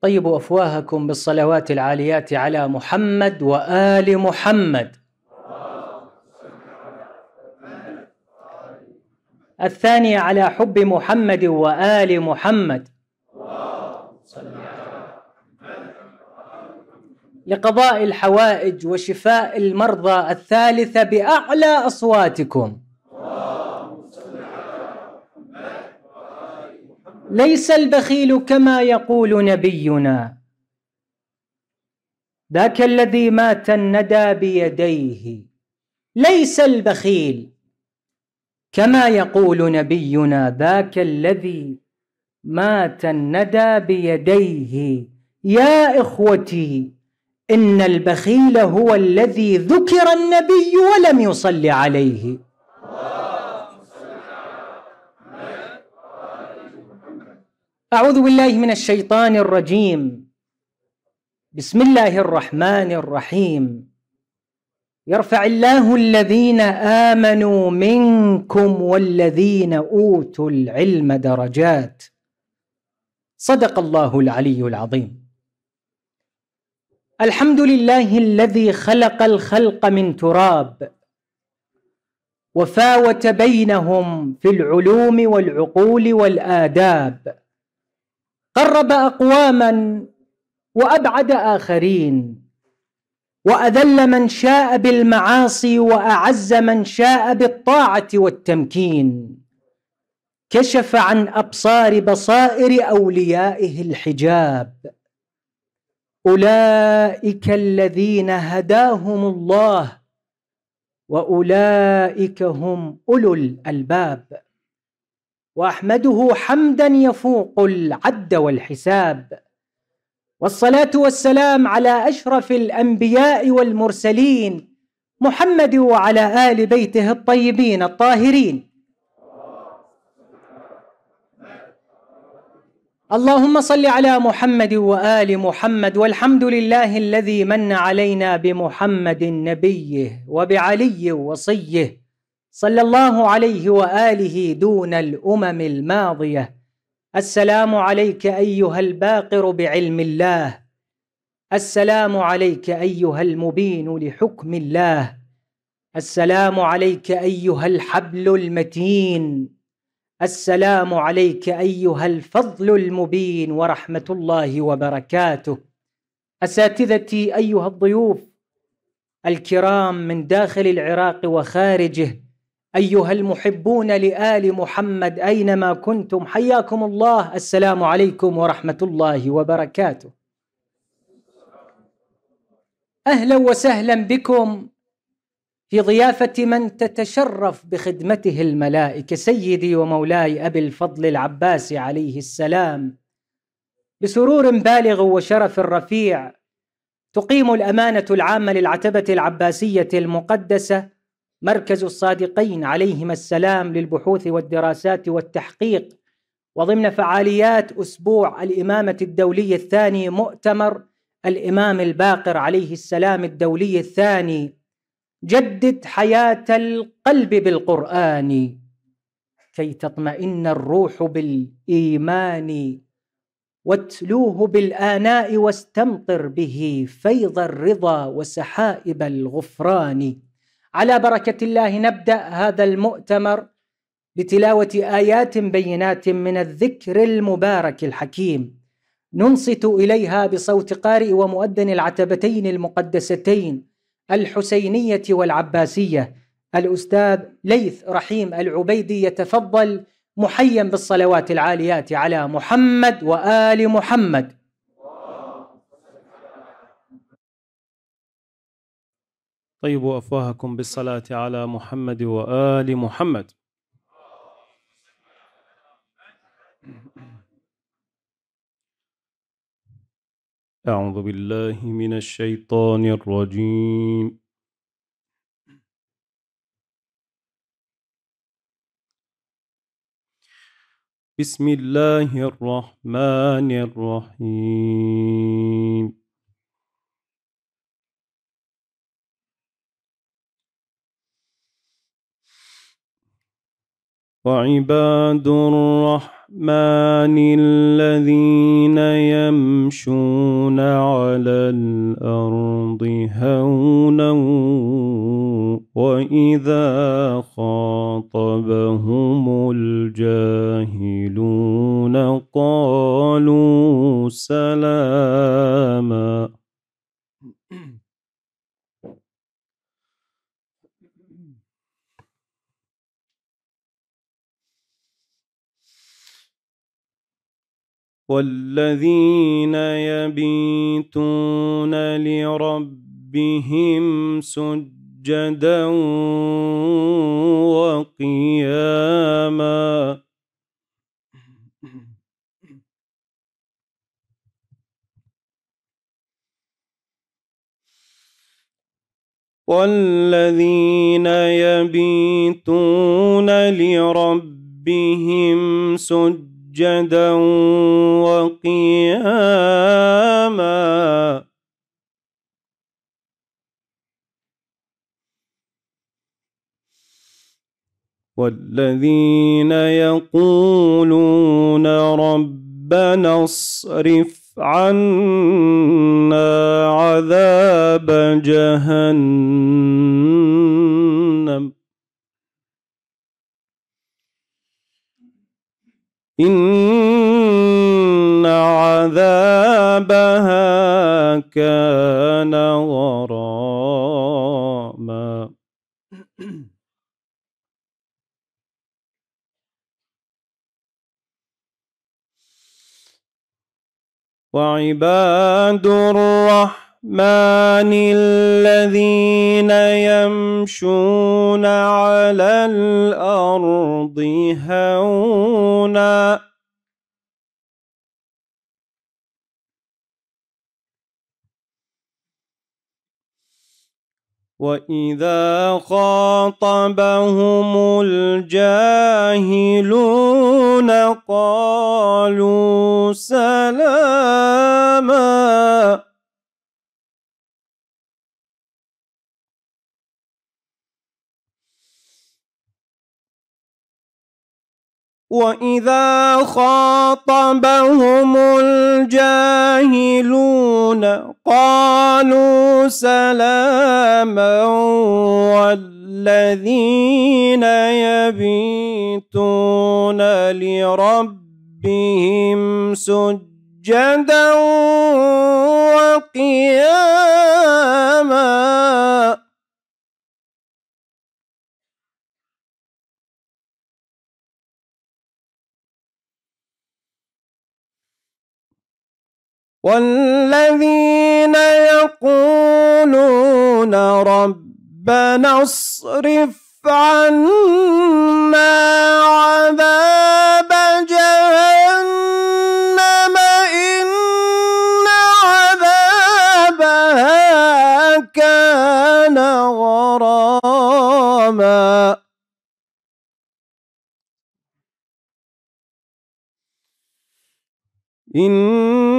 طيبوا افواهكم بالصلوات العاليات على محمد وال محمد الثانية على حب محمد وآل محمد لقضاء الحوائج وشفاء المرضى الثالثة بأعلى أصواتكم ليس البخيل كما يقول نبينا ذاك الذي مات الندى بيديه ليس البخيل كما يقول نبينا ذاك الذي مات الندى بيديه يا إخوتي إن البخيل هو الذي ذكر النبي ولم يصل عليه أعوذ بالله من الشيطان الرجيم بسم الله الرحمن الرحيم يرفع الله الذين آمنوا منكم والذين أوتوا العلم درجات صدق الله العلي العظيم الحمد لله الذي خلق الخلق من تراب وفاوت بينهم في العلوم والعقول والآداب قرب اقواما وابعد اخرين واذل من شاء بالمعاصي واعز من شاء بالطاعه والتمكين كشف عن ابصار بصائر اوليائه الحجاب اولئك الذين هداهم الله واولئك هم اولو الالباب واحمده حمدا يفوق العد والحساب والصلاه والسلام على اشرف الانبياء والمرسلين محمد وعلى ال بيته الطيبين الطاهرين اللهم صل على محمد وال محمد والحمد لله الذي من علينا بمحمد نبيه وبعلي وصيه صلى الله عليه واله دون الامم الماضيه السلام عليك ايها الباقر بعلم الله السلام عليك ايها المبين لحكم الله السلام عليك ايها الحبل المتين السلام عليك ايها الفضل المبين ورحمه الله وبركاته اساتذتي ايها الضيوف الكرام من داخل العراق وخارجه ايها المحبون لال محمد اينما كنتم حياكم الله السلام عليكم ورحمه الله وبركاته اهلا وسهلا بكم في ضيافه من تتشرف بخدمته الملائكه سيدي ومولاي ابي الفضل العباسي عليه السلام بسرور بالغ وشرف رفيع تقيم الامانه العامه للعتبه العباسيه المقدسه مركز الصادقين عليهما السلام للبحوث والدراسات والتحقيق وضمن فعاليات اسبوع الامامه الدولي الثاني مؤتمر الامام الباقر عليه السلام الدولي الثاني جدد حياه القلب بالقران كي تطمئن الروح بالايمان واتلوه بالاناء واستمطر به فيض الرضا وسحائب الغفران على بركة الله نبدأ هذا المؤتمر بتلاوة آيات بينات من الذكر المبارك الحكيم ننصت إليها بصوت قارئ ومؤذن العتبتين المقدستين الحسينية والعباسية الأستاذ ليث رحيم العبيدي يتفضل محيا بالصلوات العاليات على محمد وآل محمد طيبوا أفواهكم بالصلاة على محمد وآل محمد أعوذ بالله من الشيطان الرجيم بسم الله الرحمن الرحيم وعباد الرحمن الذين يمشون على الأرض هونا وإذا خاطبهم الجاهلون قالوا سلام والذين يبيتون لربهم سجدا وقياما والذين يبيتون لربهم سجدا سجدا وقياما والذين يقولون ربنا اصرف عنا عذاب جهنم إن عذابها كان غراما وعباد الرحمن الرحمن الذين يمشون على الأرض هونا وإذا خاطبهم الجاهلون قالوا سلاما وَإِذَا خَاطَبَهُمُ الْجَاهِلُونَ قَالُوا سَلَامًا وَالَّذِينَ يَبِيتُونَ لِرَبِّهِمْ سُجَّدًا وَقِيَامًا والذين يقولون ربنا اصرف عنا عذاب جهنم إن عذابها كان غراما إن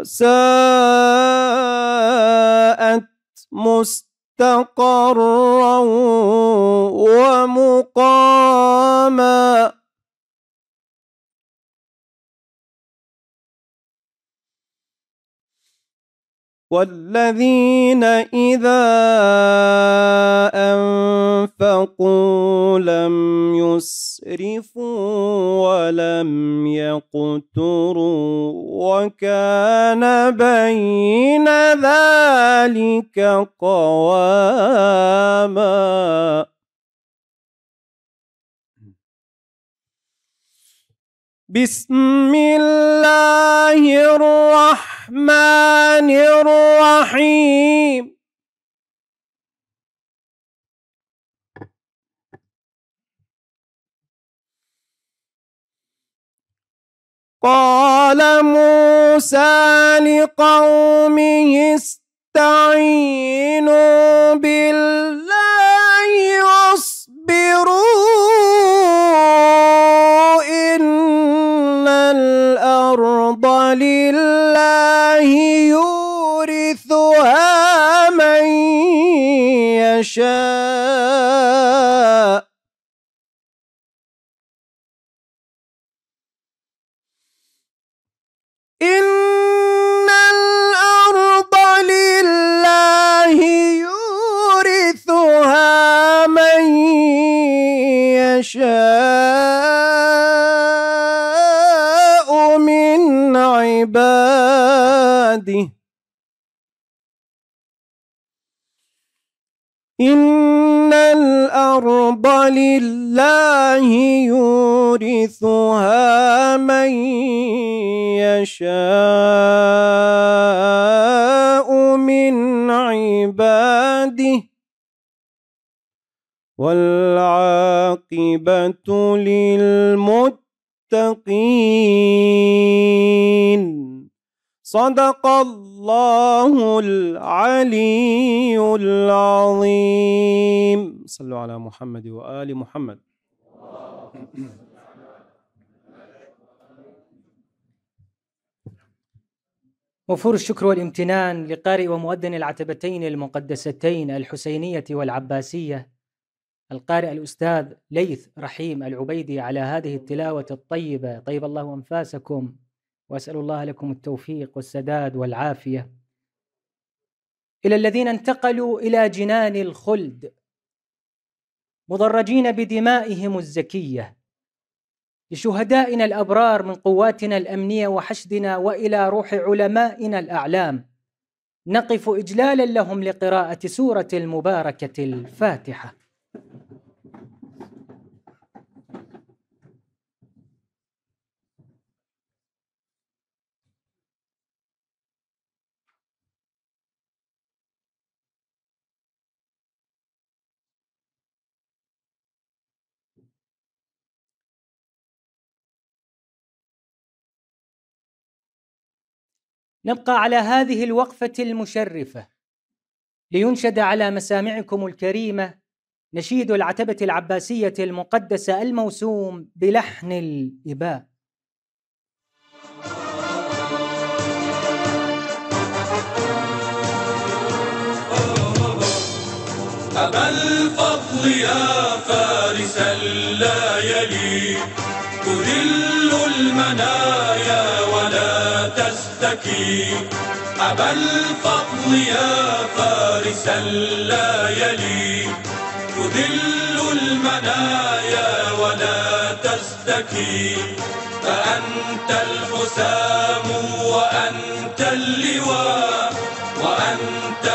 وساءت مستقرا ومقاما والذين إذا أنفقوا لم يسرفوا ولم يقتروا وكان بين ذلك قواما بسم الله الرحمن الرحيم قال موسى لقومه استعينوا بالله واصبروا إن الأرض لله يورثها من يشاء إن الأرض لله يورثها من يشاء عبادي إن الأرض لله يورثها من يشاء من عباده والعاقبة للمتقين صدق الله العلي العظيم صلوا على محمد وآل محمد وفور الشكر والامتنان لقارئ ومؤذن العتبتين المقدستين الحسينية والعباسية القارئ الأستاذ ليث رحيم العبيدي على هذه التلاوة الطيبة طيب الله أنفاسكم واسال الله لكم التوفيق والسداد والعافيه الى الذين انتقلوا الى جنان الخلد مضرجين بدمائهم الزكيه لشهدائنا الابرار من قواتنا الامنيه وحشدنا والى روح علمائنا الاعلام نقف اجلالا لهم لقراءه سوره المباركه الفاتحه نبقى على هذه الوقفة المشرفة لينشد على مسامعكم الكريمة نشيد العتبة العباسية المقدسة الموسوم بلحن الإباء أبا الفضل يا فارس لا يلي تذل المنايا ولا تسلم نبتكي أبا الفضل يا فارس يلي تذل المنايا ولا تزدكي فأنت الحسام وأنت اللواء وأنت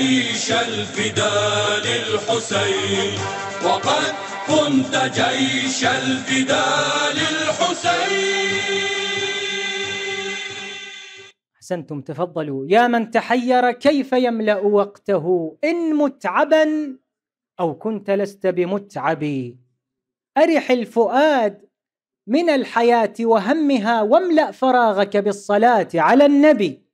جيش الفداء للحسين وقد كنت جيش الفداء للحسين أحسنتم تفضلوا يا من تحير كيف يملأ وقته إن متعبا أو كنت لست بمتعب أرح الفؤاد من الحياة وهمها واملأ فراغك بالصلاة على النبي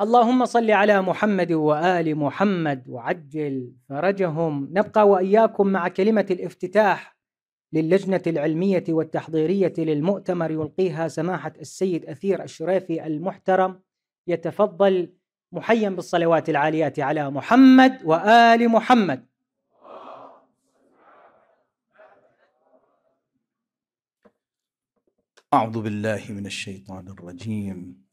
اللهم صل على محمد وآل محمد وعجل فرجهم نبقى وإياكم مع كلمة الافتتاح للجنة العلمية والتحضيرية للمؤتمر يلقيها سماحة السيد أثير الشريفي المحترم يتفضل محيا بالصلوات العاليات على محمد وآل محمد أعوذ بالله من الشيطان الرجيم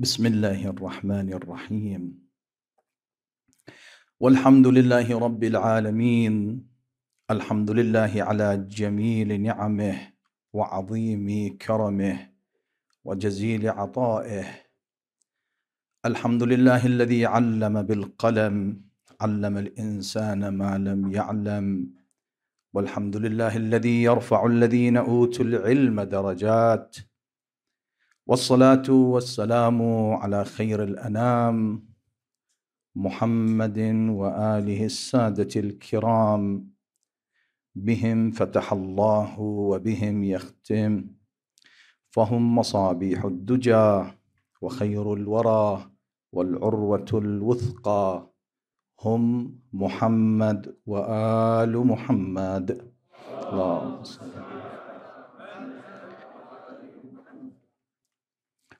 بسم الله الرحمن الرحيم والحمد لله رب العالمين الحمد لله على جميل نعمه وعظيم كرمه وجزيل عطائه الحمد لله الذي علم بالقلم علم الانسان ما لم يعلم والحمد لله الذي يرفع الذين اوتوا العلم درجات والصلاة والسلام على خير الأنام محمد وآله السادة الكرام بهم فتح الله وبهم يختم فهم مصابيح الدجى وخير الورى والعروة الوثقى هم محمد وآل محمد اللهم صل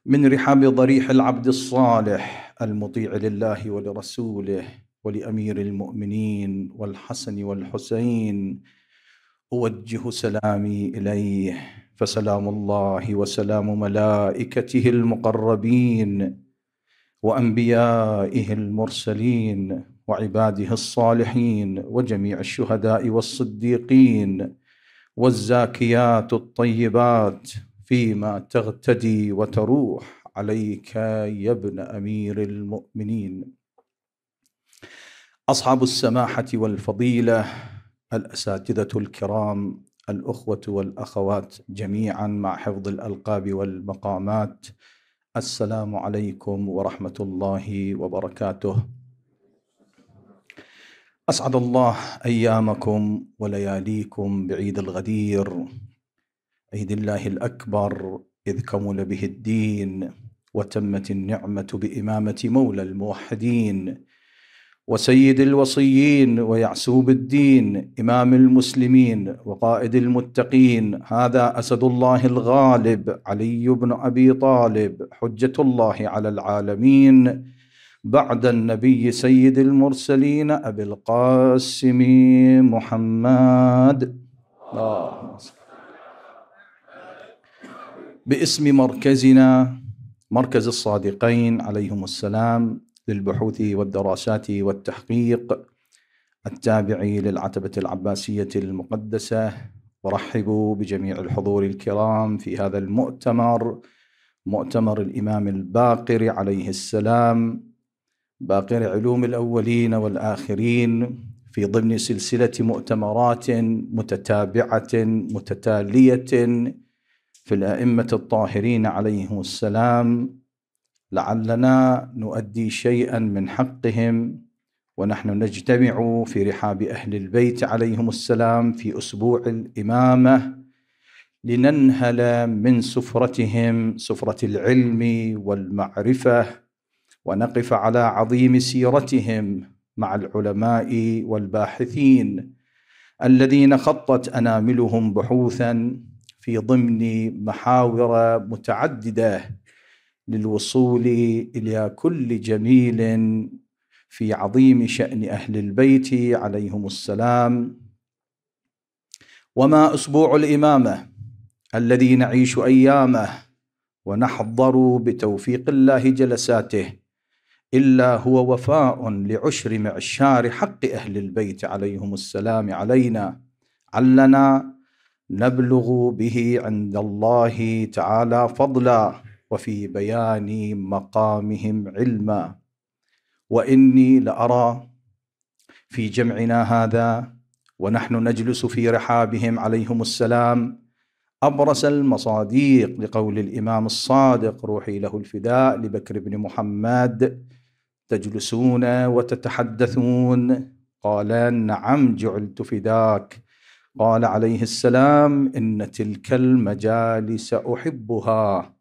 من رحاب ضريح العبد الصالح المطيع لله ولرسوله ولامير المؤمنين والحسن والحسين اوجه سلامي اليه فسلام الله وسلام ملائكته المقربين وانبيائه المرسلين وعباده الصالحين وجميع الشهداء والصديقين والزاكيات الطيبات فيما تغتدي وتروح عليك يا ابن امير المؤمنين اصحاب السماحه والفضيله الاساتذه الكرام الاخوه والاخوات جميعا مع حفظ الالقاب والمقامات السلام عليكم ورحمه الله وبركاته اسعد الله ايامكم ولياليكم بعيد الغدير عيد الله الأكبر إذ كمل به الدين وتمت النعمة بإمامة مولى الموحدين وسيد الوصيين ويعسوب الدين إمام المسلمين وقائد المتقين هذا أسد الله الغالب علي بن أبي طالب حجة الله على العالمين بعد النبي سيد المرسلين أبي القاسم محمد اللهم باسم مركزنا مركز الصادقين عليهم السلام للبحوث والدراسات والتحقيق التابع للعتبة العباسية المقدسة أرحب بجميع الحضور الكرام في هذا المؤتمر مؤتمر الإمام الباقر عليه السلام باقر علوم الأولين والآخرين في ضمن سلسلة مؤتمرات متتابعة متتالية في الائمه الطاهرين عليهم السلام لعلنا نؤدي شيئا من حقهم ونحن نجتمع في رحاب اهل البيت عليهم السلام في اسبوع الامامه لننهل من سفرتهم سفره العلم والمعرفه ونقف على عظيم سيرتهم مع العلماء والباحثين الذين خطت اناملهم بحوثا في ضمن محاور متعدده للوصول الى كل جميل في عظيم شان اهل البيت عليهم السلام وما اسبوع الامامه الذي نعيش ايامه ونحضر بتوفيق الله جلساته الا هو وفاء لعشر معشار حق اهل البيت عليهم السلام علينا علنا نبلغ به عند الله تعالى فضلا وفي بيان مقامهم علما واني لارى في جمعنا هذا ونحن نجلس في رحابهم عليهم السلام ابرز المصاديق لقول الامام الصادق روحي له الفداء لبكر بن محمد تجلسون وتتحدثون قال نعم جعلت فداك قال عليه السلام ان تلك المجالس احبها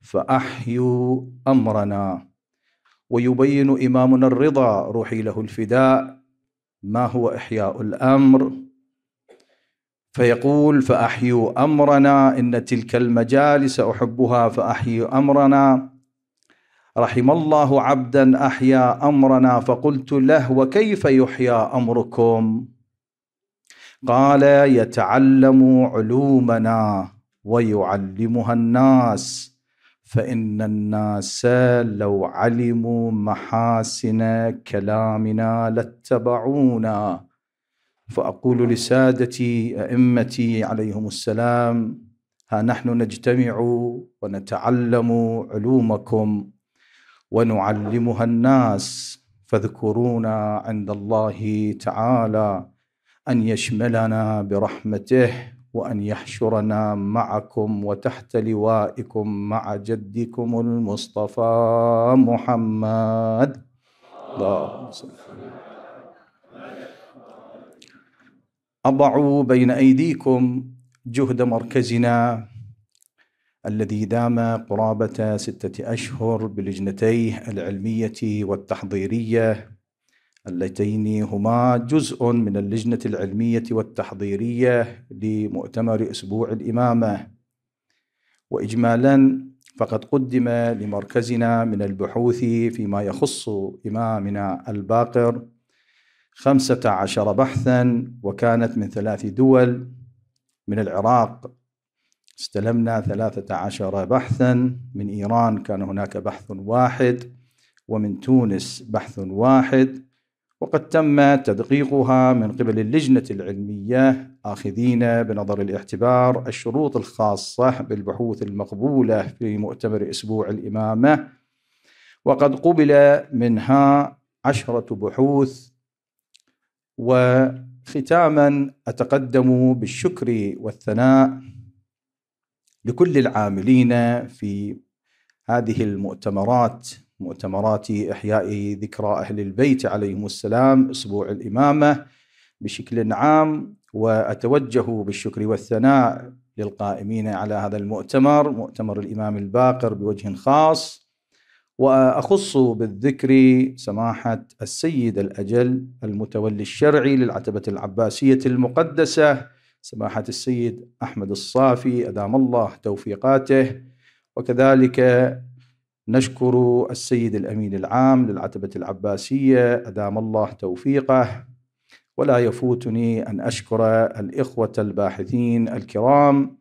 فاحيوا امرنا ويبين امامنا الرضا روحي له الفداء ما هو احياء الامر فيقول فاحيوا امرنا ان تلك المجالس احبها فاحيوا امرنا رحم الله عبدا احيا امرنا فقلت له وكيف يحيى امركم قال يتعلم علومنا ويعلمها الناس فان الناس لو علموا محاسن كلامنا لاتبعونا فاقول لسادتي ائمتي عليهم السلام ها نحن نجتمع ونتعلم علومكم ونعلمها الناس فاذكرونا عند الله تعالى ان يشملنا برحمته وان يحشرنا معكم وتحت لوائكم مع جدكم المصطفى محمد اللهم صل اضع بين ايديكم جهد مركزنا الذي دام قرابه سته اشهر بلجنتيه العلميه والتحضيريه اللتين هما جزء من اللجنة العلمية والتحضيرية لمؤتمر أسبوع الإمامة وإجمالا فقد قدم لمركزنا من البحوث فيما يخص إمامنا الباقر خمسة عشر بحثا وكانت من ثلاث دول من العراق استلمنا ثلاثة عشر بحثا من إيران كان هناك بحث واحد ومن تونس بحث واحد وقد تم تدقيقها من قبل اللجنة العلمية آخذين بنظر الاعتبار الشروط الخاصة بالبحوث المقبولة في مؤتمر أسبوع الإمامة وقد قبل منها عشرة بحوث وختاما أتقدم بالشكر والثناء لكل العاملين في هذه المؤتمرات مؤتمرات إحياء ذكرى أهل البيت عليهم السلام أسبوع الإمامة بشكل عام وأتوجه بالشكر والثناء للقائمين على هذا المؤتمر مؤتمر الإمام الباقر بوجه خاص وأخص بالذكر سماحة السيد الأجل المتولي الشرعي للعتبة العباسية المقدسة سماحة السيد أحمد الصافي أدام الله توفيقاته وكذلك نشكر السيد الامين العام للعتبه العباسيه ادام الله توفيقه ولا يفوتني ان اشكر الاخوه الباحثين الكرام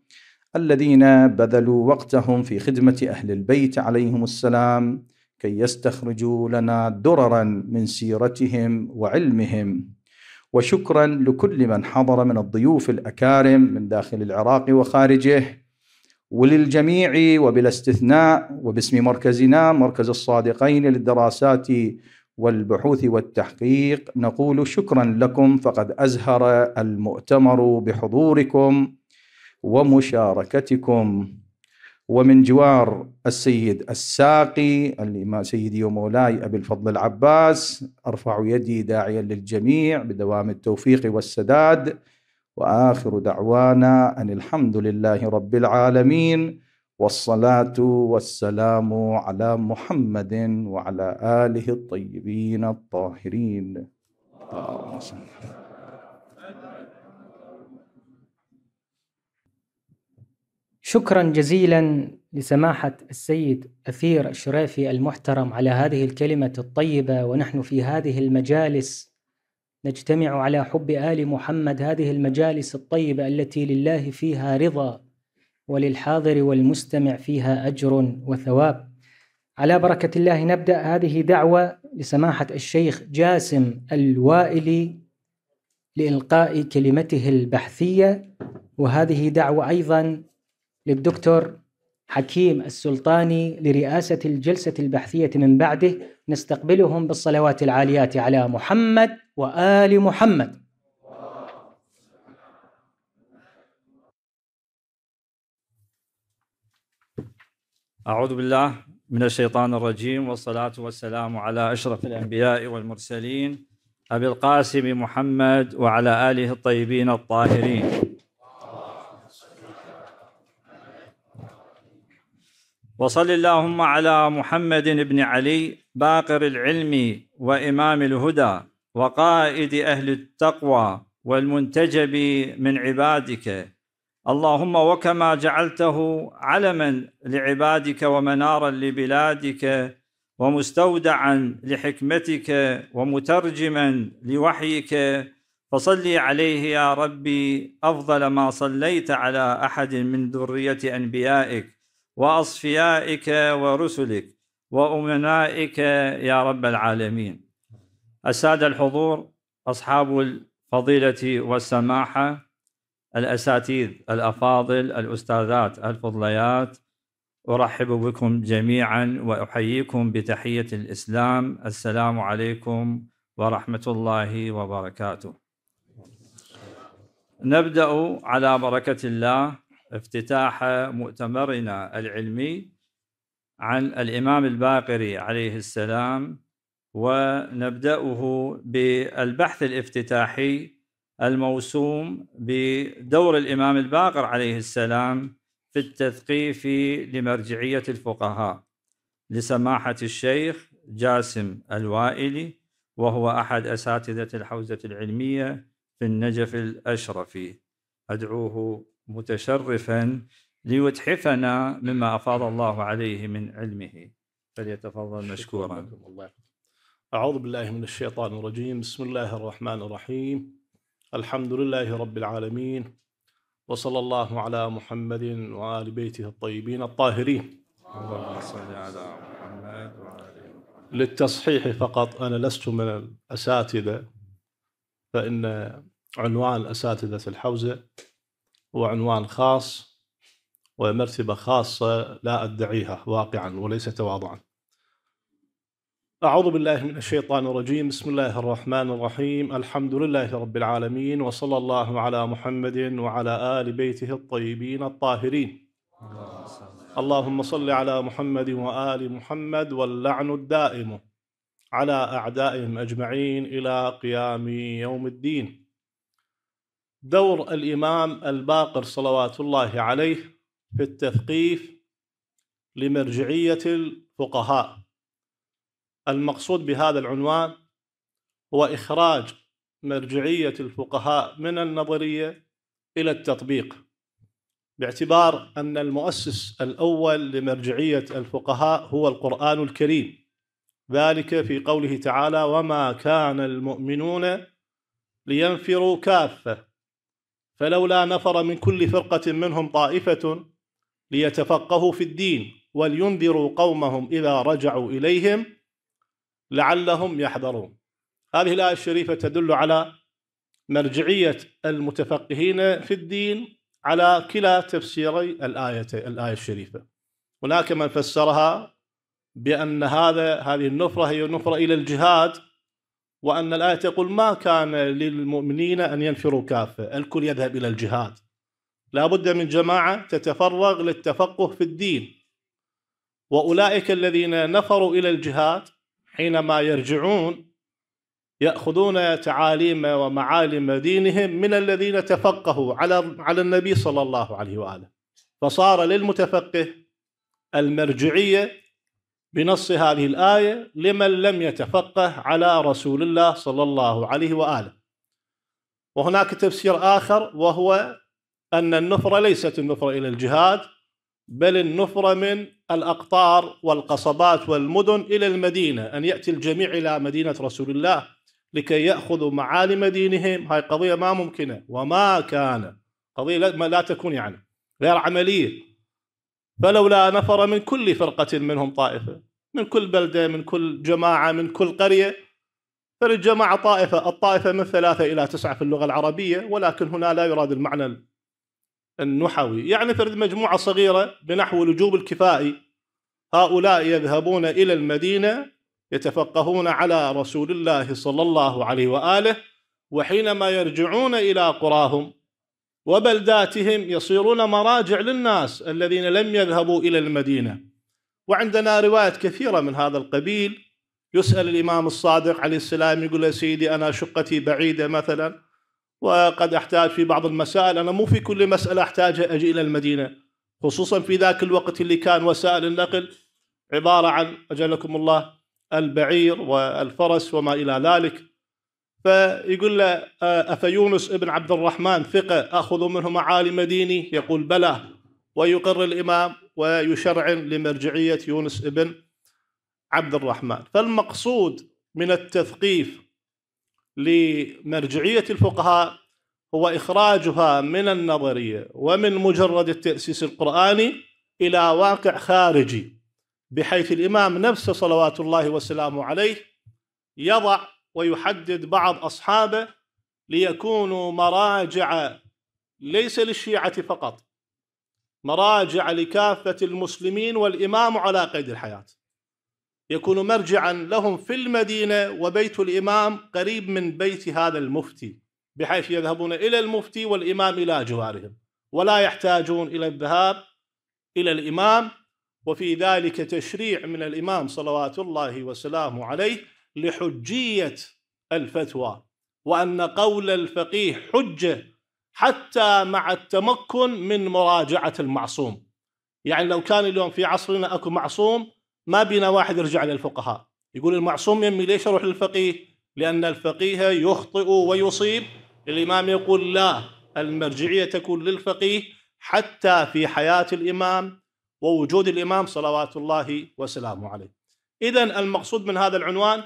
الذين بذلوا وقتهم في خدمه اهل البيت عليهم السلام كي يستخرجوا لنا دررا من سيرتهم وعلمهم وشكرا لكل من حضر من الضيوف الاكارم من داخل العراق وخارجه وللجميع وبلا استثناء وباسم مركزنا مركز الصادقين للدراسات والبحوث والتحقيق نقول شكرا لكم فقد ازهر المؤتمر بحضوركم ومشاركتكم ومن جوار السيد الساقي سيدي ومولاي ابي الفضل العباس ارفع يدي داعيا للجميع بدوام التوفيق والسداد واخر دعوانا ان الحمد لله رب العالمين والصلاه والسلام على محمد وعلى اله الطيبين الطاهرين شكرا جزيلا لسماحة السيد أثير الشريفي المحترم على هذه الكلمة الطيبة ونحن في هذه المجالس نجتمع على حب ال محمد هذه المجالس الطيبه التي لله فيها رضا وللحاضر والمستمع فيها اجر وثواب. على بركه الله نبدا هذه دعوه لسماحه الشيخ جاسم الوائلي لالقاء كلمته البحثيه وهذه دعوه ايضا للدكتور حكيم السلطاني لرئاسه الجلسه البحثيه من بعده نستقبلهم بالصلوات العاليات على محمد وآل محمد أعوذ بالله من الشيطان الرجيم والصلاة والسلام على أشرف الأنبياء والمرسلين أبي القاسم محمد وعلى آله الطيبين الطاهرين وصل اللهم على محمد بن علي باقر العلم وإمام الهدى وقائد اهل التقوى والمنتجب من عبادك اللهم وكما جعلته علما لعبادك ومنارا لبلادك ومستودعا لحكمتك ومترجما لوحيك فصلي عليه يا ربي افضل ما صليت على احد من ذريه انبيائك واصفيائك ورسلك وامنائك يا رب العالمين السادة الحضور أصحاب الفضيلة والسماحة الأساتذ الأفاضل الأستاذات الفضليات أرحب بكم جميعا وأحييكم بتحية الإسلام السلام عليكم ورحمة الله وبركاته نبدأ على بركة الله افتتاح مؤتمرنا العلمي عن الإمام الباقري عليه السلام ونبدأه بالبحث الافتتاحي الموسوم بدور الإمام الباقر عليه السلام في التثقيف لمرجعية الفقهاء لسماحة الشيخ جاسم الوائلي وهو أحد أساتذة الحوزة العلمية في النجف الأشرفي أدعوه متشرفا ليتحفنا مما أفاض الله عليه من علمه فليتفضل مشكورا أعوذ بالله من الشيطان الرجيم بسم الله الرحمن الرحيم الحمد لله رب العالمين وصلى الله على محمد وآل بيته الطيبين الطاهرين اللهم صل على محمد وآل للتصحيح فقط أنا لست من الأساتذة فإن عنوان أساتذة الحوزة هو عنوان خاص ومرتبة خاصة لا أدعيها واقعا وليس تواضعا أعوذ بالله من الشيطان الرجيم بسم الله الرحمن الرحيم الحمد لله رب العالمين وصلى الله على محمد وعلى آل بيته الطيبين الطاهرين اللهم صل على محمد وآل محمد واللعن الدائم على أعدائهم أجمعين إلى قيام يوم الدين دور الإمام الباقر صلوات الله عليه في التثقيف لمرجعية الفقهاء المقصود بهذا العنوان هو إخراج مرجعية الفقهاء من النظرية إلى التطبيق باعتبار أن المؤسس الأول لمرجعية الفقهاء هو القرآن الكريم ذلك في قوله تعالى وما كان المؤمنون لينفروا كافة فلولا نفر من كل فرقة منهم طائفة ليتفقهوا في الدين ولينذروا قومهم إذا رجعوا إليهم لعلهم يحذرون هذه الآية الشريفة تدل على مرجعية المتفقهين في الدين على كلا تفسيري الآية الآية الشريفة هناك من فسرها بأن هذا هذه النفرة هي نفرة إلى الجهاد وأن الآية تقول ما كان للمؤمنين أن ينفروا كافة الكل يذهب إلى الجهاد لا بد من جماعة تتفرغ للتفقه في الدين وأولئك الذين نفروا إلى الجهاد حينما يرجعون ياخذون تعاليم ومعالم دينهم من الذين تفقهوا على على النبي صلى الله عليه واله فصار للمتفقه المرجعيه بنص هذه الايه لمن لم يتفقه على رسول الله صلى الله عليه واله وهناك تفسير اخر وهو ان النفره ليست النفره الى الجهاد بل النفره من الأقطار والقصبات والمدن إلى المدينة أن يأتي الجميع إلى مدينة رسول الله لكي يأخذوا معالم دينهم هاي قضية ما ممكنة وما كان قضية لا تكون يعني غير عملية فلولا نفر من كل فرقة منهم طائفة من كل بلدة من كل جماعة من كل قرية فللجماعة طائفة الطائفة من ثلاثة إلى تسعة في اللغة العربية ولكن هنا لا يراد المعنى النحوي يعني فرد مجموعة صغيرة بنحو الوجوب الكفائي هؤلاء يذهبون الى المدينه يتفقهون على رسول الله صلى الله عليه واله وحينما يرجعون الى قراهم وبلداتهم يصيرون مراجع للناس الذين لم يذهبوا الى المدينه وعندنا روايات كثيره من هذا القبيل يسال الامام الصادق عليه السلام يقول يا سيدي انا شقتي بعيده مثلا وقد احتاج في بعض المسائل انا مو في كل مساله احتاج اجي الى المدينه خصوصا في ذاك الوقت اللي كان وسائل النقل عبارة عن أجلكم الله البعير والفرس وما إلى ذلك فيقول له أفيونس ابن عبد الرحمن ثقة أخذ منه معالم ديني يقول بلى ويقر الإمام ويشرع لمرجعية يونس ابن عبد الرحمن فالمقصود من التثقيف لمرجعية الفقهاء هو إخراجها من النظرية ومن مجرد التأسيس القرآني إلى واقع خارجي بحيث الإمام نفسه صلوات الله وسلامه عليه يضع ويحدد بعض أصحابه ليكونوا مراجع ليس للشيعة فقط مراجع لكافة المسلمين والإمام على قيد الحياة يكون مرجعا لهم في المدينة وبيت الإمام قريب من بيت هذا المفتي بحيث يذهبون إلى المفتي والإمام إلى جوارهم ولا يحتاجون إلى الذهاب إلى الإمام وفي ذلك تشريع من الإمام صلوات الله وسلامه عليه لحجية الفتوى وأن قول الفقيه حجة حتى مع التمكن من مراجعة المعصوم يعني لو كان اليوم في عصرنا أكو معصوم ما بينا واحد يرجع للفقهاء يقول المعصوم يمي ليش أروح للفقيه لأن الفقيه يخطئ ويصيب الإمام يقول لا المرجعية تكون للفقيه حتى في حياة الإمام ووجود الامام صلوات الله وسلامه عليه. اذا المقصود من هذا العنوان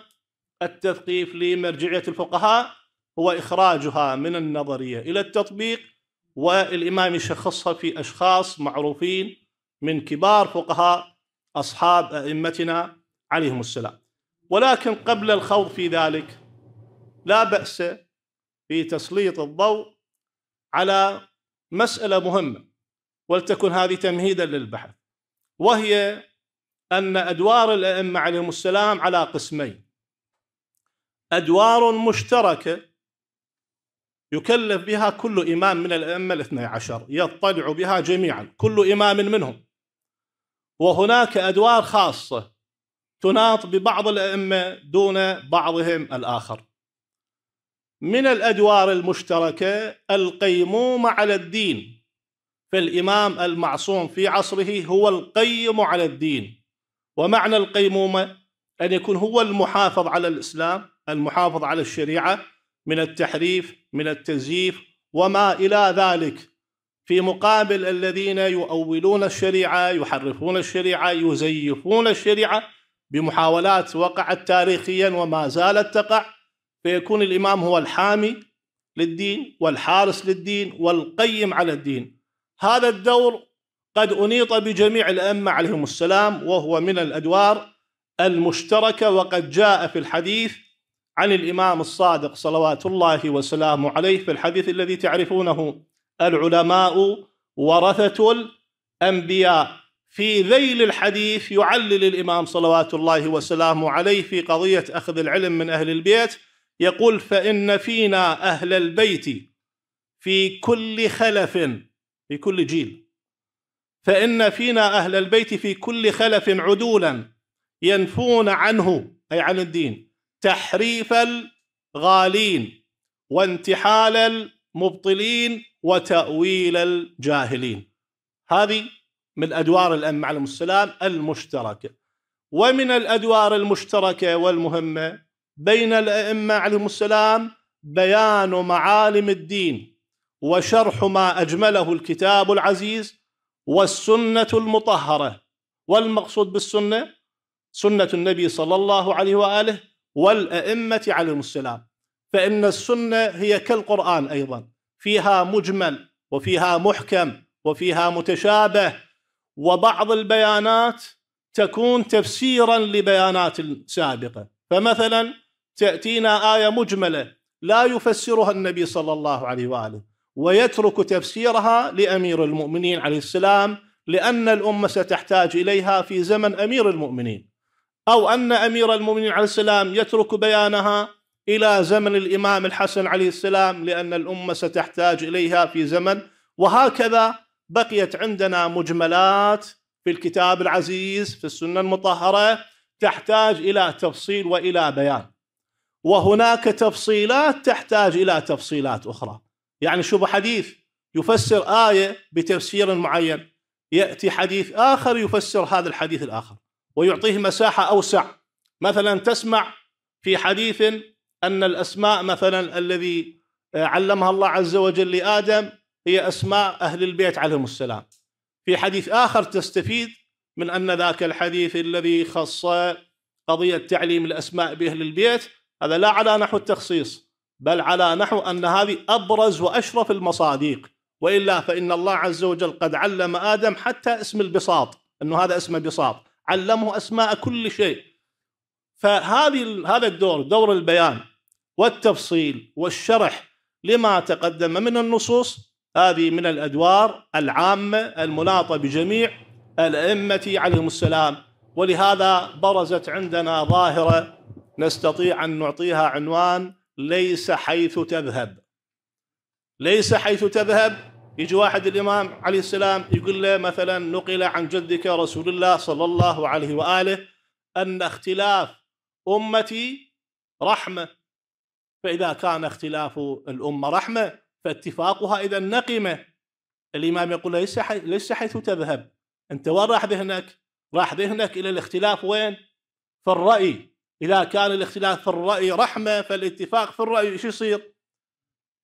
التثقيف لمرجعيه الفقهاء هو اخراجها من النظريه الى التطبيق والامام يشخصها في اشخاص معروفين من كبار فقهاء اصحاب ائمتنا عليهم السلام. ولكن قبل الخوض في ذلك لا باس في تسليط الضوء على مساله مهمه ولتكن هذه تمهيدا للبحث وهي أن أدوار الأئمة عليهم السلام على قسمين أدوار مشتركة يكلف بها كل إمام من الأئمة الاثنى عشر يطلع بها جميعا كل إمام منهم وهناك أدوار خاصة تناط ببعض الأئمة دون بعضهم الآخر من الأدوار المشتركة القيمومة على الدين فالإمام المعصوم في عصره هو القيم على الدين ومعنى القيمومة أن يكون هو المحافظ على الإسلام المحافظ على الشريعة من التحريف من التزييف وما إلى ذلك في مقابل الذين يؤولون الشريعة يحرفون الشريعة يزيفون الشريعة بمحاولات وقعت تاريخيا وما زالت تقع فيكون الإمام هو الحامي للدين والحارس للدين والقيم على الدين هذا الدور قد أنيط بجميع الأئمة عليهم السلام وهو من الأدوار المشتركة وقد جاء في الحديث عن الإمام الصادق صلوات الله وسلامه عليه في الحديث الذي تعرفونه العلماء ورثة الأنبياء في ذيل الحديث يعلل الإمام صلوات الله وسلامه عليه في قضية أخذ العلم من أهل البيت يقول فإن فينا أهل البيت في كل خلف في كل جيل فإن فينا أهل البيت في كل خلف عدولا ينفون عنه أي عن الدين تحريف الغالين وانتحال المبطلين وتأويل الجاهلين هذه من أدوار الأم عليهم السلام المشتركة ومن الأدوار المشتركة والمهمة بين الأئمة عليهم السلام بيان معالم الدين وشرح ما اجمله الكتاب العزيز والسنه المطهره والمقصود بالسنه سنه النبي صلى الله عليه واله والائمه عليهم السلام فان السنه هي كالقران ايضا فيها مجمل وفيها محكم وفيها متشابه وبعض البيانات تكون تفسيرا لبيانات سابقه فمثلا تاتينا ايه مجمله لا يفسرها النبي صلى الله عليه واله ويترك تفسيرها لامير المؤمنين عليه السلام لان الامه ستحتاج اليها في زمن امير المؤمنين او ان امير المؤمنين عليه السلام يترك بيانها الى زمن الامام الحسن عليه السلام لان الامه ستحتاج اليها في زمن وهكذا بقيت عندنا مجملات في الكتاب العزيز في السنه المطهره تحتاج الى تفصيل والى بيان وهناك تفصيلات تحتاج الى تفصيلات اخرى يعني شبه حديث يفسر آية بتفسير معين يأتي حديث آخر يفسر هذا الحديث الآخر ويعطيه مساحة أوسع مثلا تسمع في حديث أن الأسماء مثلا الذي علمها الله عز وجل لآدم هي أسماء أهل البيت عليهم السلام في حديث آخر تستفيد من أن ذاك الحديث الذي خص قضية تعليم الأسماء بأهل البيت هذا لا على نحو التخصيص بل على نحو أن هذه أبرز وأشرف المصادق وإلا فإن الله عز وجل قد علم آدم حتى اسم البساط أنه هذا اسمه بساط علمه أسماء كل شيء فهذه هذا الدور دور البيان والتفصيل والشرح لما تقدم من النصوص هذه من الأدوار العامة المناطة بجميع الأئمة عليهم السلام ولهذا برزت عندنا ظاهرة نستطيع أن نعطيها عنوان ليس حيث تذهب ليس حيث تذهب يجي واحد الإمام عليه السلام يقول له مثلا نقل عن جدك رسول الله صلى الله عليه وآله أن اختلاف أمتي رحمة فإذا كان اختلاف الأمة رحمة فاتفاقها إذا نقمة الإمام يقول ليس ليس حيث تذهب أنت وين راح ذهنك؟ راح ذهنك إلى الاختلاف وين؟ في الرأي إذا كان الاختلاف في الرأي رحمة فالاتفاق في الرأي شو يصير؟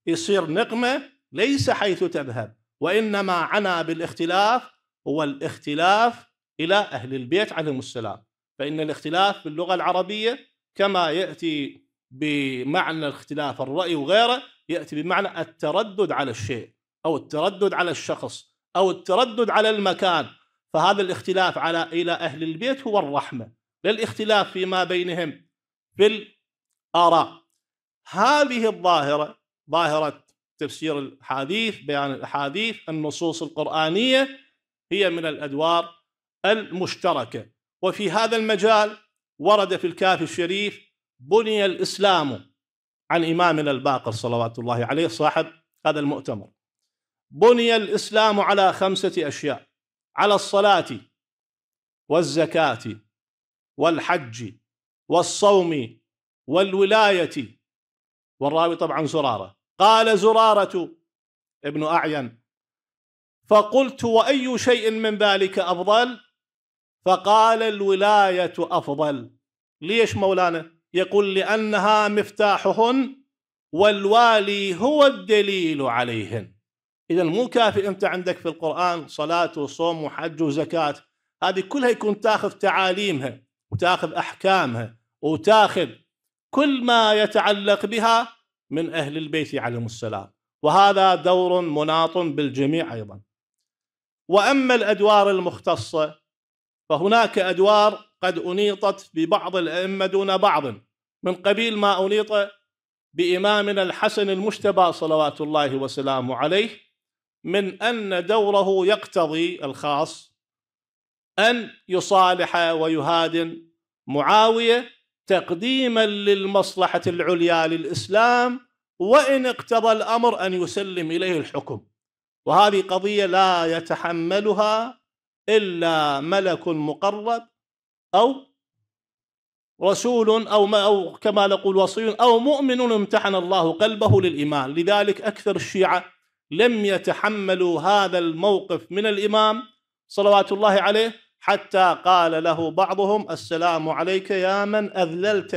يصير نقمة ليس حيث تذهب وإنما عنا بالاختلاف هو الاختلاف إلى أهل البيت عليهم السلام فإن الاختلاف باللغة العربية كما يأتي بمعنى الاختلاف الرأي وغيره يأتي بمعنى التردد على الشيء أو التردد على الشخص أو التردد على المكان فهذا الاختلاف على إلى أهل البيت هو الرحمة للاختلاف فيما بينهم في الآراء هذه الظاهرة ظاهرة تفسير الحديث بيان الأحاديث النصوص القرآنية هي من الأدوار المشتركة وفي هذا المجال ورد في الكافي الشريف بني الإسلام عن إمامنا الباقر صلوات الله عليه صاحب هذا المؤتمر بني الإسلام على خمسة أشياء على الصلاة والزكاة والحج والصوم والولاية والراوي طبعا زرارة قال زرارة ابن أعين فقلت وأي شيء من ذلك أفضل فقال الولاية أفضل ليش مولانا يقول لأنها مفتاحهن والوالي هو الدليل عليهن إذا مو كافي أنت عندك في القرآن صلاة وصوم وحج وزكاة هذه كلها يكون تاخذ تعاليمها وتاخذ احكامها وتاخذ كل ما يتعلق بها من اهل البيت عليهم السلام وهذا دور مناط بالجميع ايضا واما الادوار المختصه فهناك ادوار قد انيطت ببعض الائمه دون بعض من قبيل ما انيط بامامنا الحسن المجتبى صلوات الله وسلامه عليه من ان دوره يقتضي الخاص أن يصالح ويهادن معاوية تقديما للمصلحة العليا للإسلام وإن اقتضى الأمر أن يسلم إليه الحكم وهذه قضية لا يتحملها إلا ملك مقرب أو رسول أو, ما أو كما نقول وصي أو مؤمن امتحن الله قلبه للإيمان لذلك أكثر الشيعة لم يتحملوا هذا الموقف من الإمام صلوات الله عليه حتى قال له بعضهم السلام عليك يا من أذللت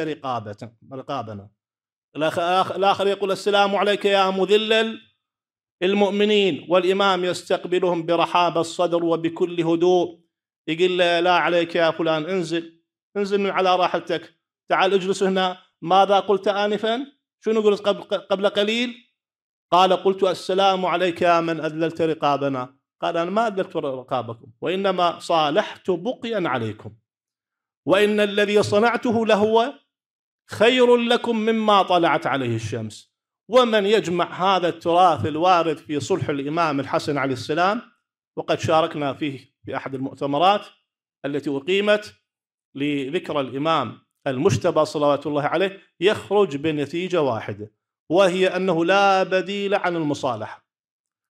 رقابنا الآخر يقول السلام عليك يا مذلل المؤمنين والإمام يستقبلهم برحاب الصدر وبكل هدوء يقول له لا عليك يا فلان انزل انزل من على راحتك تعال اجلس هنا ماذا قلت آنفا شنو قلت قبل قليل قال قلت السلام عليك يا من أذللت رقابنا قال أنا ما أدركت رقابكم وإنما صالحت بقيا عليكم وإن الذي صنعته لهو خير لكم مما طلعت عليه الشمس ومن يجمع هذا التراث الوارد في صلح الإمام الحسن عليه السلام وقد شاركنا فيه في أحد المؤتمرات التي أقيمت لذكرى الإمام المجتبى صلوات الله عليه يخرج بنتيجة واحدة وهي أنه لا بديل عن المصالحة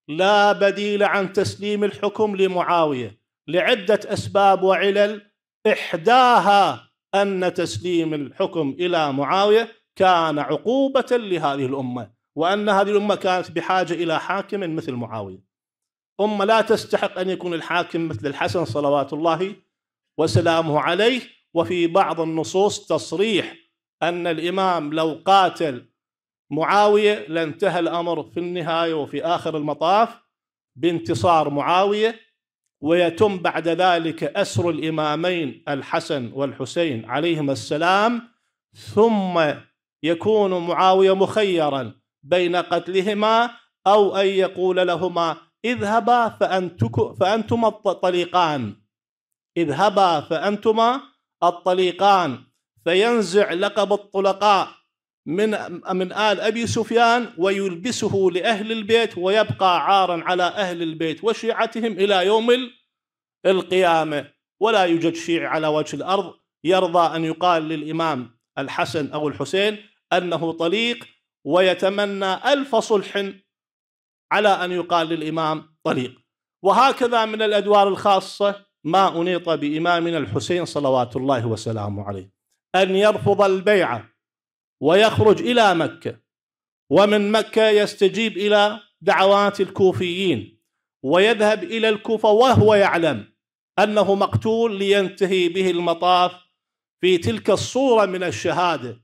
لا بديل عن تسليم الحكم لمعاويه لعده اسباب وعلل احداها ان تسليم الحكم الى معاويه كان عقوبه لهذه الامه وان هذه الامه كانت بحاجه الى حاكم مثل معاويه. امه لا تستحق ان يكون الحاكم مثل الحسن صلوات الله وسلامه عليه وفي بعض النصوص تصريح ان الامام لو قاتل معاويه لانتهى الامر في النهايه وفي اخر المطاف بانتصار معاويه ويتم بعد ذلك اسر الامامين الحسن والحسين عليهما السلام ثم يكون معاويه مخيرا بين قتلهما او ان يقول لهما اذهبا فانتما الطليقان اذهبا فانتما الطليقان فينزع لقب الطلقاء من من آل أبي سفيان ويلبسه لأهل البيت ويبقى عارا على أهل البيت وشيعتهم إلى يوم القيامة ولا يوجد شيعي على وجه الأرض يرضى أن يقال للإمام الحسن أو الحسين أنه طليق ويتمنى ألف صلح على أن يقال للإمام طليق وهكذا من الأدوار الخاصة ما أنيط بإمامنا الحسين صلوات الله وسلامه عليه أن يرفض البيعة ويخرج إلى مكة ومن مكة يستجيب إلى دعوات الكوفيين ويذهب إلى الكوفة وهو يعلم أنه مقتول لينتهي به المطاف في تلك الصورة من الشهادة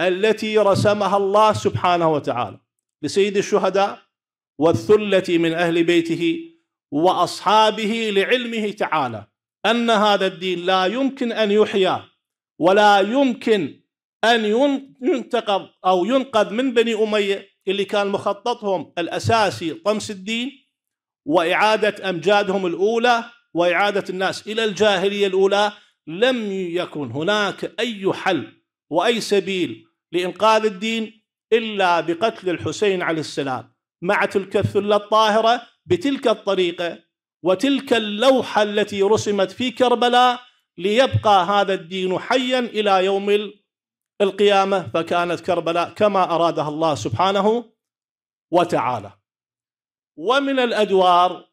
التي رسمها الله سبحانه وتعالى لسيد الشهداء والثلة من أهل بيته وأصحابه لعلمه تعالى أن هذا الدين لا يمكن أن يحيا ولا يمكن أن ينتقض أو ينقذ من بني أمية اللي كان مخططهم الأساسي طمس الدين وإعادة أمجادهم الأولى وإعادة الناس إلى الجاهلية الأولى لم يكن هناك أي حل وأي سبيل لإنقاذ الدين إلا بقتل الحسين عليه السلام مع تلك الثلة الطاهرة بتلك الطريقة وتلك اللوحة التي رسمت في كربلاء ليبقى هذا الدين حيا إلى يوم القيامة فكانت كربلاء كما أرادها الله سبحانه وتعالى ومن الأدوار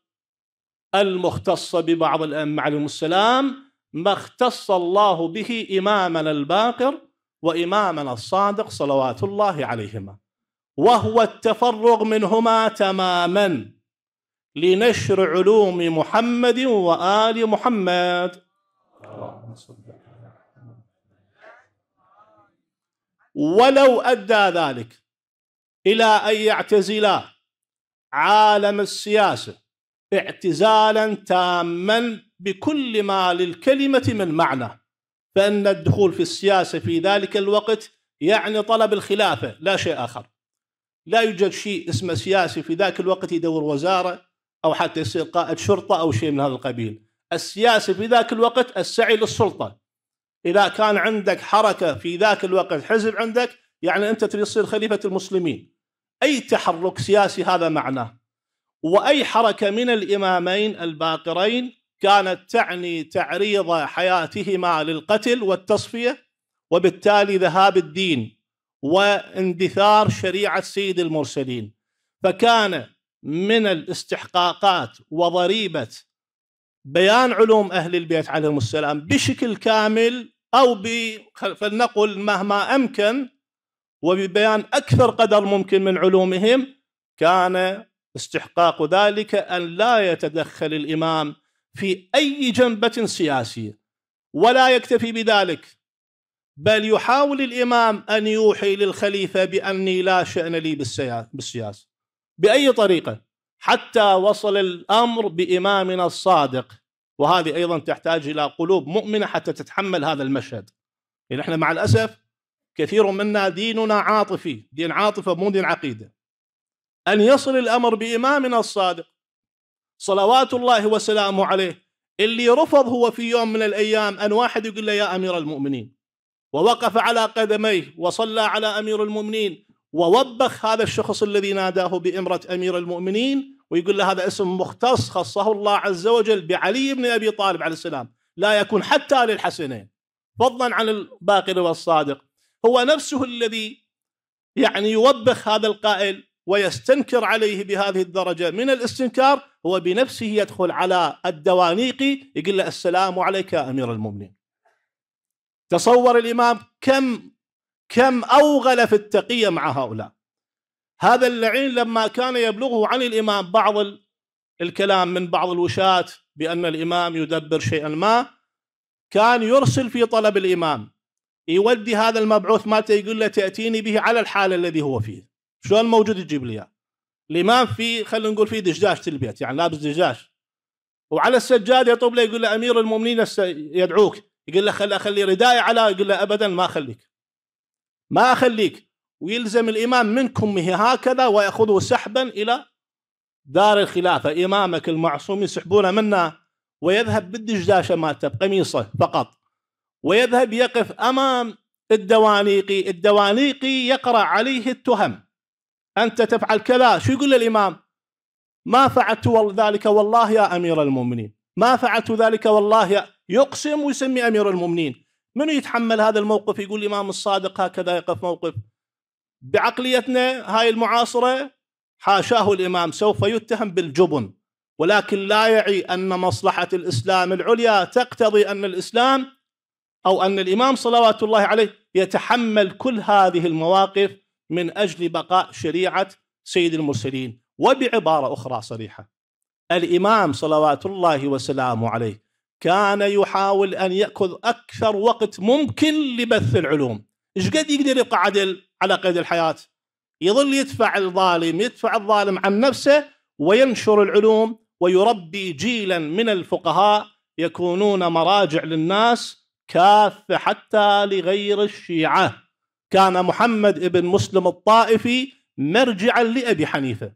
المختصة ببعض الأئمة عليهم السلام ما اختص الله به إمامنا الباقر وإمامنا الصادق صلوات الله عليهما وهو التفرغ منهما تماما لنشر علوم محمد وآل محمد اللهم صل ولو أدى ذلك إلى أن يعتزلا عالم السياسة اعتزالا تاما بكل ما للكلمة من معنى فإن الدخول في السياسة في ذلك الوقت يعني طلب الخلافة لا شيء آخر لا يوجد شيء اسمه سياسي في ذاك الوقت يدور وزارة أو حتى يصير قائد شرطة أو شيء من هذا القبيل السياسة في ذاك الوقت السعي للسلطة إذا كان عندك حركة في ذاك الوقت حزب عندك يعني أنت تريد تصير خليفة المسلمين أي تحرك سياسي هذا معناه وأي حركة من الإمامين الباقرين كانت تعني تعريض حياتهما للقتل والتصفية وبالتالي ذهاب الدين واندثار شريعة سيد المرسلين فكان من الاستحقاقات وضريبة بيان علوم أهل البيت عليهم السلام بشكل كامل أو فلنقل مهما أمكن وببيان أكثر قدر ممكن من علومهم كان استحقاق ذلك أن لا يتدخل الإمام في أي جنبة سياسية ولا يكتفي بذلك بل يحاول الإمام أن يوحي للخليفة بأني لا شأن لي بالسياسة بأي طريقة حتى وصل الأمر بإمامنا الصادق وهذه ايضا تحتاج الى قلوب مؤمنه حتى تتحمل هذا المشهد. يعني احنا مع الاسف كثير منا ديننا عاطفي، دين عاطفه مو دين عقيده. ان يصل الامر بامامنا الصادق صلوات الله وسلامه عليه اللي رفض هو في يوم من الايام ان واحد يقول له يا امير المؤمنين ووقف على قدميه وصلى على امير المؤمنين ووبخ هذا الشخص الذي ناداه بامره امير المؤمنين ويقول له هذا اسم مختص خصه الله عز وجل بعلي بن ابي طالب عليه السلام لا يكون حتى للحسنين فضلا عن الباقر والصادق هو نفسه الذي يعني يوبخ هذا القائل ويستنكر عليه بهذه الدرجة من الاستنكار هو بنفسه يدخل على الدوانيق يقول له السلام عليك أمير المؤمنين تصور الإمام كم كم أوغل في التقية مع هؤلاء هذا اللعين لما كان يبلغه عن الإمام بعض الكلام من بعض الوشاة بأن الإمام يدبر شيئا ما كان يرسل في طلب الإمام يودي هذا المبعوث مالته يقول له تأتيني به على الحال الذي هو فيه شلون موجود يجيب لي إياه الإمام في خلينا نقول في دجاجة البيت يعني لابس دجاج وعلى السجاد يطلب له يقول له أمير المؤمنين يدعوك يقول له خلي أخلي ردائي على يقول له أبدا ما أخليك ما أخليك ويلزم الإمام منكم كمه هكذا ويأخذه سحبا إلى دار الخلافة إمامك المعصوم يسحبونه منا ويذهب بالدجاجة مالته بقميصه فقط ويذهب يقف أمام الدوانيقي الدوانيقي يقرأ عليه التهم أنت تفعل كذا شو يقول للإمام ما فعلت ذلك والله يا أمير المؤمنين ما فعلت ذلك والله يا يقسم ويسمي أمير المؤمنين من يتحمل هذا الموقف يقول الإمام الصادق هكذا يقف موقف بعقليتنا هاي المعاصرة حاشاه الإمام سوف يتهم بالجبن ولكن لا يعي أن مصلحة الإسلام العليا تقتضي أن الإسلام أو أن الإمام صلوات الله عليه يتحمل كل هذه المواقف من أجل بقاء شريعة سيد المرسلين وبعبارة أخرى صريحة الإمام صلوات الله وسلامه عليه كان يحاول أن يأخذ أكثر وقت ممكن لبث العلوم إيش قد يقدر يبقى عدل على قيد الحياة يظل يدفع الظالم يدفع الظالم عن نفسه وينشر العلوم ويربي جيلا من الفقهاء يكونون مراجع للناس كافة حتى لغير الشيعة كان محمد بن مسلم الطائفي مرجعا لأبي حنيفة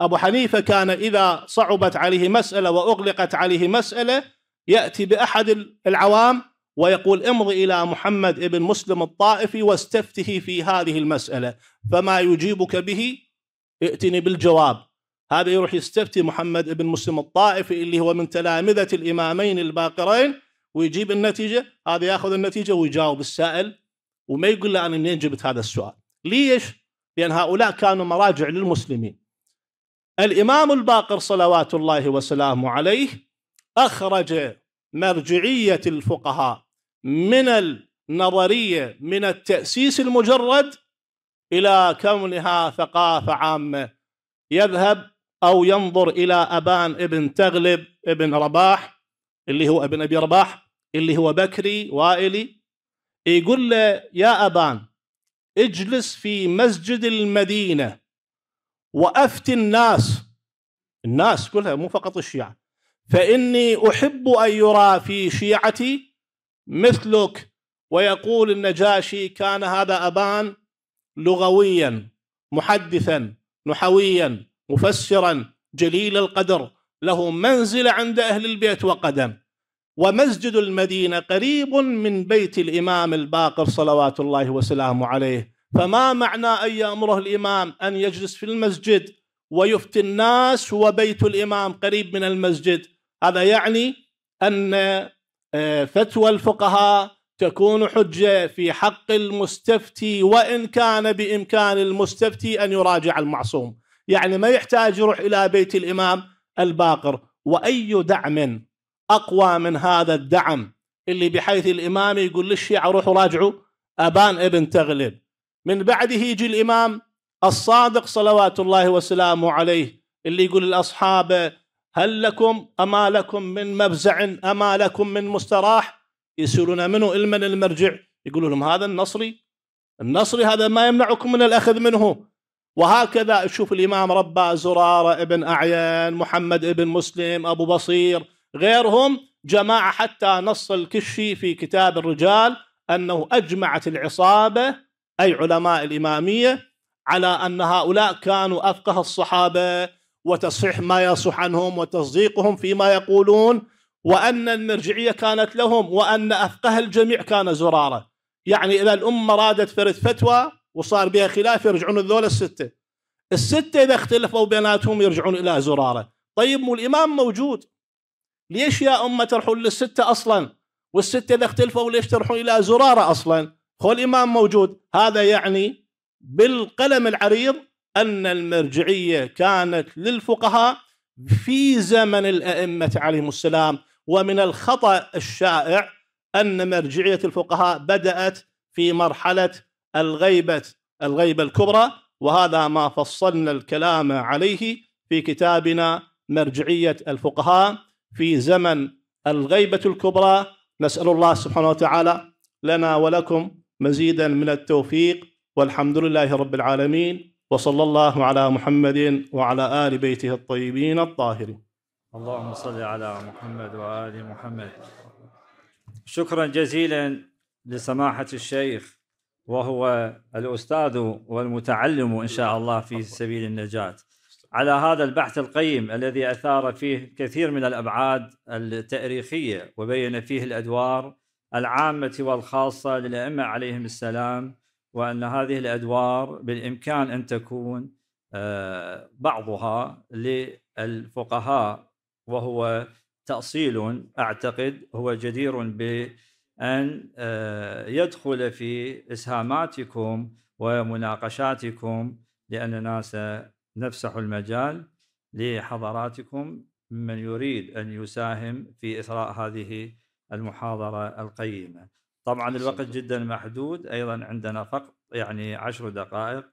أبو حنيفة كان إذا صعبت عليه مسألة وأغلقت عليه مسألة يأتي بأحد العوام ويقول امض إلى محمد ابن مسلم الطائفي واستفته في هذه المسألة فما يجيبك به ائتني بالجواب هذا يروح يستفتي محمد ابن مسلم الطائفي اللي هو من تلامذة الإمامين الباقرين ويجيب النتيجة هذا يأخذ النتيجة ويجاوب السائل وما يقول له أنا منين جبت هذا السؤال ليش؟ لأن هؤلاء كانوا مراجع للمسلمين الإمام الباقر صلوات الله وسلامه عليه أخرج مرجعية الفقهاء من النظريه من التاسيس المجرد الى كونها ثقافه عامه يذهب او ينظر الى ابان ابن تغلب ابن رباح اللي هو ابن ابي رباح اللي هو بكري وائلي يقول له يا ابان اجلس في مسجد المدينه وافتي الناس الناس كلها مو فقط الشيعه فاني احب ان يرى في شيعتي مثلك ويقول النجاشي كان هذا أبان لغويا محدثا نحويا مفسرا جليل القدر له منزل عند أهل البيت وقدم ومسجد المدينة قريب من بيت الإمام الباقر صلوات الله وسلامه عليه فما معنى أن يأمره الإمام أن يجلس في المسجد ويفتي الناس وبيت الإمام قريب من المسجد هذا يعني أن فتوى الفقهاء تكون حجة في حق المستفتي وإن كان بإمكان المستفتي أن يراجع المعصوم يعني ما يحتاج يروح إلى بيت الإمام الباقر وأي دعم أقوى من هذا الدعم اللي بحيث الإمام يقول للشيعة روحوا راجعوا أبان ابن تغلب من بعده يجي الإمام الصادق صلوات الله وسلامه عليه اللي يقول الأصحاب هل لكم أما لكم من مفزع أما لكم من مستراح يسألون منه المن المرجع يقولوا لهم هذا النصري النصري هذا ما يمنعكم من الأخذ منه وهكذا شوف الإمام ربا زرارة ابن أعين محمد ابن مسلم أبو بصير غيرهم جماعة حتى نص الكشي في كتاب الرجال أنه أجمعت العصابة أي علماء الإمامية على أن هؤلاء كانوا أفقه الصحابة وتصحيح ما يصح عنهم وتصديقهم فيما يقولون وأن المرجعية كانت لهم وأن أفقه الجميع كان زرارة يعني إذا الأمة رادت فرد فتوى وصار بها خلاف يرجعون الذول الستة الستة إذا اختلفوا بيناتهم يرجعون إلى زرارة طيب والإمام موجود ليش يا أمة ترحون للستة أصلا والستة إذا اختلفوا ليش ترحون إلى زرارة أصلا هو الإمام موجود هذا يعني بالقلم العريض أن المرجعية كانت للفقهاء في زمن الأئمة عليهم السلام ومن الخطأ الشائع أن مرجعية الفقهاء بدأت في مرحلة الغيبة الغيبة الكبرى وهذا ما فصلنا الكلام عليه في كتابنا مرجعية الفقهاء في زمن الغيبة الكبرى نسأل الله سبحانه وتعالى لنا ولكم مزيدا من التوفيق والحمد لله رب العالمين وصلى الله على محمد وعلى آل بيته الطيبين الطاهرين اللهم صل على محمد وآل محمد شكرا جزيلا لسماحة الشيخ وهو الأستاذ والمتعلم إن شاء الله في سبيل النجاة على هذا البحث القيم الذي أثار فيه كثير من الأبعاد التاريخية وبين فيه الأدوار العامة والخاصة للأئمة عليهم السلام وان هذه الادوار بالامكان ان تكون آه، بعضها للفقهاء وهو تاصيل اعتقد هو جدير بان آه، يدخل في اسهاماتكم ومناقشاتكم لاننا سنفسح المجال لحضراتكم من يريد ان يساهم في اثراء هذه المحاضره القيمه طبعا الوقت جدا محدود ايضا عندنا فقط يعني عشر دقائق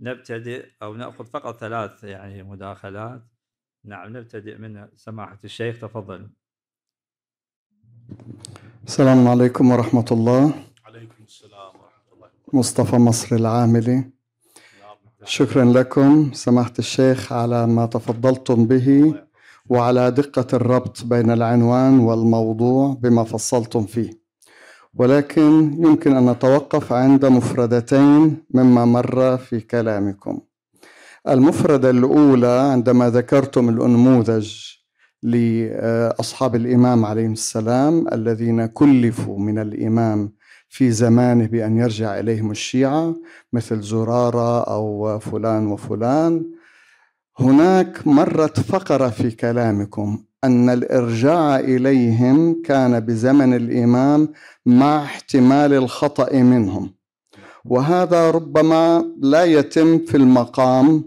نبتدئ او ناخذ فقط ثلاث يعني مداخلات نعم نبتدئ من سماحه الشيخ تفضل السلام عليكم ورحمه الله عليكم السلام ورحمه الله مصطفى مصر العاملي شكرا لكم سماحه الشيخ على ما تفضلتم به وعلى دقه الربط بين العنوان والموضوع بما فصلتم فيه ولكن يمكن أن نتوقف عند مفردتين مما مر في كلامكم المفردة الأولى عندما ذكرتم الأنموذج لأصحاب الإمام عليهم السلام الذين كلفوا من الإمام في زمانه بأن يرجع إليهم الشيعة مثل زرارة أو فلان وفلان هناك مرت فقرة في كلامكم أن الإرجاع إليهم كان بزمن الإمام مع احتمال الخطأ منهم وهذا ربما لا يتم في المقام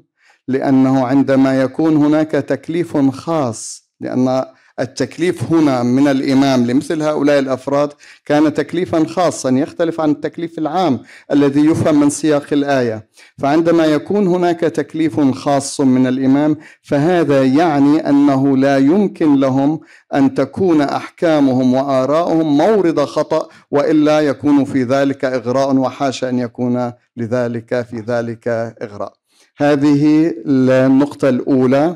لأنه عندما يكون هناك تكليف خاص لأن التكليف هنا من الإمام لمثل هؤلاء الأفراد كان تكليفا خاصا يختلف عن التكليف العام الذي يفهم من سياق الآية فعندما يكون هناك تكليف خاص من الإمام فهذا يعني أنه لا يمكن لهم أن تكون أحكامهم وارائهم مورد خطأ وإلا يكون في ذلك إغراء وحاشا أن يكون لذلك في ذلك إغراء هذه النقطة الأولى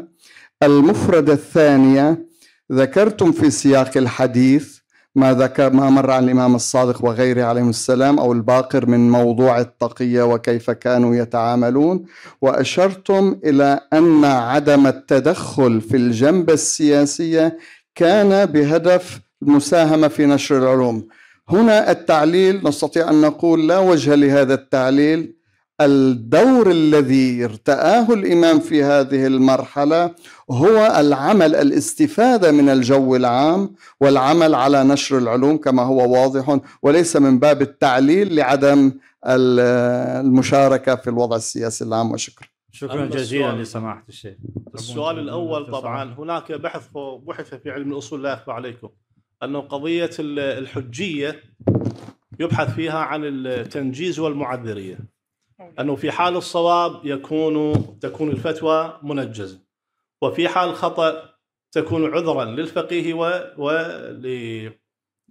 المفردة الثانية ذكرتم في سياق الحديث ما ذكر ما مر عن الامام الصادق وغيره عليهم السلام او الباقر من موضوع التقيه وكيف كانوا يتعاملون واشرتم الى ان عدم التدخل في الجنب السياسيه كان بهدف المساهمه في نشر العلوم هنا التعليل نستطيع ان نقول لا وجه لهذا التعليل الدور الذي ارتآه الإمام في هذه المرحلة هو العمل الاستفادة من الجو العام والعمل على نشر العلوم كما هو واضح وليس من باب التعليل لعدم المشاركة في الوضع السياسي العام وشكرا شكرا جزيلا لسماحة الشيخ السؤال الأول طبعا هناك بحث بحث في علم الأصول لا يخفى عليكم أنه قضية الحجية يبحث فيها عن التنجيز والمعذرية أنه في حال الصواب يكون تكون الفتوى منجزة وفي حال خطأ تكون عذرا للفقيه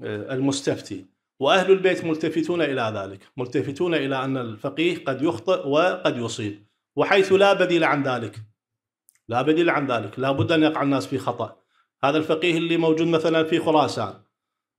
وللمستفتي وأهل البيت ملتفتون إلى ذلك ملتفتون إلى أن الفقيه قد يخطئ وقد يصيب وحيث لا بديل عن ذلك لا بديل عن ذلك لا بد أن يقع الناس في خطأ هذا الفقيه اللي موجود مثلا في خراسان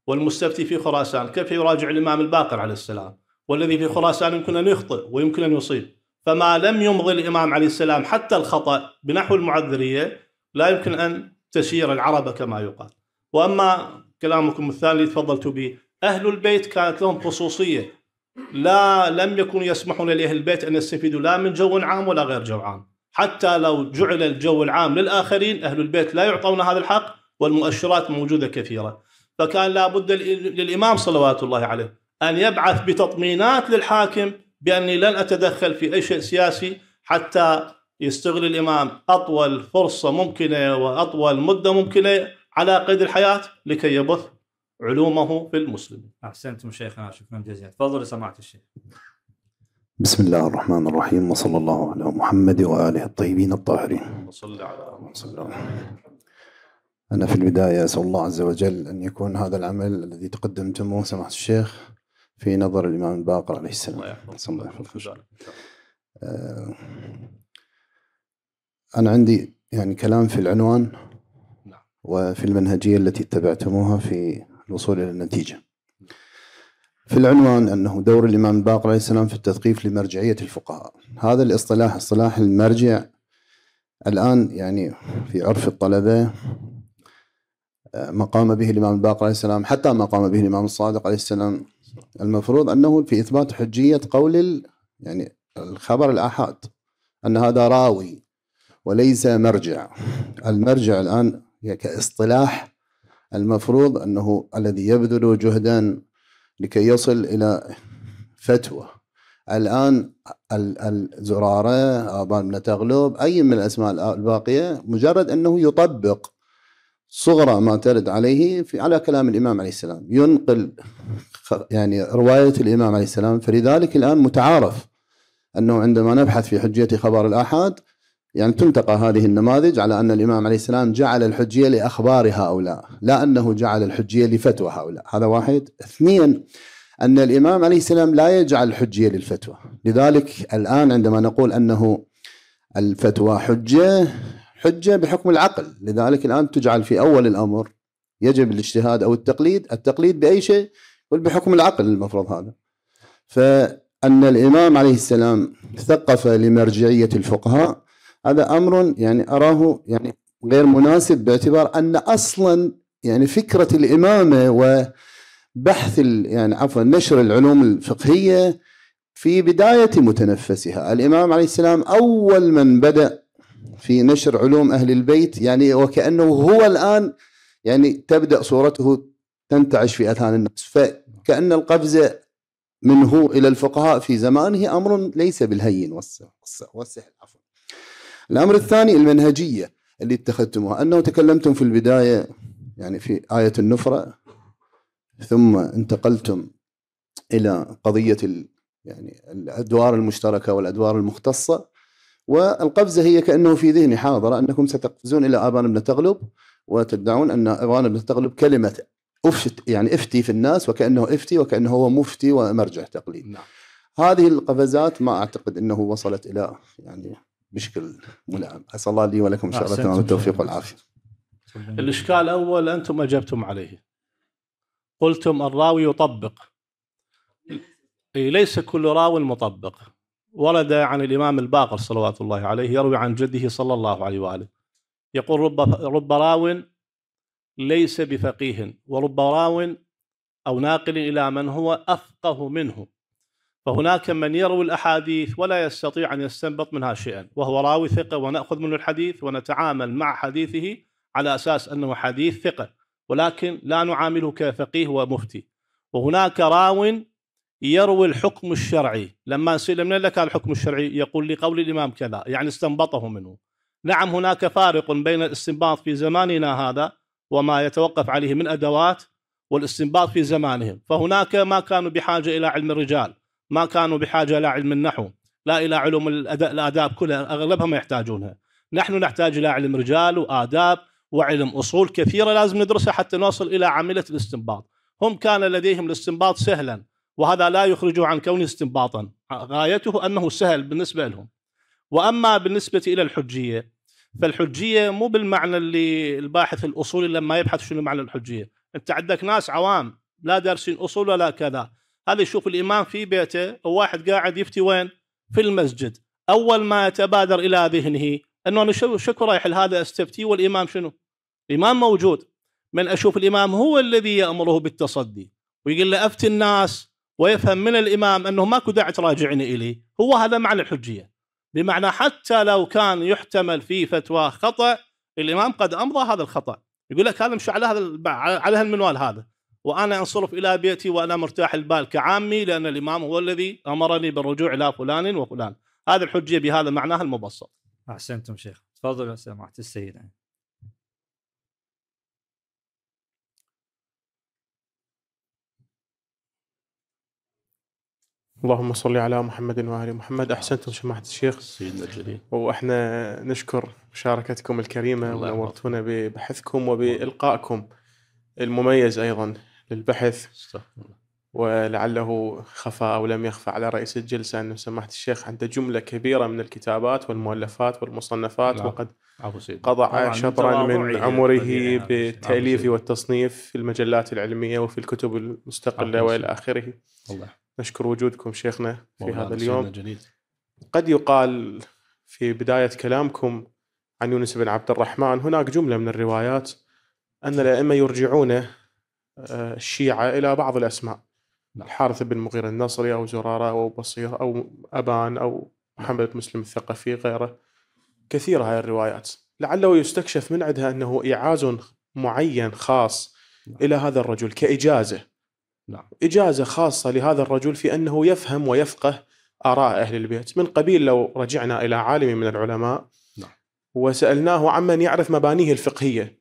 والمستفتي في خراسان كيف يراجع الإمام الباقر عليه السلام والذي في خراسان يمكن أن يخطئ ويمكن أن يصيب فما لم يمضي الإمام عليه السلام حتى الخطأ بنحو المعذرية لا يمكن أن تسير العرب كما يقال وأما كلامكم الثاني اللي تفضلتوا به أهل البيت كانت لهم خصوصية لا لم يكن يسمحون لأهل البيت أن يستفيدوا لا من جو عام ولا غير جو عام حتى لو جعل الجو العام للآخرين أهل البيت لا يعطون هذا الحق والمؤشرات موجودة كثيرة فكان لابد للإمام صلوات الله عليه أن يبعث بتطمينات للحاكم بأني لن أتدخل في أي شيء سياسي حتى يستغل الإمام أطول فرصة ممكنة وأطول مدة ممكنة على قيد الحياة لكي يبث علومه في المسلمين أحسنتم شيخنا شكرا جزيلا تفضلوا سماحة الشيخ بسم الله الرحمن الرحيم وصلى الله على محمد وآله الطيبين الطاهرين وصلى على محمد أنا في البداية أسأل الله عز وجل أن يكون هذا العمل الذي تقدمتموه سماحة الشيخ في نظر الإمام الباقر عليه السلام الله يحفظه آه، أنا عندي يعني كلام في العنوان نعم. وفي المنهجية التي اتبعتموها في الوصول إلى النتيجة في العنوان أنه دور الإمام الباقر عليه السلام في التثقيف لمرجعية الفقهاء هذا الاصطلاح اصطلاح المرجع الآن يعني في عرف الطلبة آه، ما قام به الإمام الباقر عليه السلام حتى ما قام به الإمام الصادق عليه السلام المفروض أنه في إثبات حجية قول ال... يعني الخبر الآحاد أن هذا راوي وليس مرجع المرجع الآن كاصطلاح المفروض أنه الذي يبذل جهدا لكي يصل إلى فتوى الآن الزرارة آبان بن تغلب أي من الأسماء الباقية مجرد أنه يطبق صغرى ما ترد عليه في على كلام الإمام عليه السلام ينقل يعني رواية الإمام عليه السلام فلذلك الآن متعارف أنه عندما نبحث في حجية خبر الآحاد يعني تنتقى هذه النماذج على أن الإمام عليه السلام جعل الحجية لأخبار هؤلاء لا أنه جعل الحجية لفتوى هؤلاء هذا واحد اثنين أن الإمام عليه السلام لا يجعل الحجية للفتوى لذلك الآن عندما نقول أنه الفتوى حجة حجة بحكم العقل لذلك الآن تجعل في أول الأمر يجب الاجتهاد أو التقليد التقليد بأي شيء قل بحكم العقل المفروض هذا فأن الإمام عليه السلام ثقف لمرجعية الفقهاء هذا أمر يعني أراه يعني غير مناسب باعتبار أن أصلا يعني فكرة الإمامة وبحث يعني عفوا نشر العلوم الفقهية في بداية متنفسها الإمام عليه السلام أول من بدأ في نشر علوم أهل البيت يعني وكأنه هو الآن يعني تبدأ صورته تنتعش في اذهان الناس فكان القفزه منه الى الفقهاء في زمانه امر ليس بالهين والسهل عفوا الامر الثاني المنهجيه اللي اتخذتموها انه تكلمتم في البدايه يعني في ايه النفره ثم انتقلتم الى قضيه يعني الادوار المشتركه والادوار المختصه والقفزه هي كانه في ذهني حاضره انكم ستقفزون الى ابان بن تغلب وتدعون ان ابان بن تغلب كلمه افشت يعني افتي في الناس وكأنه افتي وكأنه هو مفتي ومرجع تقليد نعم. هذه القفزات ما أعتقد أنه وصلت إلى يعني بشكل ملائم أسأل الله لي ولكم إن شاء الله تمام التوفيق والعافية الإشكال الأول أنتم أجبتم عليه قلتم الراوي يطبق ليس كل راو مطبق ورد عن الإمام الباقر صلوات الله عليه يروي عن جده صلى الله عليه وآله يقول رب, رب راو ليس بفقيه ورب راو أو ناقل إلى من هو أفقه منه فهناك من يروي الأحاديث ولا يستطيع أن يستنبط منها شيئا وهو راوي ثقة ونأخذ منه الحديث ونتعامل مع حديثه على أساس أنه حديث ثقة ولكن لا نعامله كفقيه ومفتي وهناك راو يروي الحكم الشرعي لما سئل من لك الحكم الشرعي يقول لقول الإمام كذا يعني استنبطه منه نعم هناك فارق بين الاستنباط في زماننا هذا وما يتوقف عليه من ادوات والاستنباط في زمانهم فهناك ما كانوا بحاجه الى علم الرجال ما كانوا بحاجه الى علم النحو لا الى علوم الاداب كلها اغلبها ما يحتاجونها نحن نحتاج الى علم رجال واداب وعلم اصول كثيره لازم ندرسها حتى نوصل الى عمليه الاستنباط هم كان لديهم الاستنباط سهلا وهذا لا يخرجه عن كونه استنباطا غايته انه سهل بالنسبه لهم واما بالنسبه الى الحجيه فالحجيه مو بالمعنى اللي الباحث الاصولي لما يبحث شنو معنى الحجيه انت عندك ناس عوام لا دارسين اصول ولا كذا هذا يشوف الامام في بيته وواحد قاعد يفتي وين في المسجد اول ما يتبادر الى ذهنه انه انا شكو رايح لهذا استفتي والامام شنو الامام موجود من اشوف الامام هو الذي يامره بالتصدي ويقول له افتي الناس ويفهم من الامام انه ماكو داعي تراجعني اليه هو هذا معنى الحجيه بمعنى حتى لو كان يحتمل في فتوى خطا الامام قد امضى هذا الخطا يقول لك هذا مش على هذا على هالمنوال هذا وانا انصرف الى بيتي وانا مرتاح البال كعامي لان الامام هو الذي امرني بالرجوع الى فلان وفلان هذا الحجيه بهذا معناها المبسط احسنتم شيخ تفضل سماحه السيد اللهم صل على محمد وآل محمد أحسنتم سماحة الشيخ سيدنا الجليل وإحنا نشكر مشاركتكم الكريمة ونورتونا ببحثكم وبإلقائكم المميز أيضا للبحث ولعله خفى أو لم يخفى على رئيس الجلسة أن سماحة الشيخ عنده جملة كبيرة من الكتابات والمؤلفات والمصنفات لا. نعم. وقد قضى شطرا من عمره بالتأليف نعم، نعم، والتصنيف في المجلات العلمية وفي الكتب المستقلة وإلى آخره الله. نشكر وجودكم شيخنا في هذا اليوم جديد. قد يقال في بداية كلامكم عن يونس بن عبد الرحمن هناك جملة من الروايات أن الأئمة يرجعون آه، الشيعة إلى بعض الأسماء نعم. الحارث بن مغير النصري أو زرارة أو بصير أو أبان أو نعم. محمد مسلم الثقفي غيره كثيرة هاي الروايات لعله يستكشف من عندها أنه إعاز معين خاص نعم. إلى هذا الرجل كإجازة نعم. إجازة خاصة لهذا الرجل في أنه يفهم ويفقه آراء أهل البيت من قبيل لو رجعنا إلى عالم من العلماء نعم. وسألناه عمن يعرف مبانيه الفقهية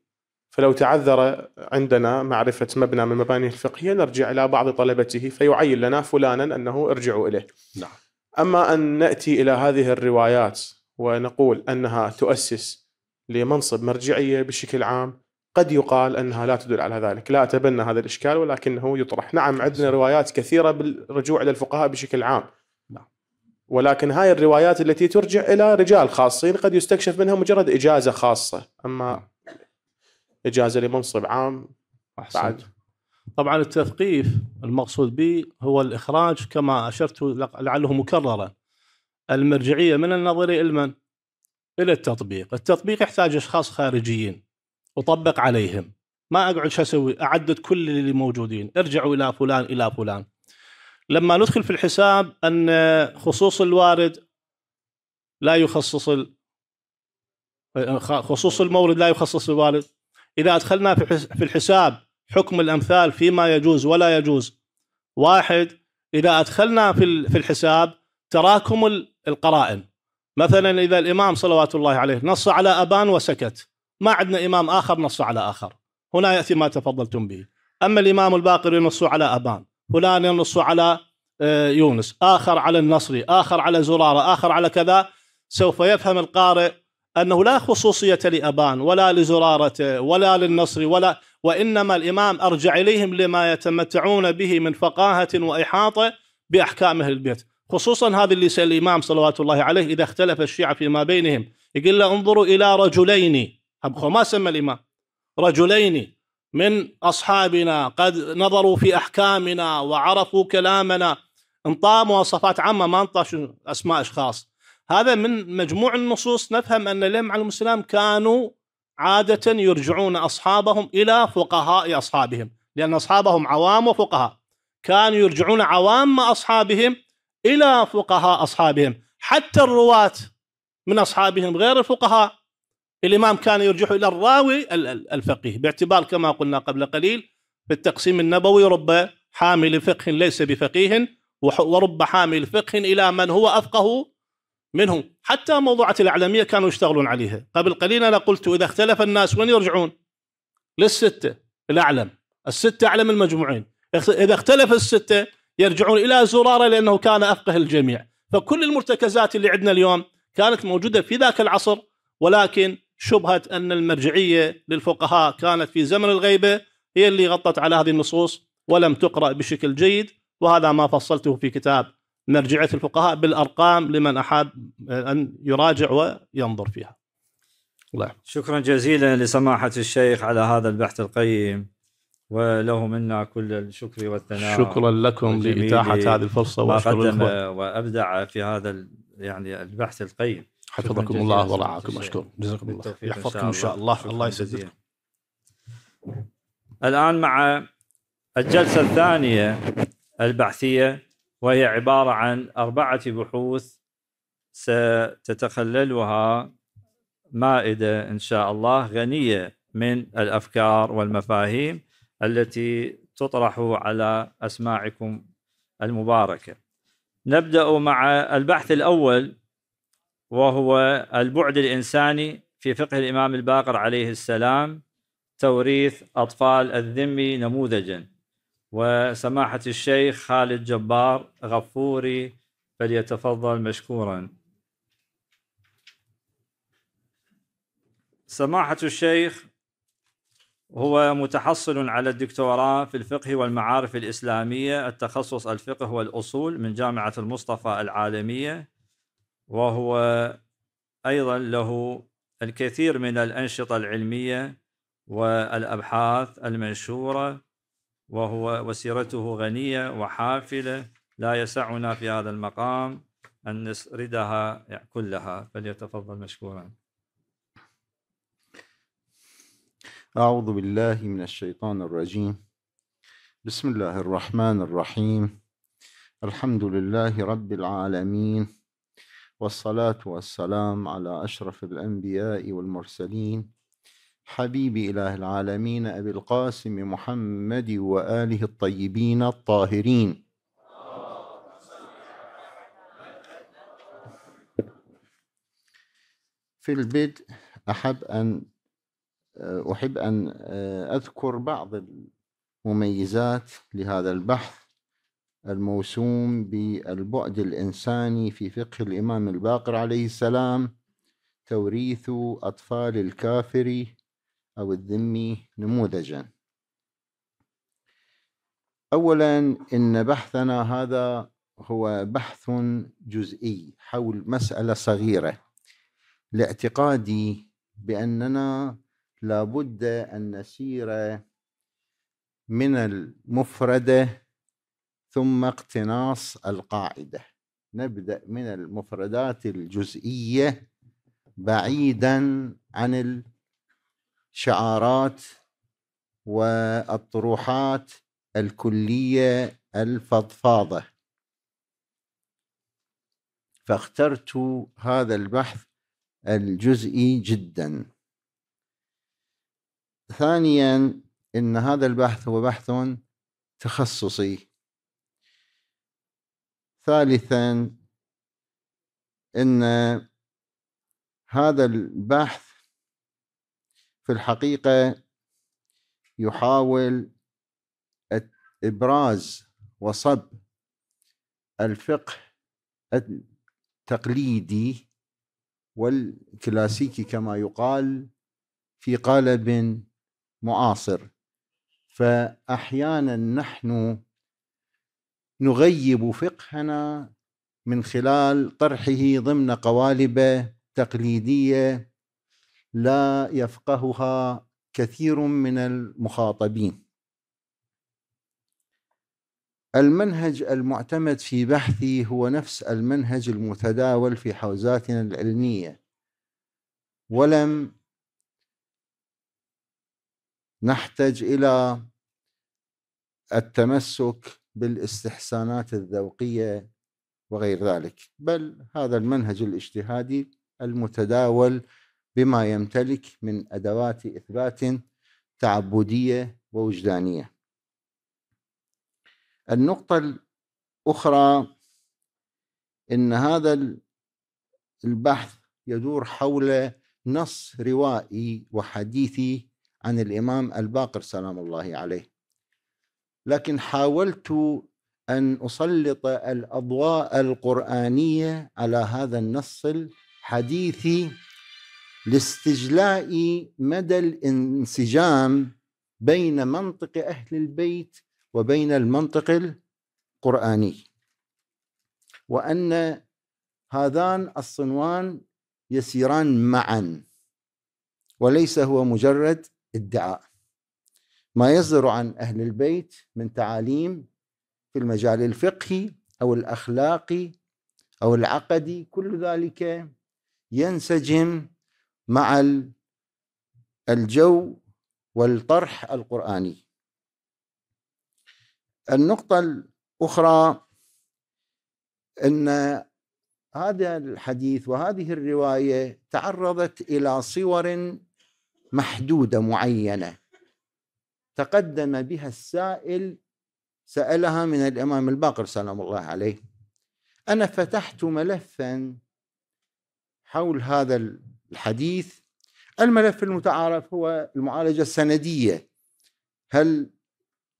فلو تعذر عندنا معرفة مبنى من مبانيه الفقهية نرجع إلى بعض طلبته فيعين لنا فلانا أنه ارجعوا إليه نعم. أما أن نأتي إلى هذه الروايات ونقول أنها تؤسس لمنصب مرجعية بشكل عام قد يقال انها لا تدل على ذلك، لا اتبنى هذا الاشكال ولكنه يطرح، نعم عندنا روايات كثيره بالرجوع الى الفقهاء بشكل عام. نعم. ولكن هاي الروايات التي ترجع الى رجال خاصين قد يستكشف منها مجرد اجازه خاصه، اما نعم. اجازه لمنصب عام أحسن. بعد طبعا التثقيف المقصود به هو الاخراج كما اشرت لعله مكررا المرجعيه من النظري الى من؟ الى التطبيق، التطبيق يحتاج اشخاص خارجيين اطبق عليهم ما اقعد شو اسوي اعدد كل اللي موجودين ارجعوا الى فلان الى فلان لما ندخل في الحساب ان خصوص الوارد لا يخصص ال... خصوص المورد لا يخصص الوارد اذا ادخلنا في الحساب حكم الامثال فيما يجوز ولا يجوز واحد اذا ادخلنا في الحساب تراكم القرائن مثلا اذا الامام صلوات الله عليه نص على ابان وسكت ما عندنا إمام آخر نص على آخر هنا يأتي ما تفضلتم به أما الإمام الباقر ينص على أبان فلان ينص على آه، يونس آخر على النصري آخر على زرارة آخر على كذا سوف يفهم القارئ أنه لا خصوصية لأبان ولا لزرارة ولا للنصر ولا وإنما الإمام أرجع إليهم لما يتمتعون به من فقاهة وإحاطة بأحكام أهل البيت خصوصا هذا اللي سأل الإمام صلوات الله عليه إذا اختلف الشيعة فيما بينهم يقول له انظروا إلى رجلين ما سمى الإمام رجلين من أصحابنا قد نظروا في أحكامنا وعرفوا كلامنا انطى مواصفات عامة ما انطى أسماء أشخاص هذا من مجموع النصوص نفهم أن الإمام عليهم السلام كانوا عادة يرجعون أصحابهم إلى فقهاء أصحابهم لأن أصحابهم عوام وفقهاء كانوا يرجعون عوام أصحابهم إلى فقهاء أصحابهم حتى الرواة من أصحابهم غير الفقهاء الإمام كان يرجح إلى الراوي الفقيه باعتبار كما قلنا قبل قليل في التقسيم النبوي رب حامل فقه ليس بفقيه ورب حامل فقه إلى من هو أفقه منه حتى موضوعة الأعلامية كانوا يشتغلون عليها قبل قليل أنا قلت إذا اختلف الناس وين يرجعون للستة الأعلم الستة أعلم المجموعين إذا اختلف الستة يرجعون إلى زرارة لأنه كان أفقه الجميع فكل المرتكزات اللي عندنا اليوم كانت موجودة في ذاك العصر ولكن شبهة أن المرجعية للفقهاء كانت في زمن الغيبة هي اللي غطت على هذه النصوص ولم تقرأ بشكل جيد وهذا ما فصلته في كتاب مرجعية الفقهاء بالأرقام لمن أحب أن يراجع وينظر فيها الله. شكرا جزيلا لسماحة الشيخ على هذا البحث القيم وله منا كل الشكر والثناء شكرا لكم لإتاحة هذه الفرصة ما قدم وأبدع في هذا يعني البحث القيم حفظكم الله ورعاكم اشكر جزاكم الله يحفظكم ان شاء الله الله يسددكم الان مع الجلسه الثانيه البحثيه وهي عباره عن اربعه بحوث ستتخللها مائده ان شاء الله غنيه من الافكار والمفاهيم التي تطرح على اسماعكم المباركه. نبدا مع البحث الاول وهو البعد الإنساني في فقه الإمام الباقر عليه السلام توريث أطفال الذمي نموذجا وسماحة الشيخ خالد جبار غفوري فليتفضل مشكورا سماحة الشيخ هو متحصل على الدكتوراه في الفقه والمعارف الإسلامية التخصص الفقه والأصول من جامعة المصطفى العالمية وهو أيضا له الكثير من الأنشطة العلمية والأبحاث المنشورة وهو وسيرته غنية وحافلة لا يسعنا في هذا المقام أن نسردها كلها فليتفضل مشكورا أعوذ بالله من الشيطان الرجيم بسم الله الرحمن الرحيم الحمد لله رب العالمين والصلاة والسلام على أشرف الأنبياء والمرسلين حبيب إله العالمين أبي القاسم محمد وآله الطيبين الطاهرين في البدء أحب أن أحب أن آه، أذكر بعض المميزات لهذا البحث الموسوم بالبعد الإنساني في فقه الإمام الباقر عليه السلام توريث أطفال الكافر أو الذمي نموذجا أولا إن بحثنا هذا هو بحث جزئي حول مسألة صغيرة لاعتقادي بأننا لابد أن نسير من المفردة ثم اقتناص القاعده نبدا من المفردات الجزئيه بعيدا عن الشعارات والطروحات الكليه الفضفاضه فاخترت هذا البحث الجزئي جدا ثانيا ان هذا البحث هو بحث تخصصي ثالثا ان هذا البحث في الحقيقه يحاول ابراز وصب الفقه التقليدي والكلاسيكي كما يقال في قالب معاصر فاحيانا نحن نغيب فقهنا من خلال طرحه ضمن قوالب تقليديه لا يفقهها كثير من المخاطبين المنهج المعتمد في بحثي هو نفس المنهج المتداول في حوزاتنا العلميه ولم نحتج الى التمسك بالاستحسانات الذوقيه وغير ذلك بل هذا المنهج الاجتهادي المتداول بما يمتلك من ادوات اثبات تعبديه ووجدانيه النقطه الاخرى ان هذا البحث يدور حول نص روائي وحديثي عن الامام الباقر سلام الله عليه لكن حاولت ان اسلط الاضواء القرانيه على هذا النص الحديثي لاستجلاء مدى الانسجام بين منطق اهل البيت وبين المنطق القراني وان هذان الصنوان يسيران معا وليس هو مجرد ادعاء ما يصدر عن اهل البيت من تعاليم في المجال الفقهي او الاخلاقي او العقدي كل ذلك ينسجم مع الجو والطرح القراني النقطه الاخرى ان هذا الحديث وهذه الروايه تعرضت الى صور محدوده معينه تقدم بها السائل سألها من الإمام الباقر سلام الله عليه أنا فتحت ملفا حول هذا الحديث الملف المتعارف هو المعالجة السندية هل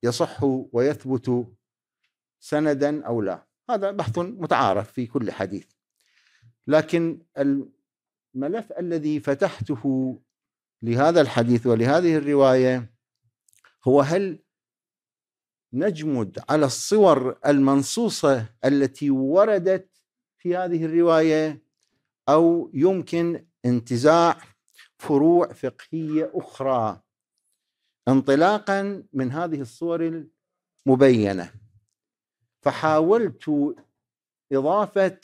يصح ويثبت سندا أو لا هذا بحث متعارف في كل حديث لكن الملف الذي فتحته لهذا الحديث ولهذه الروايه هو هل نجمد على الصور المنصوصه التي وردت في هذه الروايه او يمكن انتزاع فروع فقهيه اخرى انطلاقا من هذه الصور المبينه فحاولت اضافه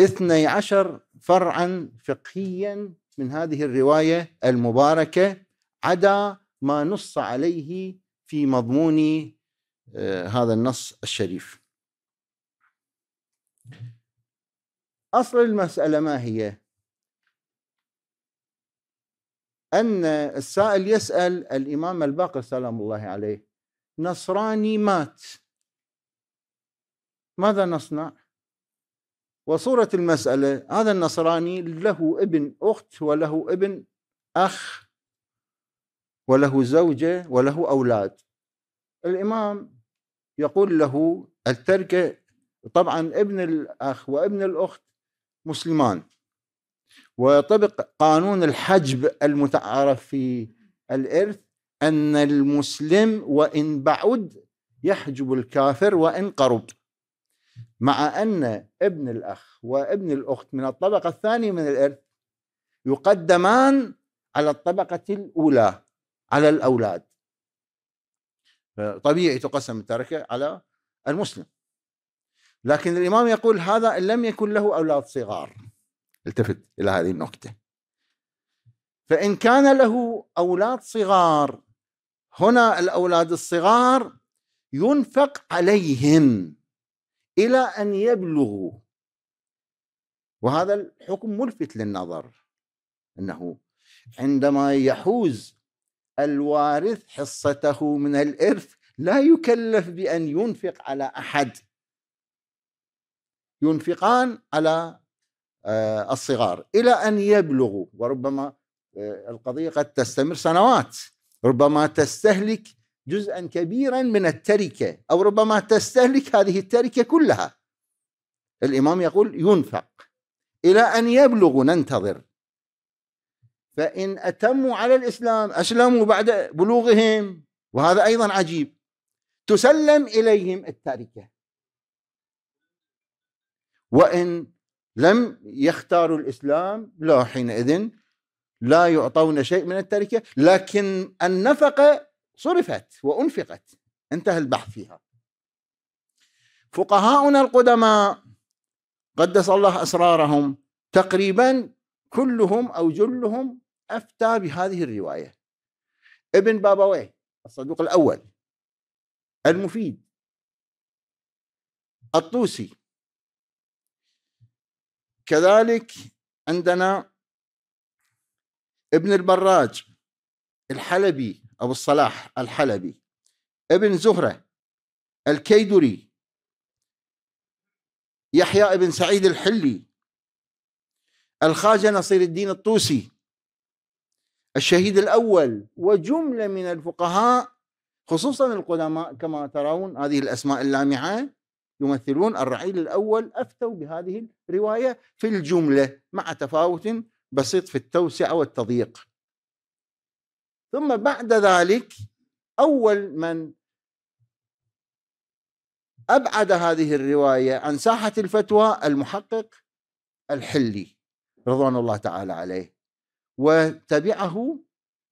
12 فرعا فقهيا من هذه الروايه المباركه عدا ما نص عليه في مضمون آه، هذا النص الشريف اصل المساله ما هي ان السائل يسال الامام الباقر سلام الله عليه نصراني مات ماذا نصنع وصوره المساله هذا النصراني له ابن اخت وله ابن اخ وله زوجة وله أولاد الإمام يقول له التركة طبعا ابن الأخ وابن الأخت مسلمان ويطبق قانون الحجب المتعارف في الإرث أن المسلم وإن بعد يحجب الكافر وإن قرب مع أن ابن الأخ وابن الأخت من الطبقة الثانية من الإرث يقدمان على الطبقة الأولى على الأولاد طبيعي تقسم التركة على المسلم لكن الإمام يقول هذا إن لم يكن له أولاد صغار التفت إلى هذه النقطة فإن كان له أولاد صغار هنا الأولاد الصغار ينفق عليهم إلى أن يبلغوا وهذا الحكم ملفت للنظر أنه عندما يحوز الوارث حصته من الإرث لا يكلف بأن ينفق على أحد ينفقان على آه، الصغار إلى أن يبلغوا وربما آه، القضية قد تستمر سنوات ربما تستهلك جزءا كبيرا من التركة أو ربما تستهلك هذه التركة كلها الإمام يقول ينفق إلى أن يبلغوا ننتظر فإن أتموا على الإسلام أسلموا بعد بلوغهم وهذا أيضا عجيب تسلم إليهم التركة وإن لم يختاروا الإسلام لا حينئذ لا يعطون شيء من التركة لكن النفقة صرفت وأنفقت انتهى البحث فيها فقهاؤنا القدماء قدس الله أسرارهم تقريبا كلهم أو جلهم أفتى بهذه الرواية ابن بابويه الصدوق الأول المفيد الطوسي كذلك عندنا ابن البراج الحلبي أبو الصلاح الحلبي ابن زهرة الكيدري يحيى ابن سعيد الحلي الخاجة نصير الدين الطوسي الشهيد الأول وجملة من الفقهاء خصوصا القدماء كما ترون هذه الأسماء اللامعة يمثلون الرعيل الأول أفتوا بهذه الرواية في الجملة مع تفاوت بسيط في التوسعة والتضييق ثم بعد ذلك أول من أبعد هذه الرواية عن ساحة الفتوى المحقق الحلي رضوان الله تعالى عليه وتبعه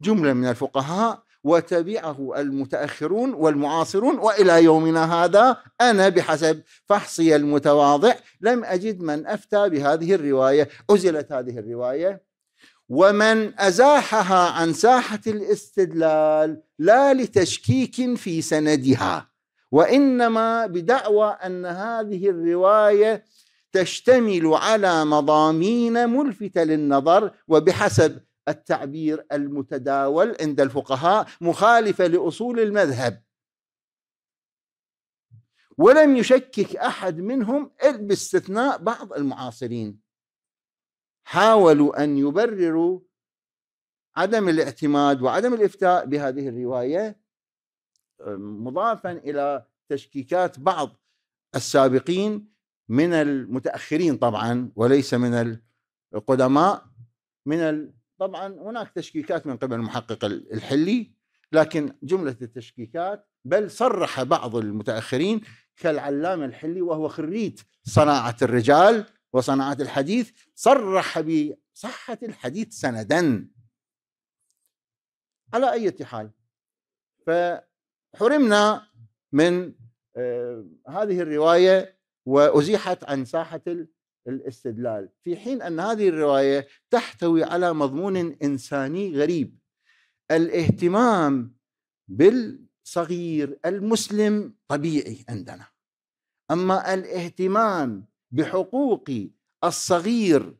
جملة من الفقهاء وتبعه المتأخرون والمعاصرون وإلى يومنا هذا أنا بحسب فحصي المتواضع لم أجد من أفتى بهذه الرواية أزلت هذه الرواية ومن أزاحها عن ساحة الاستدلال لا لتشكيك في سندها وإنما بدعوى أن هذه الرواية تشتمل على مضامين ملفتة للنظر وبحسب التعبير المتداول عند الفقهاء مخالفة لأصول المذهب ولم يشكك أحد منهم باستثناء بعض المعاصرين حاولوا أن يبرروا عدم الاعتماد وعدم الافتاء بهذه الروايه آه، مضافا الى تشكيكات بعض السابقين من المتاخرين طبعا وليس من القدماء من طبعا هناك تشكيكات من قبل المحقق الحلي لكن جمله التشكيكات بل صرح بعض المتاخرين كالعلامه الحلي وهو خريج صناعه الرجال وصناعه الحديث صرح بصحه الحديث سندا على اي حال فحرمنا من آه، هذه الروايه وازيحت عن ساحه الاستدلال في حين ان هذه الروايه تحتوي على مضمون انساني غريب الاهتمام بالصغير المسلم طبيعي عندنا اما الاهتمام بحقوق الصغير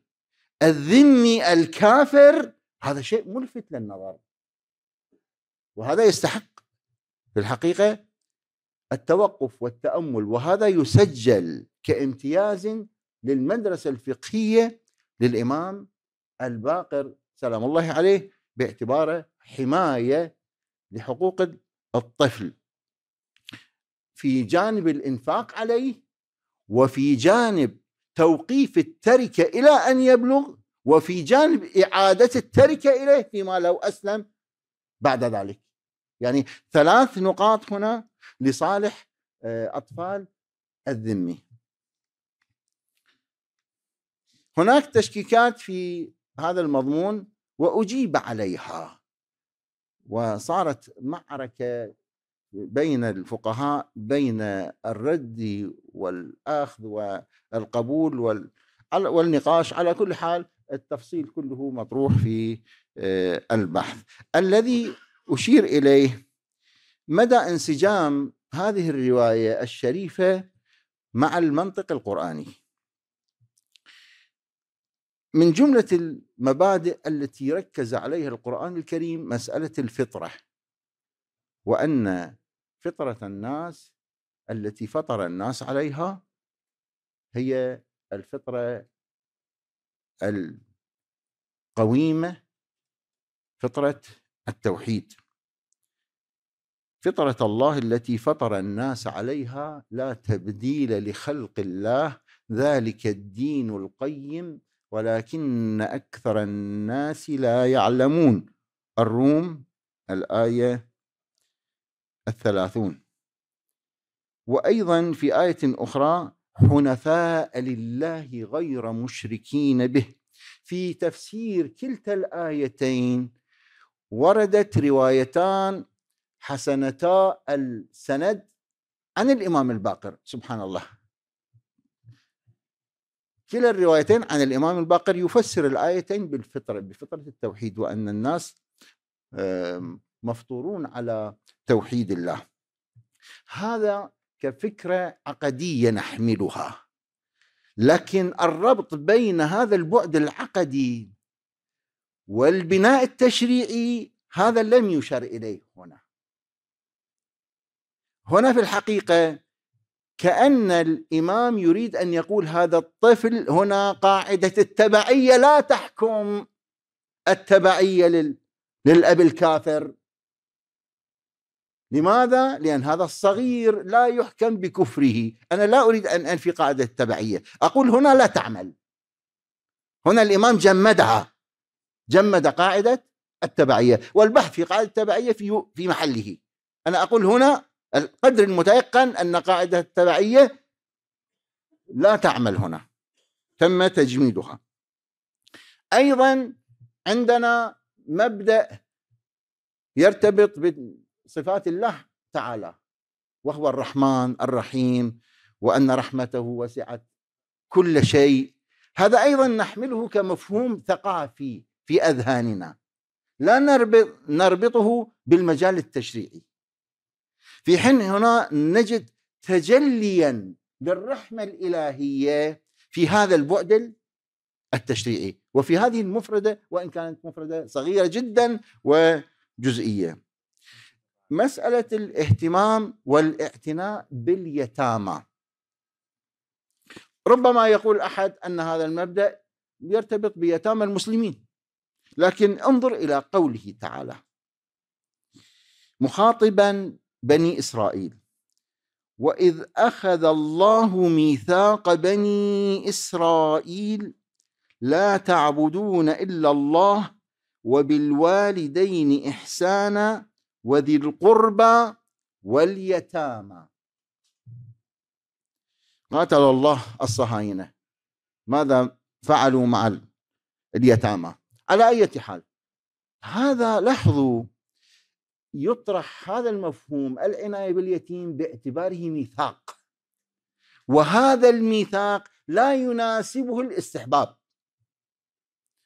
الذمي الكافر هذا شيء ملفت للنظر وهذا يستحق في الحقيقه التوقف والتامل وهذا يسجل كامتياز للمدرسه الفقهيه للامام الباقر سلام الله عليه باعتباره حمايه لحقوق الطفل في جانب الانفاق عليه وفي جانب توقيف التركه الى ان يبلغ وفي جانب اعاده التركه اليه فيما لو اسلم بعد ذلك يعني ثلاث نقاط هنا لصالح آه، أطفال الذمي هناك تشكيكات في هذا المضمون وأجيب عليها وصارت معركة بين الفقهاء بين الرد والأخذ والقبول والنقاش على كل حال التفصيل كله مطروح في آه، البحث الذي أشير إليه مدى انسجام هذه الروايه الشريفه مع المنطق القراني من جمله المبادئ التي ركز عليها القران الكريم مساله الفطره وان فطره الناس التي فطر الناس عليها هي الفطره القويمه فطره التوحيد فطرة الله التي فطر الناس عليها لا تبديل لخلق الله ذلك الدين القيم ولكن أكثر الناس لا يعلمون الروم الآية الثلاثون وأيضا في آية أخرى حنفاء لله غير مشركين به في تفسير كلتا الآيتين وردت روايتان حسنتا السند عن الإمام الباقر سبحان الله كلا الروايتين عن الإمام الباقر يفسر الآيتين بالفطرة بفطرة التوحيد وأن الناس مفطورون على توحيد الله هذا كفكرة عقدية نحملها لكن الربط بين هذا البعد العقدي والبناء التشريعي هذا لم يشر إليه هنا هنا في الحقيقة كأن الإمام يريد أن يقول هذا الطفل هنا قاعدة التبعية لا تحكم التبعية لل للأب الكافر لماذا؟ لأن هذا الصغير لا يحكم بكفره أنا لا أريد أن أنفي قاعدة التبعية أقول هنا لا تعمل هنا الإمام جمدها جمد قاعدة التبعية والبحث في قاعدة التبعية في, في محله أنا أقول هنا القدر المتيقن أن قاعدة التبعية لا تعمل هنا تم تجميدها أيضا عندنا مبدأ يرتبط بصفات الله تعالى وهو الرحمن الرحيم وأن رحمته وسعت كل شيء هذا أيضا نحمله كمفهوم ثقافي في أذهاننا لا نربط نربطه بالمجال التشريعي في حين هنا نجد تجليا للرحمة الإلهية في هذا البعد التشريعي وفي هذه المفردة وإن كانت مفردة صغيرة جدا وجزئية مسألة الاهتمام والاعتناء باليتامى ربما يقول أحد أن هذا المبدأ يرتبط بيتامى المسلمين لكن انظر إلى قوله تعالى مخاطبا بني إسرائيل وإذ أخذ الله ميثاق بني إسرائيل لا تعبدون إلا الله وبالوالدين إحسانا وذي القربى واليتامى قاتل الله الصهاينة ماذا فعلوا مع اليتامى على أي حال هذا لاحظوا يطرح هذا المفهوم العناية باليتيم باعتباره ميثاق وهذا الميثاق لا يناسبه الاستحباب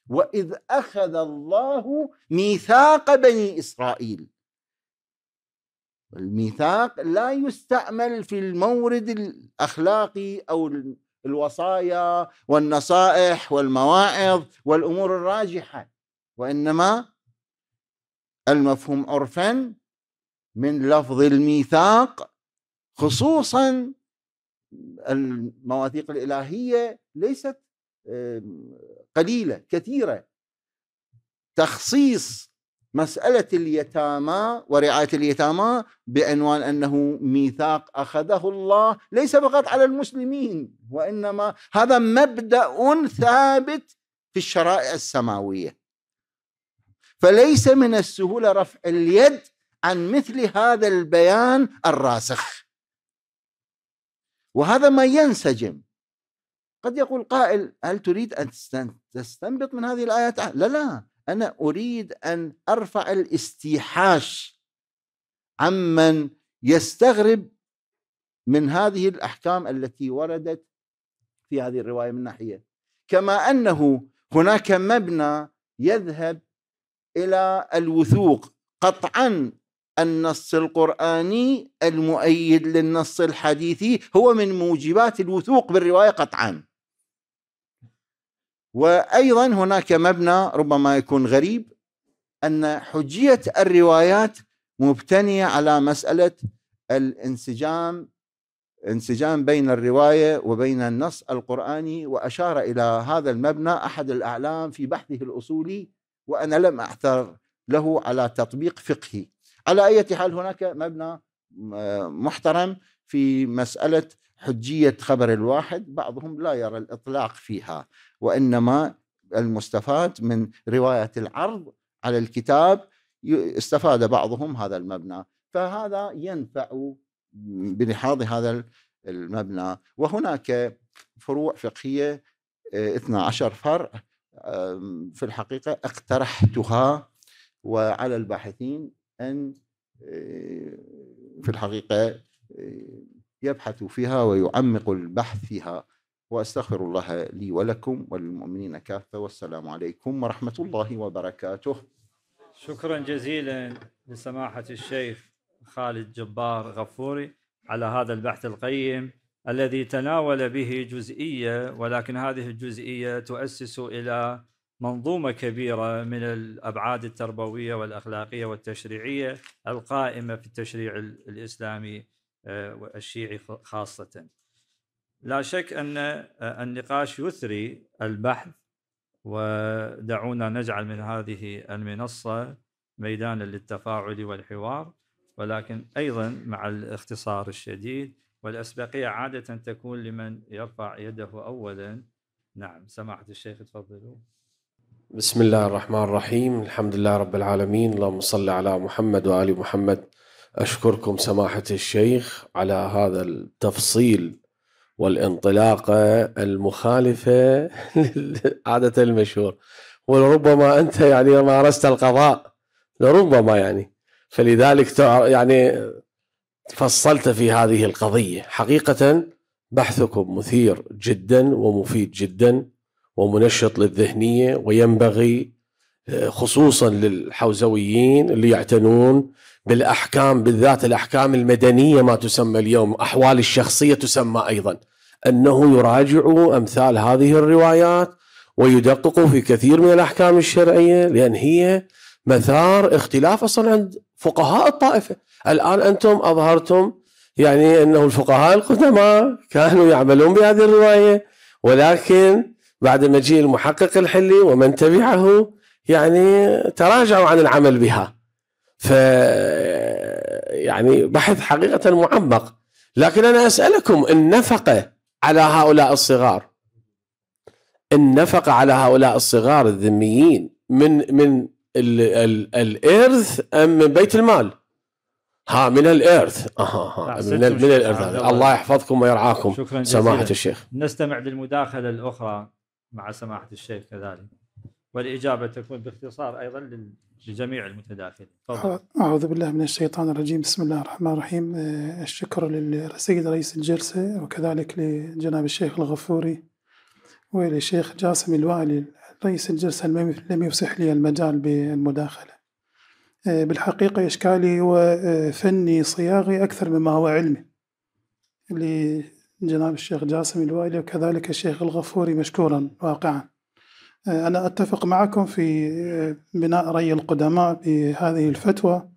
وإذ أخذ الله ميثاق بني إسرائيل الميثاق لا يستعمل في المورد الأخلاقي أو الوصايا والنصائح والمواعظ والأمور الراجحة وإنما المفهوم عرفا من لفظ الميثاق خصوصا المواثيق الالهيه ليست قليله كثيره تخصيص مساله اليتامى ورعايه اليتامى بعنوان انه ميثاق اخذه الله ليس فقط على المسلمين وانما هذا مبدا ثابت في الشرائع السماويه فليس من السهولة رفع اليد عن مثل هذا البيان الراسخ وهذا ما ينسجم قد يقول قائل هل تريد أن تستنبط من هذه الآيات لا لا أنا أريد أن أرفع الاستيحاش عمن يستغرب من هذه الأحكام التي وردت في هذه الرواية من ناحية كما أنه هناك مبنى يذهب الى الوثوق قطعا النص القراني المؤيد للنص الحديثي هو من موجبات الوثوق بالروايه قطعا وايضا هناك مبنى ربما يكون غريب ان حجيه الروايات مبتنيه على مساله الانسجام انسجام بين الروايه وبين النص القراني واشار الى هذا المبنى احد الاعلام في بحثه الاصولي وأنا لم أعثر له على تطبيق فقهي على أي حال هناك مبنى محترم في مسألة حجية خبر الواحد بعضهم لا يرى الإطلاق فيها وإنما المستفاد من رواية العرض على الكتاب استفاد بعضهم هذا المبنى فهذا ينفع بلحاظ هذا المبنى وهناك فروع فقهية 12 فرع في الحقيقة اقترحتها وعلى الباحثين أن آه، في الحقيقة آه، يبحثوا فيها ويعمقوا البحث فيها واستغفر الله لي ولكم وللمؤمنين كافه والسلام عليكم ورحمه الله وبركاته. شكرا جزيلا لسماحه الشيخ خالد جبار غفوري على هذا البحث القيم الذي تناول به جزئيه ولكن هذه الجزئيه تؤسس الى منظومه كبيره من الابعاد التربويه والاخلاقيه والتشريعيه القائمه في التشريع الاسلامي آه، والشيعي خاصه. لا شك ان آه، النقاش يثري البحث ودعونا نجعل من هذه المنصه ميدانا للتفاعل والحوار ولكن ايضا مع الاختصار الشديد والأسبقية عادة تكون لمن يرفع يده أولا نعم سماحة الشيخ تفضلوا بسم الله الرحمن الرحيم الحمد لله رب العالمين اللهم صل على محمد وآل محمد أشكركم سماحة الشيخ على هذا التفصيل والانطلاقة المخالفة عادة المشهور ولربما أنت يعني مارست القضاء لربما يعني فلذلك يعني فصلت في هذه القضية حقيقة بحثكم مثير جدا ومفيد جدا ومنشط للذهنية وينبغي آه، خصوصا للحوزويين اللي يعتنون بالأحكام بالذات الأحكام المدنية ما تسمى اليوم أحوال الشخصية تسمى أيضا أنه يراجع أمثال هذه الروايات ويدققوا في كثير من الأحكام الشرعية لأن هي مثار اختلاف اصلا عند فقهاء الطائفه الان انتم اظهرتم يعني انه الفقهاء القدماء كانوا يعملون بهذه الروايه ولكن بعد مجيء المحقق الحلي ومن تبعه يعني تراجعوا عن العمل بها ف يعني بحث حقيقه معمق لكن انا اسالكم النفقه على هؤلاء الصغار النفقه على هؤلاء الصغار الذميين من من ال الارث ام من بيت المال؟ ها من الارث اها ها من, من الارث الله يحفظكم ويرعاكم شكرا جزيلا. سماحه الشيخ نستمع للمداخله الاخرى مع سماحه الشيخ كذلك والاجابه تكون باختصار ايضا لجميع المتداخلين اعوذ بالله من الشيطان الرجيم بسم الله الرحمن الرحيم آه، الشكر للسيد رئيس الجلسه وكذلك لجناب الشيخ الغفوري وللشيخ جاسم الوالي رئيس الجلسة لم يفسح لي المجال بالمداخلة آه، بالحقيقة إشكالي هو آه، فني صياغي أكثر مما هو علمي لجناب الشيخ جاسم الوالي وكذلك الشيخ الغفوري مشكورا واقعا آه، أنا أتفق معكم في بناء رأي القدماء بهذه الفتوى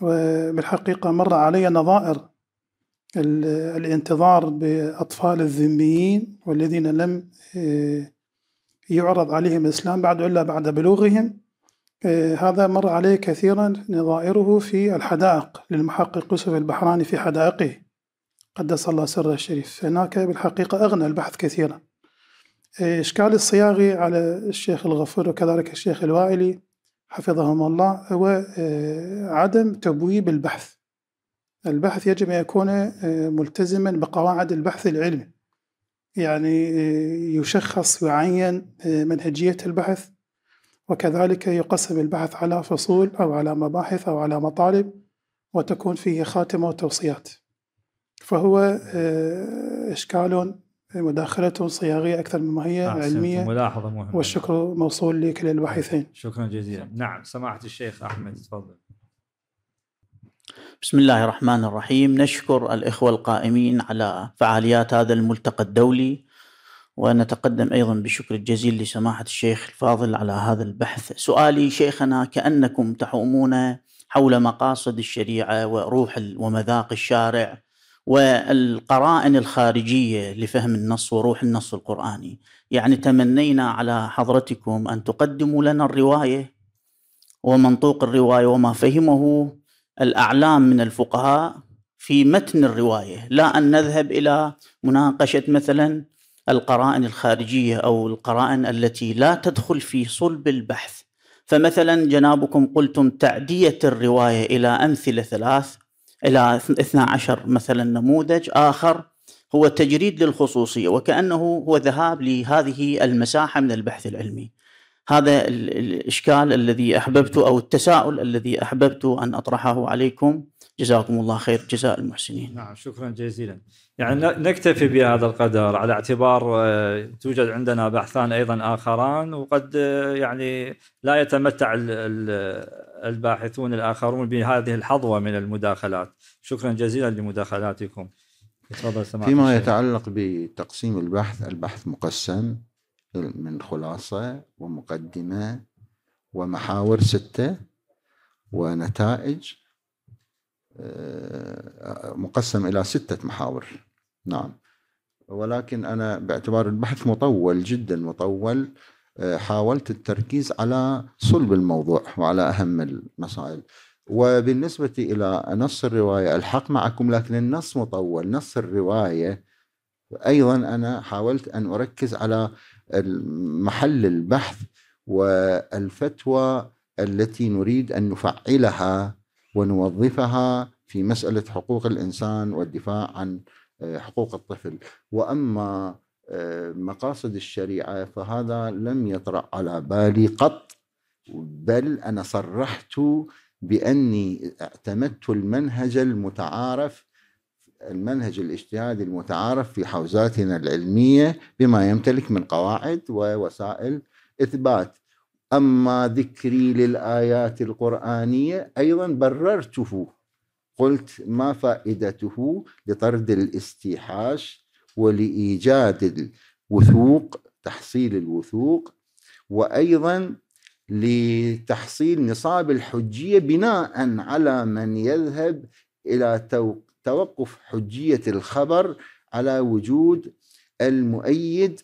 وبالحقيقة مر علي نظائر الانتظار بأطفال الذميين والذين لم يعرض عليهم الإسلام بعد إلا بعد بلوغهم آه، هذا مر عليه كثيرا نظائره في الحدائق للمحقق يوسف البحراني في حدائقه قدس الله سره الشريف هناك بالحقيقة أغنى البحث كثيرا آه، إشكال الصياغي على الشيخ الغفور وكذلك الشيخ الوائلي حفظهم الله هو آه، عدم تبويب البحث البحث يجب أن يكون ملتزما بقواعد البحث العلمي يعني آه، يشخص ويعين آه، منهجية البحث وكذلك يقسم البحث على فصول أو على مباحث أو على مطالب وتكون فيه خاتمة وتوصيات فهو آه، إشكال مداخلة صياغية أكثر مما هي علمية ملاحظة مهمة والشكر موصول لكل الباحثين شكرا جزيلا نعم سماحة الشيخ أحمد تفضل بسم الله الرحمن الرحيم نشكر الإخوة القائمين على فعاليات هذا الملتقى الدولي ونتقدم أيضا بالشكر الجزيل لسماحة الشيخ الفاضل على هذا البحث سؤالي شيخنا كأنكم تحومون حول مقاصد الشريعة وروح ومذاق الشارع والقرائن الخارجية لفهم النص وروح النص القرآني يعني تمنينا على حضرتكم أن تقدموا لنا الرواية ومنطوق الرواية وما فهمه الأعلام من الفقهاء في متن الرواية لا أن نذهب إلى مناقشة مثلا القرائن الخارجية أو القرائن التي لا تدخل في صلب البحث فمثلا جنابكم قلتم تعدية الرواية إلى أمثلة ثلاث إلى 12 مثلا نموذج آخر هو تجريد للخصوصية وكأنه هو ذهاب لهذه المساحة من البحث العلمي هذا الإشكال الذي أحببت أو التساؤل الذي أحببت أن أطرحه عليكم جزاكم الله خير جزاء المحسنين نعم شكرا جزيلا يعني نكتفي بهذا القدر على اعتبار آه، توجد عندنا باحثان أيضا آخران وقد آه، يعني لا يتمتع الباحثون الآخرون بهذه الحظوة من المداخلات شكرا جزيلا لمداخلاتكم فيما يتعلق بتقسيم البحث البحث مقسم من خلاصة ومقدمة ومحاور ستة ونتائج آه، مقسم إلى ستة محاور نعم ولكن أنا باعتبار البحث مطول جدا مطول آه، حاولت التركيز على صلب الموضوع وعلى أهم المسائل وبالنسبة إلى نص الرواية الحق معكم لكن النص مطول نص الرواية أيضا أنا حاولت أن أركز على محل البحث والفتوى التي نريد ان نفعلها ونوظفها في مساله حقوق الانسان والدفاع عن آه، حقوق الطفل واما آه، مقاصد الشريعه فهذا لم يطرا على بالي قط بل انا صرحت باني اعتمدت المنهج المتعارف المنهج الاجتهادي المتعارف في حوزاتنا العلمية بما يمتلك من قواعد ووسائل إثبات أما ذكري للآيات القرآنية أيضا بررته قلت ما فائدته لطرد الاستيحاش ولإيجاد الوثوق تحصيل الوثوق وأيضا لتحصيل نصاب الحجية بناء على من يذهب إلى توقيع توقف حجية الخبر على وجود المؤيد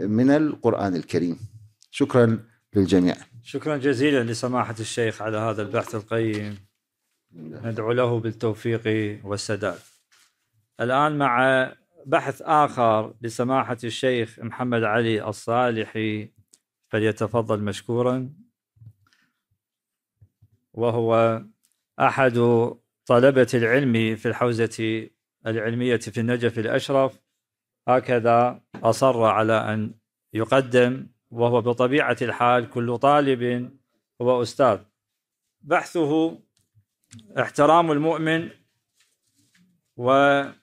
من القرآن الكريم شكرا للجميع شكرا جزيلا لسماحة الشيخ على هذا البحث القيم ندعو له بالتوفيق والسداد الآن مع بحث آخر لسماحة الشيخ محمد علي الصالحي فليتفضل مشكورا وهو أحد طلبة العلم في الحوزة العلمية في النجف الأشرف هكذا أصر على أن يقدم وهو بطبيعة الحال كل طالب هو أستاذ بحثه احترام المؤمن وحرمته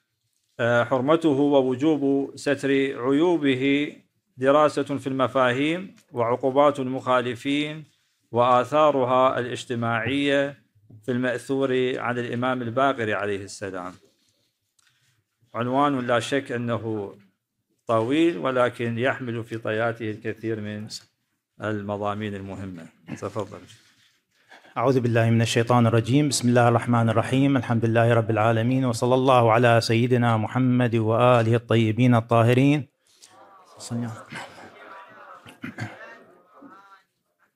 ووجوب ستر عيوبه دراسة في المفاهيم وعقوبات المخالفين وآثارها الاجتماعية في المأثور عن الإمام الباقر عليه السلام عنوان لا شك أنه طويل ولكن يحمل في طياته الكثير من المضامين المهمة تفضل أعوذ بالله من الشيطان الرجيم بسم الله الرحمن الرحيم الحمد لله رب العالمين وصلى الله على سيدنا محمد وآله الطيبين الطاهرين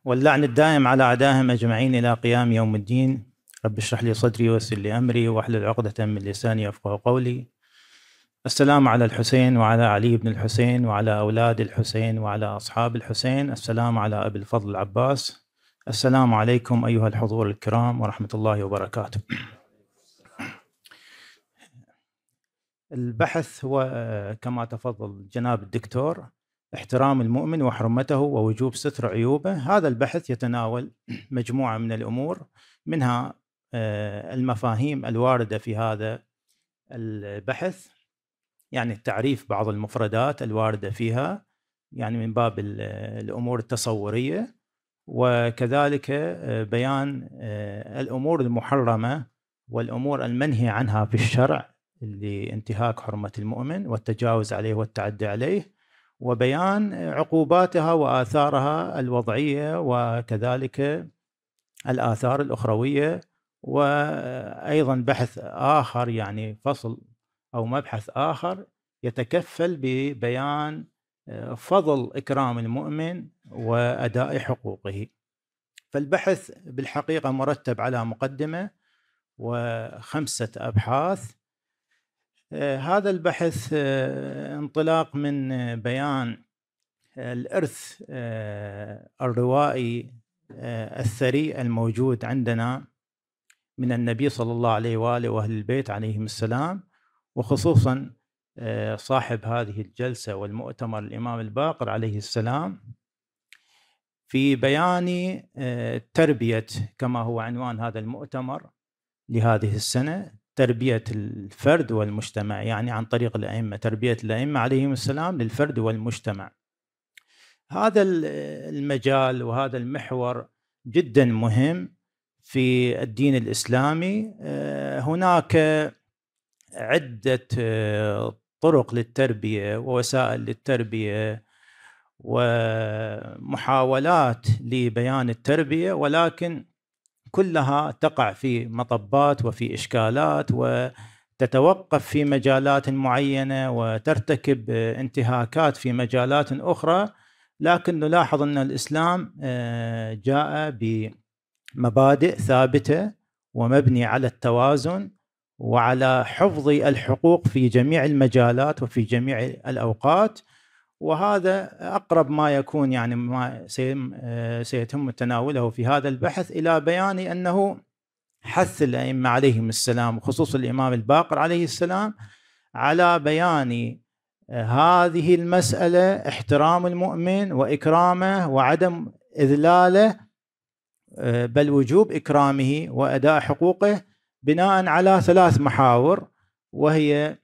واللعن الدائم على أعدائهم أجمعين إلى قيام يوم الدين رب اشرح لي صدري ويسر لي أمري واحلل عقدة من لساني يفقه قولي السلام على الحسين وعلى علي بن الحسين وعلى أولاد الحسين وعلى أصحاب الحسين السلام على أبي الفضل العباس السلام عليكم أيها الحضور الكرام ورحمة الله وبركاته البحث هو آه، كما تفضل جناب الدكتور احترام المؤمن وحرمته ووجوب ستر عيوبه هذا البحث يتناول مجموعة من الأمور منها آه، المفاهيم الواردة في هذا البحث يعني التعريف بعض المفردات الواردة فيها يعني من باب آه، الأمور التصورية وكذلك آه، بيان الأمور المحرمة والأمور المنهي عنها في الشرع لانتهاك حرمة المؤمن والتجاوز عليه والتعدي عليه وبيان عقوباتها واثارها الوضعيه وكذلك الاثار الاخرويه وايضا بحث اخر يعني فصل او مبحث اخر يتكفل ببيان آه، فضل اكرام المؤمن واداء حقوقه فالبحث بالحقيقه مرتب على مقدمه وخمسه ابحاث آه، هذا البحث آه، انطلاق من آه، بيان الارث الروائي الثري الموجود عندنا من النبي صلى الله عليه واله واهل البيت عليهم السلام وخصوصا صاحب هذه الجلسه والمؤتمر الامام الباقر عليه السلام في بيان تربيه كما هو عنوان هذا المؤتمر لهذه السنه تربية الفرد والمجتمع يعني عن طريق الأئمة تربية الأئمة عليهم السلام للفرد والمجتمع هذا المجال وهذا المحور جدا مهم في الدين الإسلامي آه، هناك عدة آه، طرق للتربية ووسائل للتربية ومحاولات لبيان التربية ولكن كلها تقع في مطبات وفي اشكالات وتتوقف في مجالات معينه وترتكب انتهاكات في مجالات اخرى لكن نلاحظ ان الاسلام آه، جاء بمبادئ ثابته ومبني على التوازن وعلى حفظ الحقوق في جميع المجالات وفي جميع الاوقات وهذا اقرب ما يكون يعني ما آه، سيتم تناوله في هذا البحث الى بيان انه حث الائمه عليهم السلام وخصوص الامام الباقر عليه السلام على بيان آه، هذه المساله احترام المؤمن واكرامه وعدم اذلاله آه، بل وجوب اكرامه واداء حقوقه بناء على ثلاث محاور وهي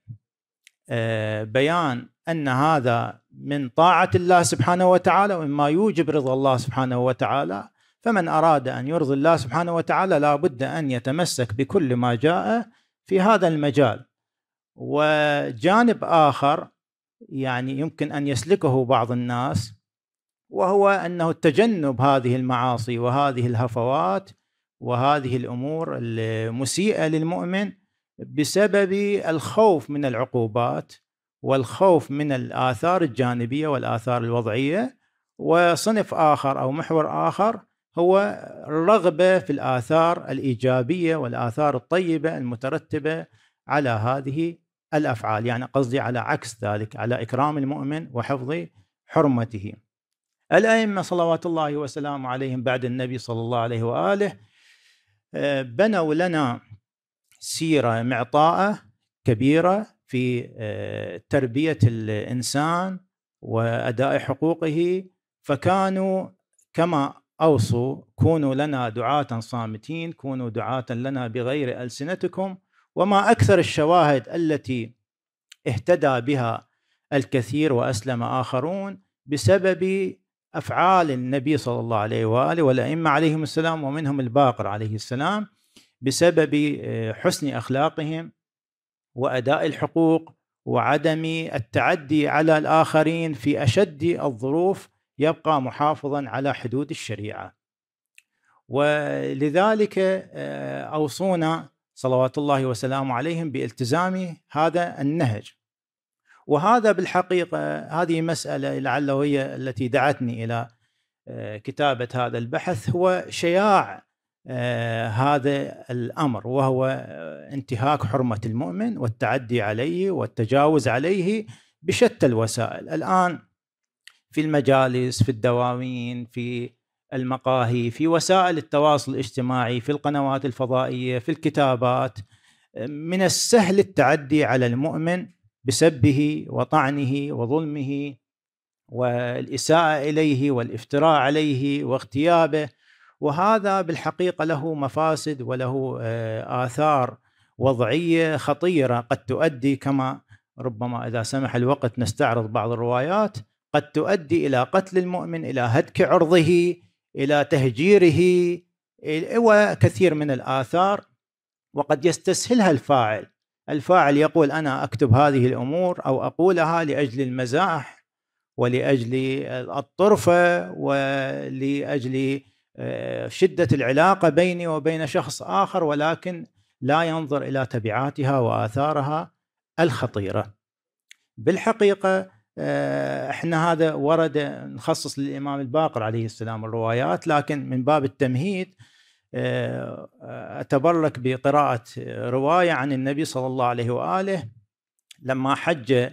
بيان ان هذا من طاعة الله سبحانه وتعالى ومما يوجب رضا الله سبحانه وتعالى فمن أراد أن يرضي الله سبحانه وتعالى لا بد أن يتمسك بكل ما جاء في هذا المجال وجانب آخر يعني يمكن أن يسلكه بعض الناس وهو أنه تجنب هذه المعاصي وهذه الهفوات وهذه الأمور المسيئة للمؤمن بسبب الخوف من العقوبات والخوف من الآثار الجانبية والآثار الوضعية وصنف آخر أو محور آخر هو الرغبة في الآثار الإيجابية والآثار الطيبة المترتبة على هذه الأفعال يعني قصدي على عكس ذلك على إكرام المؤمن وحفظ حرمته الأئمة صلوات الله وسلامه عليهم بعد النبي صلى الله عليه وآله آه، بنوا لنا سيرة معطاءة كبيرة في آه، تربيه الانسان واداء حقوقه فكانوا كما اوصوا كونوا لنا دعاة صامتين كونوا دعاة لنا بغير السنتكم وما اكثر الشواهد التي اهتدى بها الكثير واسلم اخرون بسبب افعال النبي صلى الله عليه واله والائمه عليهم السلام ومنهم الباقر عليه السلام بسبب آه، حسن اخلاقهم واداء الحقوق وعدم التعدي على الاخرين في اشد الظروف يبقى محافظا على حدود الشريعه. ولذلك آه، اوصونا صلوات الله وسلامه عليهم بالتزام هذا النهج. وهذا بالحقيقه هذه مساله لعله هي التي دعتني الى آه، كتابه هذا البحث هو شياع آه، هذا الامر وهو آه، انتهاك حرمه المؤمن والتعدي عليه والتجاوز عليه بشتى الوسائل الان في المجالس في الدواوين في المقاهي في وسائل التواصل الاجتماعي في القنوات الفضائيه في الكتابات آه، من السهل التعدي على المؤمن بسبه وطعنه وظلمه والاساءه اليه والافتراء عليه واغتيابه وهذا بالحقيقه له مفاسد وله آه، اثار وضعيه خطيره قد تؤدي كما ربما اذا سمح الوقت نستعرض بعض الروايات قد تؤدي الى قتل المؤمن الى هتك عرضه الى تهجيره وكثير من الاثار وقد يستسهلها الفاعل الفاعل يقول انا اكتب هذه الامور او اقولها لاجل المزاح ولاجل الطرفه ولاجل آه، شده العلاقه بيني وبين شخص اخر ولكن لا ينظر الى تبعاتها واثارها الخطيره. بالحقيقه آه، احنا هذا ورد نخصص للامام الباقر عليه السلام الروايات لكن من باب التمهيد آه، اتبرك بقراءه روايه عن النبي صلى الله عليه واله لما حج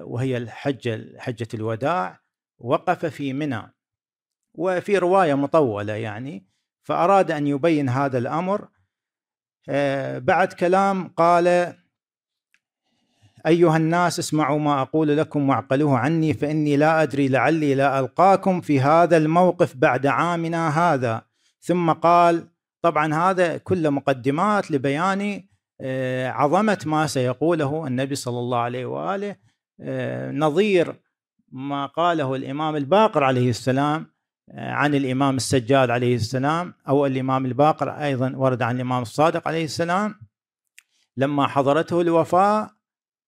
وهي الحجه حجه الوداع وقف في منى وفي روايه مطوله يعني فاراد ان يبين هذا الامر آه، بعد كلام قال ايها الناس اسمعوا ما اقول لكم واعقلوه عني فاني لا ادري لعلي لا القاكم في هذا الموقف بعد عامنا هذا ثم قال طبعا هذا كله مقدمات لبيان آه، عظمه ما سيقوله النبي صلى الله عليه واله آه، نظير ما قاله الامام الباقر عليه السلام عن الإمام السجاد عليه السلام أو الإمام الباقر أيضا ورد عن الإمام الصادق عليه السلام لما حضرته الوفاة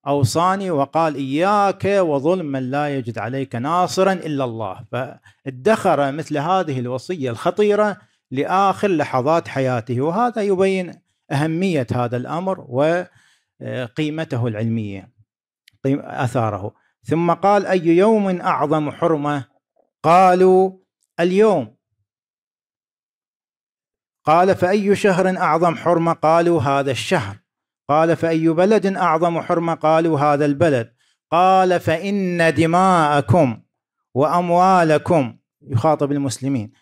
أوصاني وقال إياك وظلم من لا يجد عليك ناصرا إلا الله فادخر مثل هذه الوصية الخطيرة لآخر لحظات حياته وهذا يبين أهمية هذا الأمر وقيمته العلمية أثاره ثم قال أي يوم أعظم حرمة قالوا اليوم قال فأي شهر أعظم حرمة قالوا هذا الشهر قال فأي بلد أعظم حرمة قالوا هذا البلد قال فإن دماءكم وأموالكم يخاطب المسلمين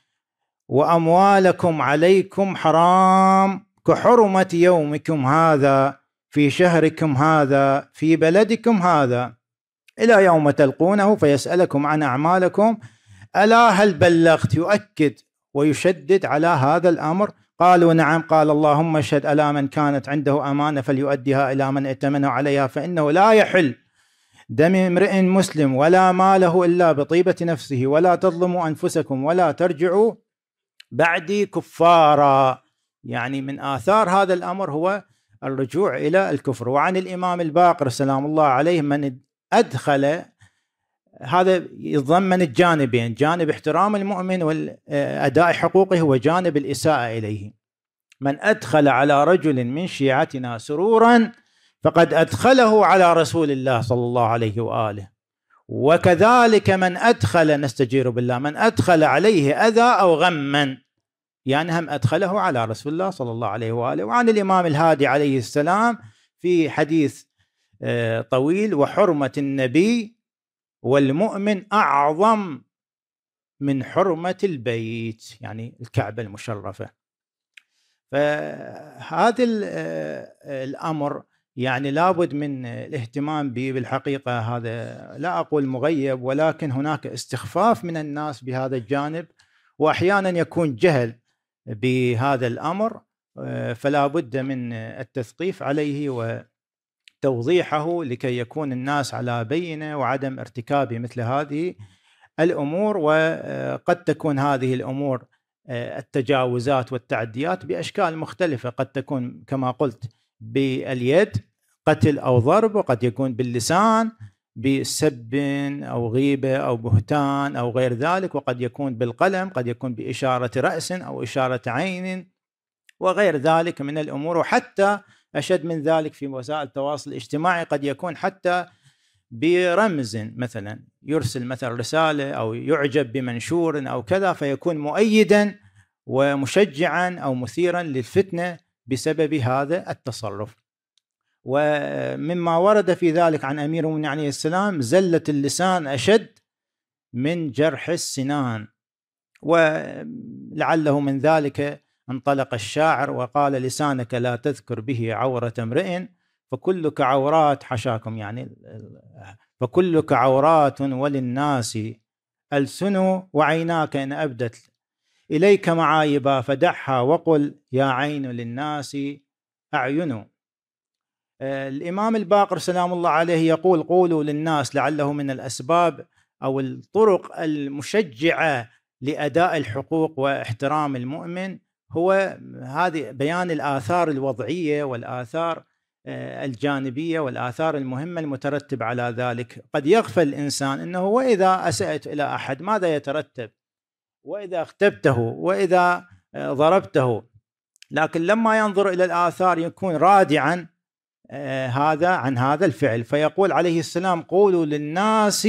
وأموالكم عليكم حرام كحرمة يومكم هذا في شهركم هذا في بلدكم هذا إلى يوم تلقونه فيسألكم عن أعمالكم ألا هل بلغت يؤكد ويشدد على هذا الأمر قالوا نعم قال اللهم اشهد ألا من كانت عنده أمانة فليؤديها إلى من ائتمنه عليها فإنه لا يحل دم امرئ مسلم ولا ماله إلا بطيبة نفسه ولا تظلموا أنفسكم ولا ترجعوا بعدي كفارا يعني من آثار هذا الأمر هو الرجوع إلى الكفر وعن الإمام الباقر سلام الله عليه من أدخل هذا يتضمن الجانبين جانب احترام المؤمن وأداء حقوقه وجانب الإساءة إليه من أدخل على رجل من شيعتنا سرورا فقد أدخله على رسول الله صلى الله عليه وآله وكذلك من أدخل نستجير بالله من أدخل عليه أذى أو غما يعني هم أدخله على رسول الله صلى الله عليه وآله وعن الإمام الهادي عليه السلام في حديث آه، طويل وحرمة النبي والمؤمن اعظم من حرمه البيت يعني الكعبه المشرفه فهذا آه، الامر يعني لابد من الاهتمام به بالحقيقه هذا لا اقول مغيب ولكن هناك استخفاف من الناس بهذا الجانب واحيانا يكون جهل بهذا الامر آه، فلا بد من التثقيف عليه و توضيحه لكي يكون الناس على بينه وعدم ارتكاب مثل هذه الامور وقد تكون هذه الامور آه، التجاوزات والتعديات باشكال مختلفه قد تكون كما قلت باليد قتل او ضرب وقد يكون باللسان بسب او غيبه او بهتان او غير ذلك وقد يكون بالقلم قد يكون باشاره راس او اشاره عين وغير ذلك من الامور وحتى أشد من ذلك في وسائل التواصل الاجتماعي قد يكون حتى برمز مثلا يرسل مثلا رسالة أو يعجب بمنشور أو كذا فيكون مؤيدا ومشجعا أو مثيرا للفتنة بسبب هذا التصرف ومما ورد في ذلك عن أمير المؤمنين عليه السلام زلة اللسان أشد من جرح السنان ولعله من ذلك انطلق الشاعر وقال لسانك لا تذكر به عورة امرئ فكلك عورات حشاكم يعني فكلك عورات وللناس ألسن وعيناك إن أبدت إليك معايبا فدعها وقل يا عين للناس أعين آه، الإمام الباقر سلام الله عليه يقول قولوا للناس لعله من الأسباب أو الطرق المشجعة لأداء الحقوق واحترام المؤمن هو هذه بيان الآثار الوضعية والآثار آه، الجانبية والآثار المهمة المترتب على ذلك قد يغفل الإنسان أنه وإذا أسأت إلى أحد ماذا يترتب وإذا اغتبته وإذا آه، ضربته لكن لما ينظر إلى الآثار يكون رادعا آه، هذا عن هذا الفعل فيقول عليه السلام قولوا للناس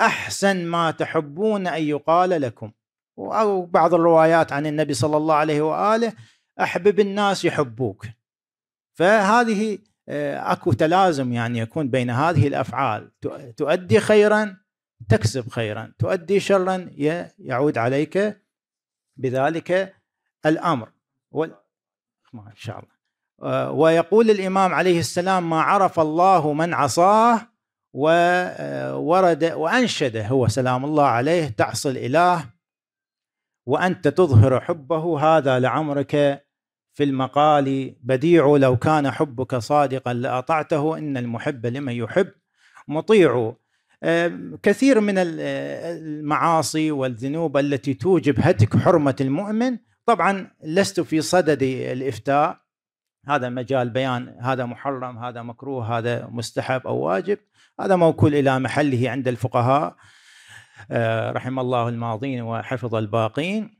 أحسن ما تحبون أن يقال لكم أو بعض الروايات عن النبي صلى الله عليه وآله أحبب الناس يحبوك فهذه آه، أكو تلازم يعني يكون بين هذه الأفعال تؤدي خيرا تكسب خيرا تؤدي شرا يعود عليك بذلك الأمر و... إن شاء الله آه، ويقول الإمام عليه السلام ما عرف الله من عصاه وورد آه، وأنشده هو سلام الله عليه تعصي الإله وأنت تظهر حبه هذا لعمرك في المقال بديع لو كان حبك صادقا لأطعته إن المحب لمن يحب مطيع آه، كثير من المعاصي والذنوب التي توجب هتك حرمة المؤمن طبعا لست في صدد الإفتاء هذا مجال بيان هذا محرم هذا مكروه هذا مستحب أو واجب هذا موكول إلى محله عند الفقهاء رحم الله الماضين وحفظ الباقين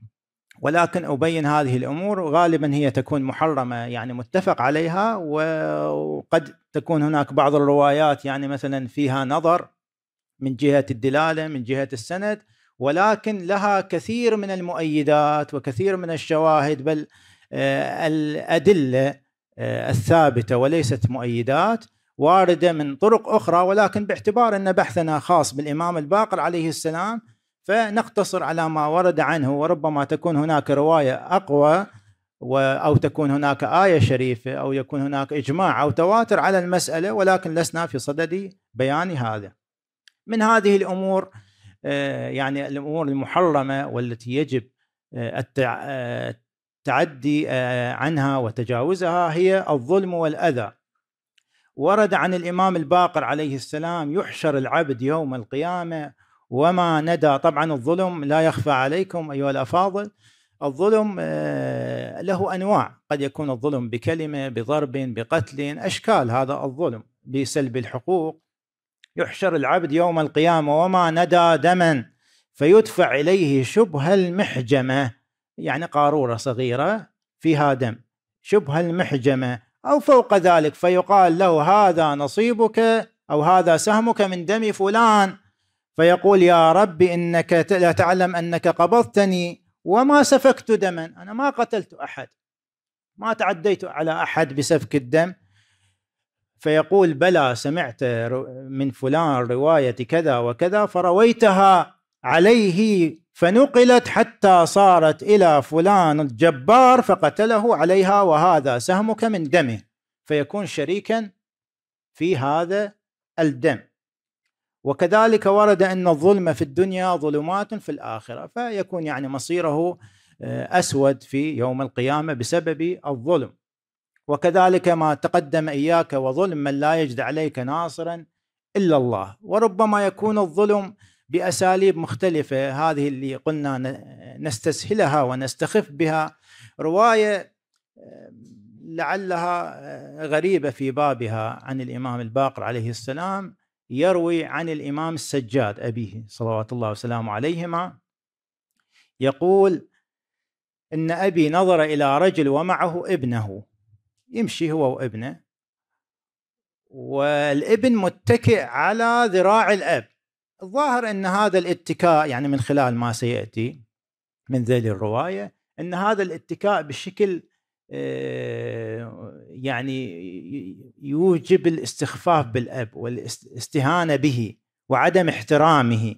ولكن أبين هذه الأمور غالبا هي تكون محرمة يعني متفق عليها وقد تكون هناك بعض الروايات يعني مثلا فيها نظر من جهة الدلالة من جهة السند ولكن لها كثير من المؤيدات وكثير من الشواهد بل آه، الأدلة آه، الثابتة وليست مؤيدات وارده من طرق اخرى ولكن باعتبار ان بحثنا خاص بالامام الباقر عليه السلام فنقتصر على ما ورد عنه وربما تكون هناك روايه اقوى او تكون هناك ايه شريفه او يكون هناك اجماع او تواتر على المساله ولكن لسنا في صدد بيان هذا. من هذه الامور آه، يعني الامور المحرمه والتي يجب آه، آه، التعدي عنها وتجاوزها هي الظلم والاذى ورد عن الامام الباقر عليه السلام يحشر العبد يوم القيامه وما ندى طبعا الظلم لا يخفى عليكم ايها الافاضل الظلم آه، له انواع قد يكون الظلم بكلمه بضرب بقتل اشكال هذا الظلم بسلب الحقوق يحشر العبد يوم القيامه وما ندى دما فيدفع اليه شبه المحجمه يعني قاروره صغيره فيها دم شبه المحجمه أو فوق ذلك فيقال له هذا نصيبك أو هذا سهمك من دم فلان فيقول يا رب إنك لا تعلم أنك قبضتني وما سفكت دما أنا ما قتلت أحد ما تعديت على أحد بسفك الدم فيقول بلى سمعت من فلان رواية كذا وكذا فرويتها عليه فنقلت حتى صارت الى فلان الجبار فقتله عليها وهذا سهمك من دمه فيكون شريكا في هذا الدم وكذلك ورد ان الظلم في الدنيا ظلمات في الاخره فيكون يعني مصيره آه، اسود في يوم القيامه بسبب الظلم وكذلك ما تقدم اياك وظلم من لا يجد عليك ناصرا الا الله وربما يكون الظلم باساليب مختلفه هذه اللي قلنا نستسهلها ونستخف بها روايه آه، لعلها آه، غريبه في بابها عن الامام الباقر عليه السلام يروي عن الامام السجاد ابيه صلوات الله وسلامه عليهما يقول ان ابي نظر الى رجل ومعه ابنه يمشي هو وابنه والابن متكئ على ذراع الاب الظاهر ان هذا الاتكاء يعني من خلال ما سياتي من ذيل الروايه ان هذا الاتكاء بشكل آه، يعني يوجب الاستخفاف بالاب والاستهانه به وعدم احترامه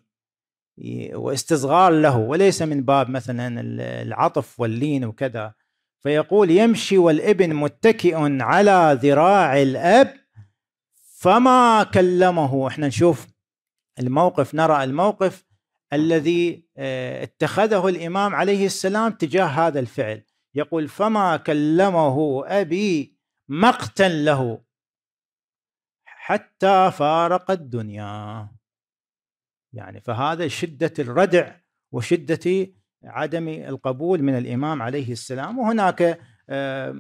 واستصغار له وليس من باب مثلا العطف واللين وكذا فيقول يمشي والابن متكئ على ذراع الاب فما كلمه احنا نشوف الموقف نرى الموقف نعم. الذي آه، اتخذه الامام عليه السلام تجاه هذا الفعل يقول فما كلمه ابي مقتا له حتى فارق الدنيا يعني فهذا شده الردع وشده عدم القبول من الامام عليه السلام وهناك آه،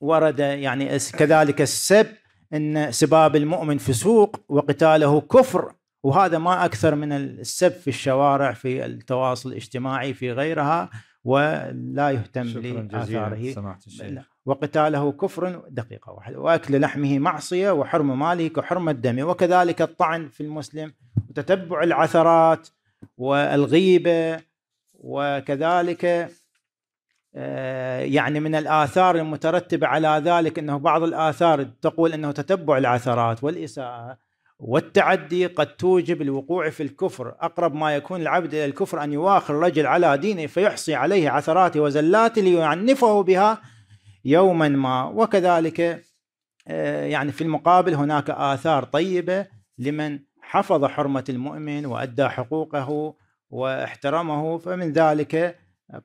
ورد يعني كذلك السب ان سباب المؤمن فسوق وقتاله كفر وهذا ما اكثر من السب في الشوارع في التواصل الاجتماعي في غيرها ولا يهتم لاثاره الشيخ وقتاله كفر دقيقه واحده واكل لحمه معصيه وحرم ماله كحرمه دمه وكذلك الطعن في المسلم وتتبع العثرات والغيبه وكذلك آه، يعني من الآثار المترتبة على ذلك أنه بعض الآثار تقول أنه تتبع العثرات والإساءة والتعدي قد توجب الوقوع في الكفر أقرب ما يكون العبد إلى الكفر أن يواخر الرجل على دينه فيحصي عليه عثرات وزلات ليعنفه بها يوما ما وكذلك آه، يعني في المقابل هناك آثار طيبة لمن حفظ حرمة المؤمن وأدى حقوقه واحترمه فمن ذلك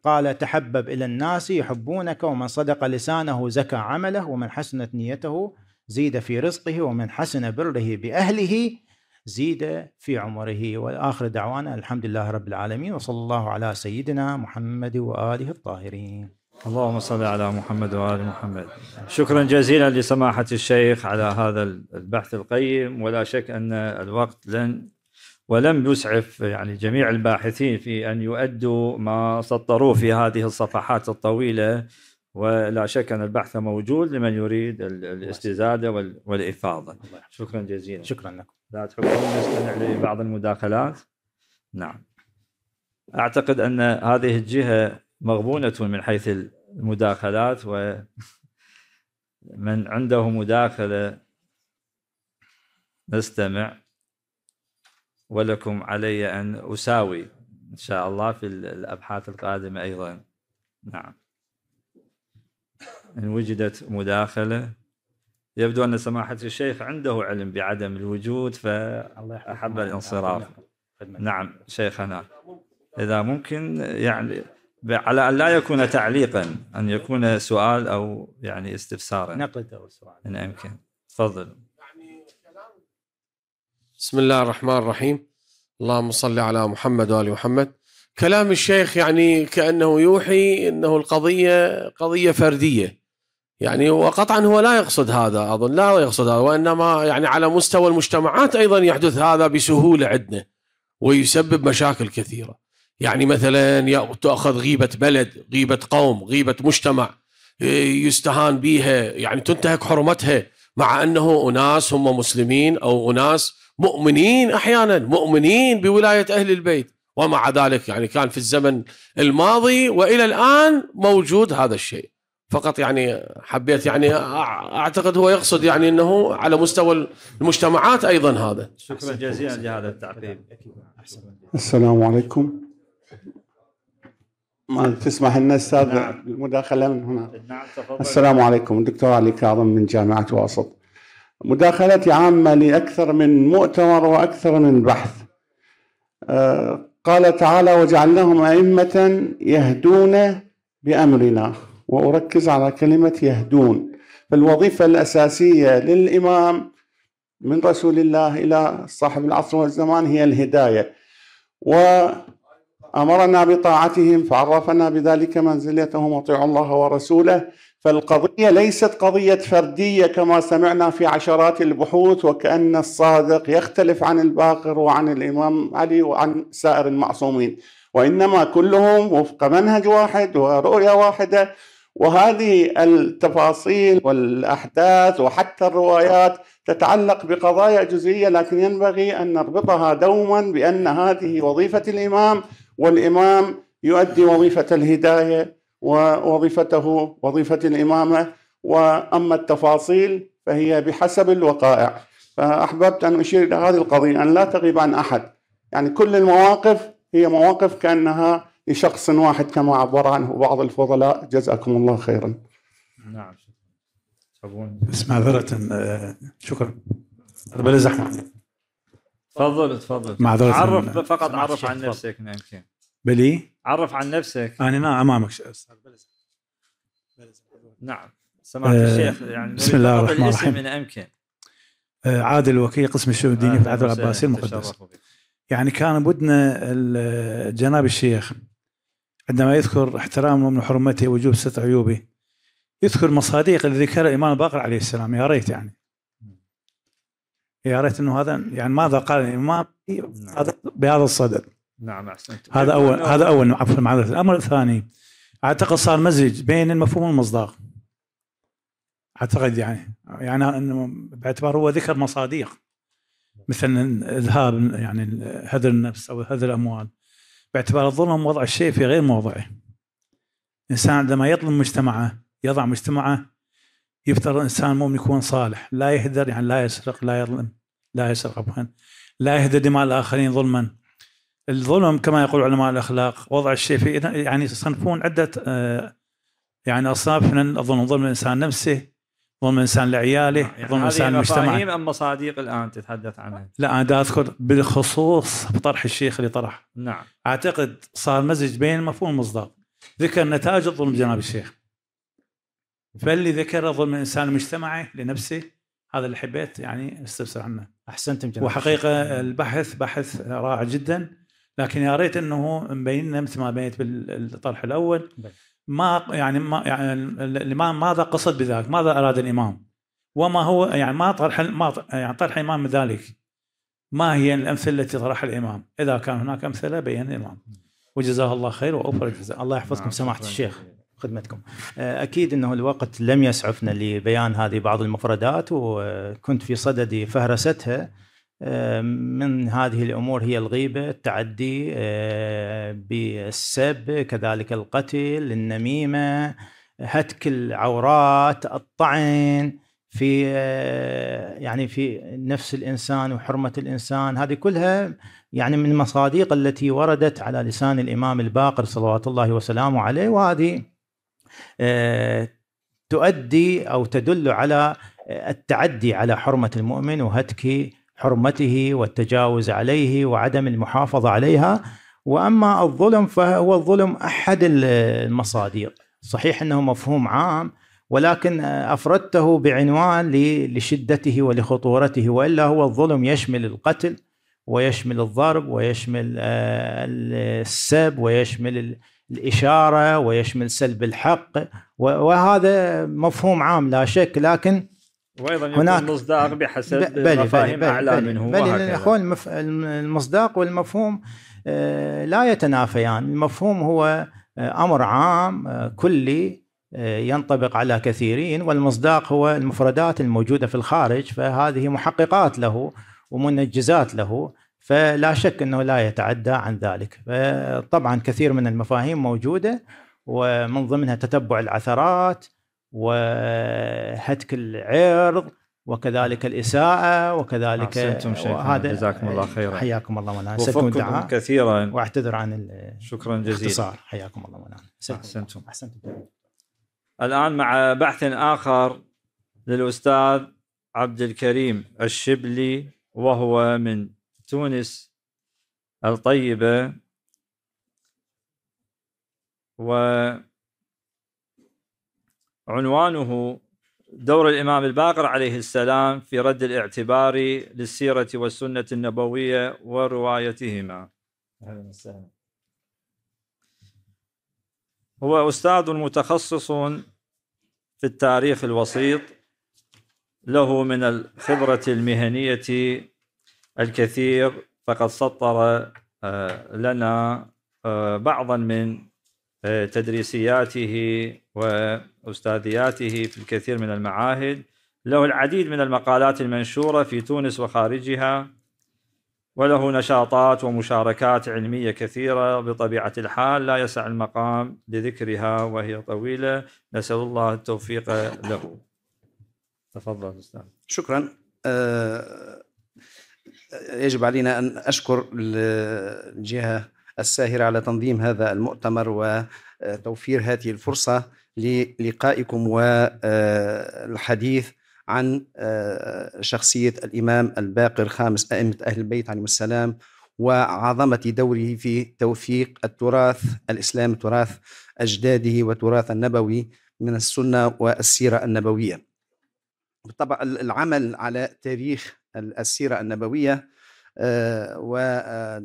قال تحبب إلى الناس يحبونك ومن صدق لسانه زكى عمله ومن حسنت نيته زيد في رزقه ومن حسن بره باهله زيد في عمره واخر دعوانا الحمد لله رب العالمين وصلى الله على سيدنا محمد واله الطاهرين. اللهم صل على محمد وال محمد. شكرا جزيلا لسماحه الشيخ على هذا البحث القيم ولا شك ان الوقت لن ولم يسعف يعني جميع الباحثين في ان يؤدوا ما سطروه في هذه الصفحات الطويله ولا شك ان البحث موجود لمن يريد الاستزاده والافاضه شكرا جزيلا شكرا لكم لا تحبون نستمع لبعض المداخلات نعم اعتقد ان هذه الجهه مغبونه من حيث المداخلات ومن عنده مداخله نستمع ولكم علي ان اساوي ان شاء الله في الابحاث القادمه ايضا نعم إن وجدت مداخلة يبدو أن سماحة الشيخ عنده علم بعدم الوجود فأحب الانصراف نعم شيخنا إذا ممكن يعني على أن لا يكون تعليقا أن يكون سؤال أو يعني استفسارا نقد أو سؤال إن أمكن تفضل بسم الله الرحمن الرحيم اللهم صل على محمد وآل محمد كلام الشيخ يعني كأنه يوحي أنه القضية قضية فردية يعني وقطعا هو لا يقصد هذا اظن لا يقصد هذا وانما يعني على مستوى المجتمعات ايضا يحدث هذا بسهوله عندنا ويسبب مشاكل كثيره يعني مثلا تاخذ غيبه بلد غيبه قوم غيبه مجتمع يستهان بها يعني تنتهك حرمتها مع انه اناس هم مسلمين او اناس مؤمنين احيانا مؤمنين بولايه اهل البيت ومع ذلك يعني كان في الزمن الماضي والى الان موجود هذا الشيء فقط يعني حبيت يعني اعتقد هو يقصد يعني انه على مستوى المجتمعات ايضا هذا شكرا جزيلا لهذا التعقيب السلام عليكم ما نعم، تسمح لنا استاذ نعم. المداخله من هنا نعم، السلام عليكم دكتور علي كاظم من جامعه واسط مداخلتي عامه لاكثر من مؤتمر واكثر من بحث آه، قال تعالى وجعلناهم ائمه يهدون بامرنا وأركز على كلمة يهدون فالوظيفة الأساسية للإمام من رسول الله إلى صاحب العصر والزمان هي الهداية وأمرنا بطاعتهم فعرفنا بذلك منزلتهم أطيعوا الله ورسوله فالقضية ليست قضية فردية كما سمعنا في عشرات البحوث وكأن الصادق يختلف عن الباقر وعن الإمام علي وعن سائر المعصومين وإنما كلهم وفق منهج واحد ورؤية واحدة وهذه التفاصيل والاحداث وحتى الروايات تتعلق بقضايا جزئيه لكن ينبغي ان نربطها دوما بان هذه وظيفه الامام والامام يؤدي وظيفه الهدايه ووظيفته وظيفه الامامه واما التفاصيل فهي بحسب الوقائع فاحببت ان اشير الى هذه القضيه ان لا تغيب عن احد يعني كل المواقف هي مواقف كانها لشخص واحد كما عبر عنه بعض الفضلاء جزاكم الله خيرا نعم آه، شكرا بس معذرة شكرا بلا زحمة تفضل تفضل معذرة عرف فقط عرف عن نفسك يمكن بلي عرف عن نفسك انا ما امامك استاذ بلا زحمة نعم سمعت أه الشيخ يعني بسم الله الرحمن الرحيم من امكن آه، عادل وكيل قسم الشؤون الدينيه في العهد العباسي المقدس يعني كان بدنا جناب الشيخ عندما يذكر احترامه من حرمته وجوب ستر عيوبه يذكر مصادق اللي ذكرها الإمام الباقر عليه السلام يا ريت يعني يا ريت انه هذا يعني ماذا قال الامام نعم. هذا بهذا الصدد نعم احسنت هذا اول نعم، نعم. هذا اول عفوا معذره الامر الثاني اعتقد صار مزج بين المفهوم والمصداق اعتقد يعني يعني انه باعتبار هو ذكر مصادق مثلا اذهاب يعني هذا النفس او هذا الاموال باعتبار الظلم وضع الشيء في غير موضعه الإنسان عندما يظلم مجتمعه يضع مجتمعه يفترض الإنسان مؤمن يكون صالح لا يهدر يعني لا يسرق لا يظلم لا يسرق عفوا لا يهدر دماء الآخرين ظلما الظلم كما يقول علماء الأخلاق وضع الشيء في يعني يصنفون عدة آه، يعني أصناف من الظلم ظلم الإنسان نفسه ضمن الانسان لعياله نعم، يعني انسان الانسان هذه مفاهيم ام مصادق الان تتحدث عنها؟ لا انا اذكر بالخصوص بطرح الشيخ اللي طرح نعم اعتقد صار مزج بين مفهوم المصداق ذكر نتائج الظلم جناب الشيخ فاللي ذكر ظلم الانسان لمجتمعه لنفسه هذا اللي حبيت يعني استفسر عنه احسنتم جناب وحقيقه البحث بحث رائع جدا لكن يا ريت انه مبين مثل ما بينت بالطرح الاول ما يعني ما يعني الامام ماذا قصد بذلك؟ ماذا اراد الامام؟ وما هو يعني ما طرح ما يعني طرح الامام بذلك ذلك ما هي الامثله التي طرحها الامام؟ اذا كان هناك امثله بين الامام وجزاه الله خير واوفر الجزاء. الله يحفظكم نعم، سماحه الشيخ. خدمتكم آه، أكيد أنه الوقت لم يسعفنا لبيان هذه بعض المفردات وكنت في صدد فهرستها من هذه الامور هي الغيبه، التعدي آه، بالسب، كذلك القتل، النميمه، هتك العورات، الطعن في آه، يعني في نفس الانسان وحرمه الانسان، هذه كلها يعني من المصادق التي وردت على لسان الامام الباقر صلوات الله وسلامه عليه وهذه آه، تؤدي او تدل على التعدي على حرمه المؤمن وهتك حرمته والتجاوز عليه وعدم المحافظه عليها واما الظلم فهو الظلم احد المصادر صحيح انه مفهوم عام ولكن افردته بعنوان لشدته ولخطورته والا هو الظلم يشمل القتل ويشمل الضرب ويشمل آه، السب ويشمل الاشاره ويشمل سلب الحق وهذا مفهوم عام لا شك لكن وايضا يكون هناك المصداق بحسب بلي مفاهيم بلي اعلى بلي منه بلي الاخوان المف... المصداق والمفهوم آه، لا يتنافيان يعني المفهوم هو آه، امر عام آه، كلي ينطبق على كثيرين والمصداق هو المفردات الموجوده في الخارج فهذه محققات له ومنجزات له فلا شك انه لا يتعدى عن ذلك طبعا كثير من المفاهيم موجوده ومن ضمنها تتبع العثرات وهتك العرض وكذلك نعم. الاساءه وكذلك هذا جزاكم الله إيه، خيرا حياكم الله ونعم وفقكم كثيرا واعتذر عن شكرا جزيلا اختصار حياكم الله ونعم احسنتم احسنتم الان مع بحث اخر للاستاذ عبد الكريم الشبلي وهو من تونس الطيبه و عنوانه دور الإمام الباقر عليه السلام في رد الاعتبار للسيرة والسنة النبوية وروايتهما أهلا وسهلا هو أستاذ متخصص في التاريخ الوسيط له من الخبرة المهنية الكثير فقد سطر آه، لنا آه، بعضا من آه، تدريسياته واستاذياته في الكثير من المعاهد له العديد من المقالات المنشوره في تونس وخارجها وله نشاطات ومشاركات علميه كثيره بطبيعه الحال لا يسع المقام لذكرها وهي طويله نسال الله التوفيق له. تفضل استاذ. شكرا أه يجب علينا ان اشكر الجهه الساهرة على تنظيم هذا المؤتمر وتوفير هذه الفرصة للقائكم والحديث عن آه، شخصية الإمام الباقر خامس أئمة أهل البيت عليهم السلام وعظمة دوره في توثيق التراث الإسلام تراث أجداده وتراث النبوي من السنة والسيرة النبوية بالطبع العمل على تاريخ السيرة النبوية آه،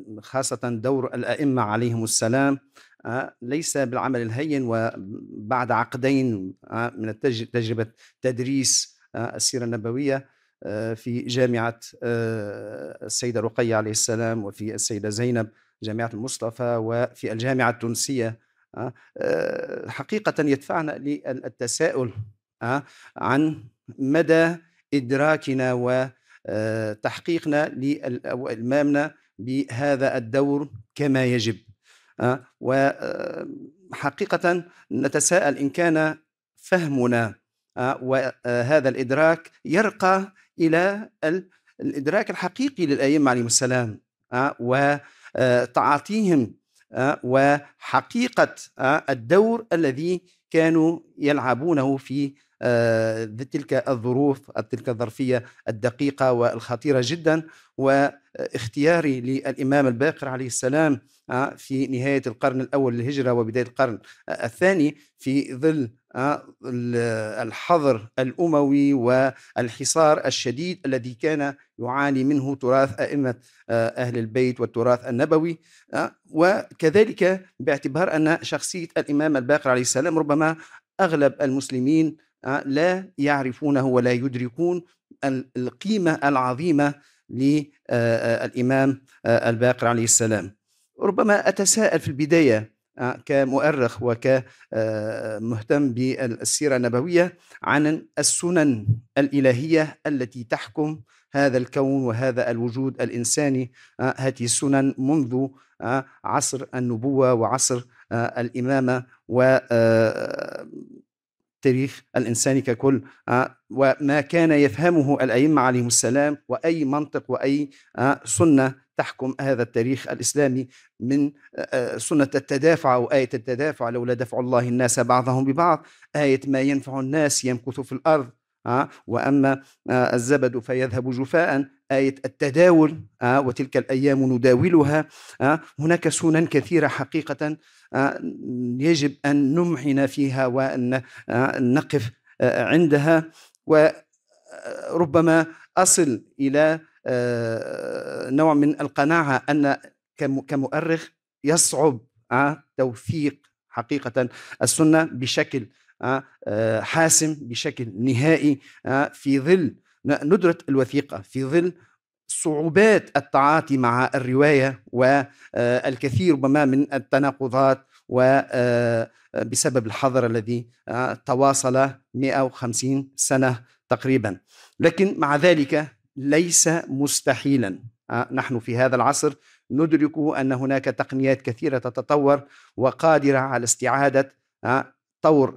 وخاصة آه، دور الأئمة عليهم السلام آه، ليس بالعمل الهين وبعد عقدين من تجربة تدريس السيرة النبوية في جامعة السيدة رقية عليه السلام وفي السيدة زينب جامعة المصطفى وفي الجامعة التونسية حقيقة يدفعنا للتساؤل عن مدى إدراكنا و آه، تحقيقنا لإلمامنا بهذا الدور كما يجب آه، وحقيقة آه، نتساءل إن كان فهمنا وهذا الإدراك يرقى إلى الإدراك الحقيقي للأئمة عليهم السلام وتعاطيهم وحقيقة الدور الذي كانوا يلعبونه في آه، تلك الظروف تلك الظرفية الدقيقة والخطيرة جدا واختياري للإمام الباقر عليه السلام آه، في نهاية القرن الأول للهجرة وبداية القرن الثاني في ظل آه، الحظر الاموي والحصار الشديد الذي كان يعاني منه تراث ائمه اهل البيت والتراث النبوي وكذلك باعتبار ان شخصيه الامام الباقر عليه السلام ربما اغلب المسلمين آه، لا يعرفونه ولا يدركون القيمة العظيمة للإمام آه، آه، الباقر عليه السلام ربما أتساءل في البداية كمؤرخ وكمهتم بالسيرة النبوية عن السنن الإلهية التي تحكم هذا الكون وهذا الوجود الإنساني هذه السنن منذ عصر النبوة وعصر الإمامة و التاريخ الإنساني ككل آه، وما كان يفهمه الأئمة عليهم السلام وأي منطق وأي آه، سنة تحكم هذا التاريخ الإسلامي من آه، سنة التدافع أو آية التدافع لولا دفع الله الناس بعضهم ببعض آية ما ينفع الناس يمكث في الأرض وأما الزبد فيذهب جفاء آية التداول آه، وتلك الأيام نداولها آه، هناك سنن كثيرة حقيقة آه، يجب أن نمحن فيها وأن نقف عندها وربما أصل إلى نوع من القناعة أن كمؤرخ يصعب توثيق حقيقة السنة بشكل حاسم بشكل نهائي في ظل ندرة الوثيقة في ظل صعوبات التعاطي مع الرواية والكثير آه، ربما من التناقضات وبسبب آه، الحظر الذي آه، تواصل 150 سنة تقريبا لكن مع ذلك ليس مستحيلا نحن في هذا العصر ندرك أن هناك تقنيات كثيرة تتطور وقادرة على استعادة طور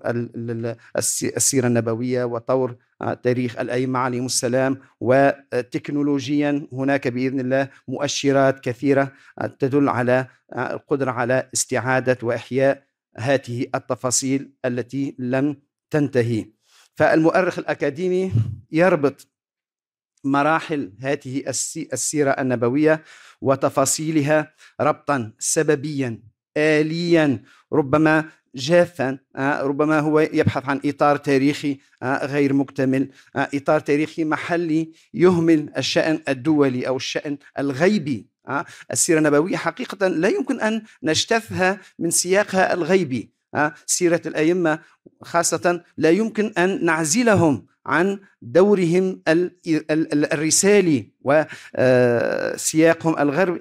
السيرة النبوية وطور تاريخ الأئمة عليهم السلام وتكنولوجيا هناك بإذن الله مؤشرات كثيرة تدل على القدرة على استعادة وإحياء هذه التفاصيل التي لم تنتهي فالمؤرخ الأكاديمي يربط مراحل هذه السيرة النبوية وتفاصيلها ربطا سببيا آليا ربما جافا آه، ربما هو يبحث عن اطار تاريخي آه، غير مكتمل آه، اطار تاريخي محلي يهمل الشان الدولي او الشان الغيبي السيره النبويه حقيقه لا يمكن ان نجتثها من سياقها الغيبي سيرة الأئمة خاصة لا يمكن أن نعزلهم عن دورهم الرسالي وسياقهم آه،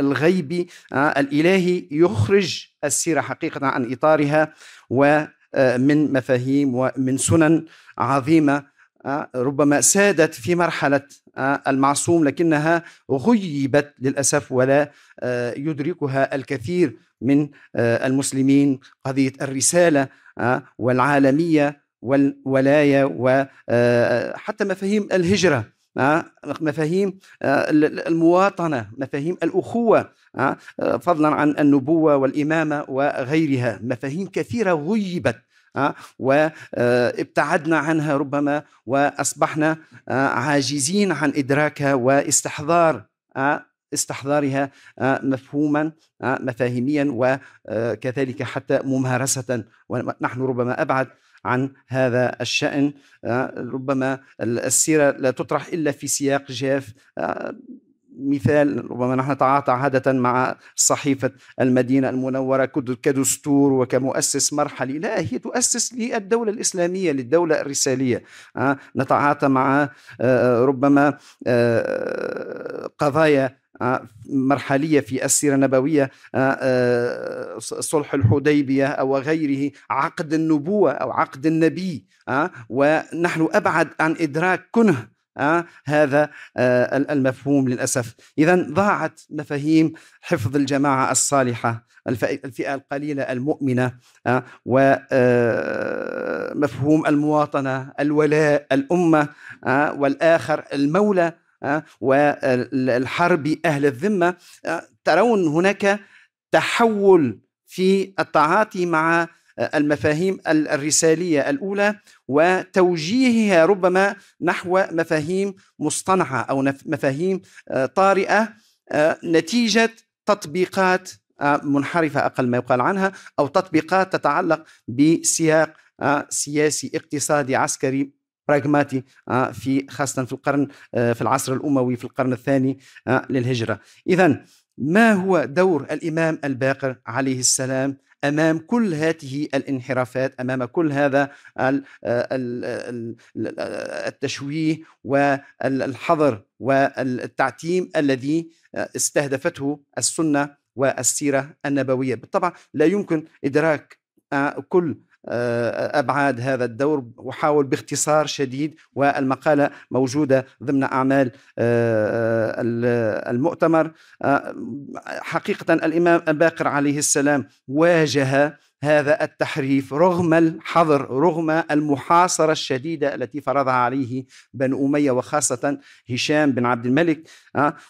الغيبي آه، الإلهي يخرج السيرة حقيقة عن إطارها ومن آه، مفاهيم ومن سنن عظيمة آه، ربما سادت في مرحلة آه، المعصوم لكنها غيبت للأسف ولا آه، يدركها الكثير من المسلمين قضية الرسالة والعالمية والولاية وحتى مفاهيم الهجرة مفاهيم المواطنة مفاهيم الأخوة فضلا عن النبوة والإمامة وغيرها مفاهيم كثيرة غيبت وابتعدنا عنها ربما واصبحنا آه، عاجزين عن ادراكها واستحضار آه، استحضارها آه، مفهوما مفاهيميا وكذلك حتى ممارسه ونحن ربما ابعد عن هذا الشأن ربما السيرة لا تطرح إلا في سياق جاف مثال ربما نحن نتعاطى عادة مع صحيفة المدينة المنورة كدستور وكمؤسس مرحلي لا هي تؤسس للدولة الإسلامية للدولة الرسالية آه، نتعاطى مع آه، ربما آه، قضايا مرحليه في السيره النبويه صلح الحديبيه او غيره عقد النبوه او عقد النبي ونحن ابعد عن ادراك كنه آه، هذا آه، المفهوم للأسف إذا ضاعت مفاهيم حفظ الجماعة الصالحة الفئة القليلة المؤمنة آه، ومفهوم المواطنة الولاء الأمة والآخر المولى والحرب أهل الذمة ترون هناك تحول في التعاطي مع المفاهيم الرساليه الاولى وتوجيهها ربما نحو مفاهيم مصطنعه او مفاهيم آه، طارئه آه، نتيجه تطبيقات آه، منحرفه اقل ما يقال عنها او تطبيقات تتعلق بسياق سياسي اقتصادي عسكري براغماتي في خاصه في القرن في العصر الاموي في القرن الثاني للهجره اذا ما هو دور الامام الباقر عليه السلام امام كل هذه الانحرافات امام كل هذا آه، آه، التشويه والحظر والتعتيم الذي آه، استهدفته السنه والسيره النبويه بالطبع لا يمكن ادراك كل آه، ابعاد هذا الدور وحاول باختصار شديد والمقاله موجوده ضمن اعمال آه، آه، المؤتمر حقيقه الامام باقر عليه السلام واجه هذا التحريف رغم الحظر رغم المحاصرة الشديدة التي فرضها عليه بن أمية وخاصة هشام بن عبد الملك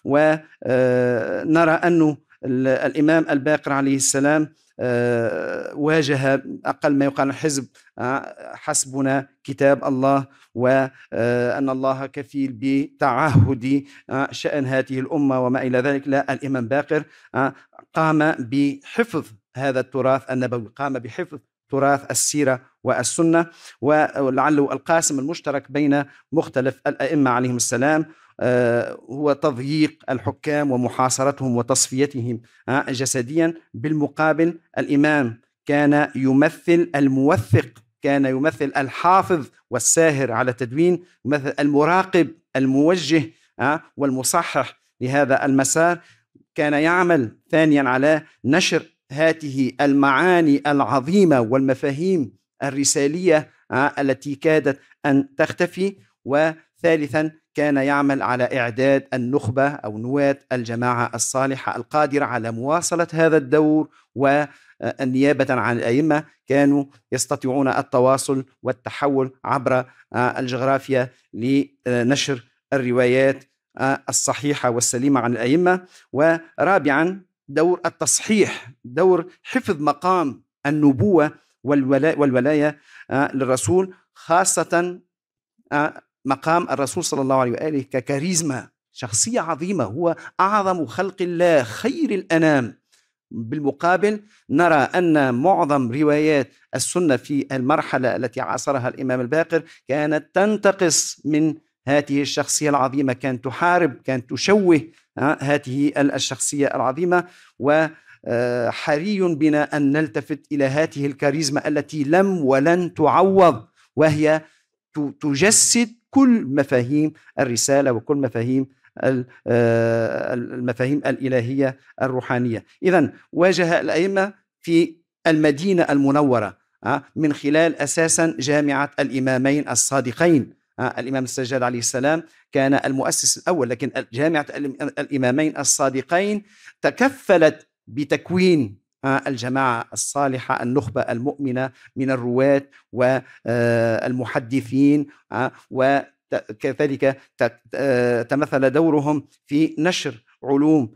ونرى أنه الإمام الباقر عليه السلام آه، واجه أقل ما يقال حزب آه، حسبنا كتاب الله وأن آه، الله كفيل بتعهد شأن هذه الأمة وما إلى ذلك لا الإمام باقر قام بحفظ هذا التراث النبوي قام بحفظ تراث السيرة والسنة ولعله القاسم المشترك بين مختلف الأئمة عليهم السلام آه، هو تضييق الحكام ومحاصرتهم وتصفيتهم آه، جسديا بالمقابل الإمام كان يمثل الموثق كان يمثل الحافظ والساهر على تدوين يمثل المراقب الموجه آه، والمصحح لهذا المسار كان يعمل ثانيا على نشر هاته المعاني العظيمه والمفاهيم الرساليه التي كادت ان تختفي ثالثا كان يعمل على إعداد النخبة أو نواة الجماعة الصالحة القادرة على مواصلة هذا الدور والنيابة آه، عن الأئمة كانوا يستطيعون التواصل والتحول عبر آه، الجغرافيا لنشر الروايات آه، الصحيحة والسليمة عن الأئمة ورابعا دور التصحيح دور حفظ مقام النبوة والولاية للرسول خاصة مقام الرسول صلى الله عليه واله ككاريزما شخصيه عظيمه هو اعظم خلق الله خير الانام بالمقابل نرى ان معظم روايات السنه في المرحله التي عاصرها الامام الباقر كانت تنتقص من هذه الشخصيه العظيمه كانت تحارب كانت تشوه آه، هذه الشخصيه العظيمه و حري بنا ان نلتفت الى هذه الكاريزما التي لم ولن تعوض وهي تجسد كل مفاهيم الرساله وكل مفاهيم آه، المفاهيم الالهيه الروحانيه اذا واجه الائمه في المدينه المنوره آه، من خلال اساسا جامعه الامامين الصادقين آه، الامام السجاد عليه السلام كان المؤسس الاول لكن جامعه الامامين الصادقين تكفلت بتكوين الجماعة الصالحة النخبة المؤمنة من الرواة والمحدثين آه، آه، وكذلك آه، تمثل دورهم في نشر علوم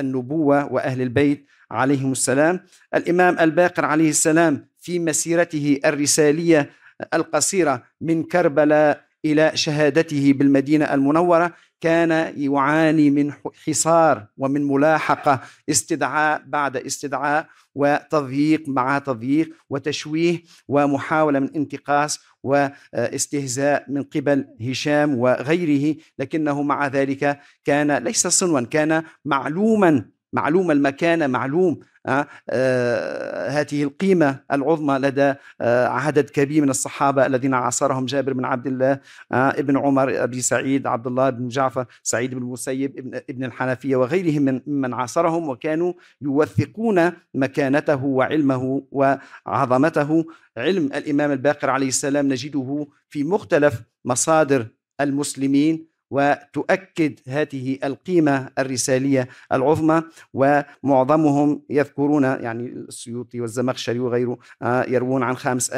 النبوة وأهل البيت عليهم السلام الإمام الباقر عليه السلام في مسيرته الرسالية القصيرة من كربلاء إلى شهادته بالمدينة المنورة كان يعاني من حصار ومن ملاحقة استدعاء بعد استدعاء وتضييق مع تضييق وتشويه ومحاولة من انتقاص واستهزاء من قبل هشام وغيره لكنه مع ذلك كان ليس صنوا كان معلوما معلوم المكانه معلوم آه، آه، هذه القيمة العظمى لدى آه، عدد كبير من الصحابة الذين عاصرهم جابر بن عبد الله ابن عمر أبي سعيد عبد الله بن جعفر سعيد بن المسيب ابن, ابن الحنفية وغيرهم من من عاصرهم وكانوا يوثقون مكانته وعلمه وعظمته علم الإمام الباقر عليه السلام نجده في مختلف مصادر المسلمين وتؤكد هذه القيمة الرسالية العظمى ومعظمهم يذكرون يعني السيوطي والزمخشري وغيره آه، يروون عن خامس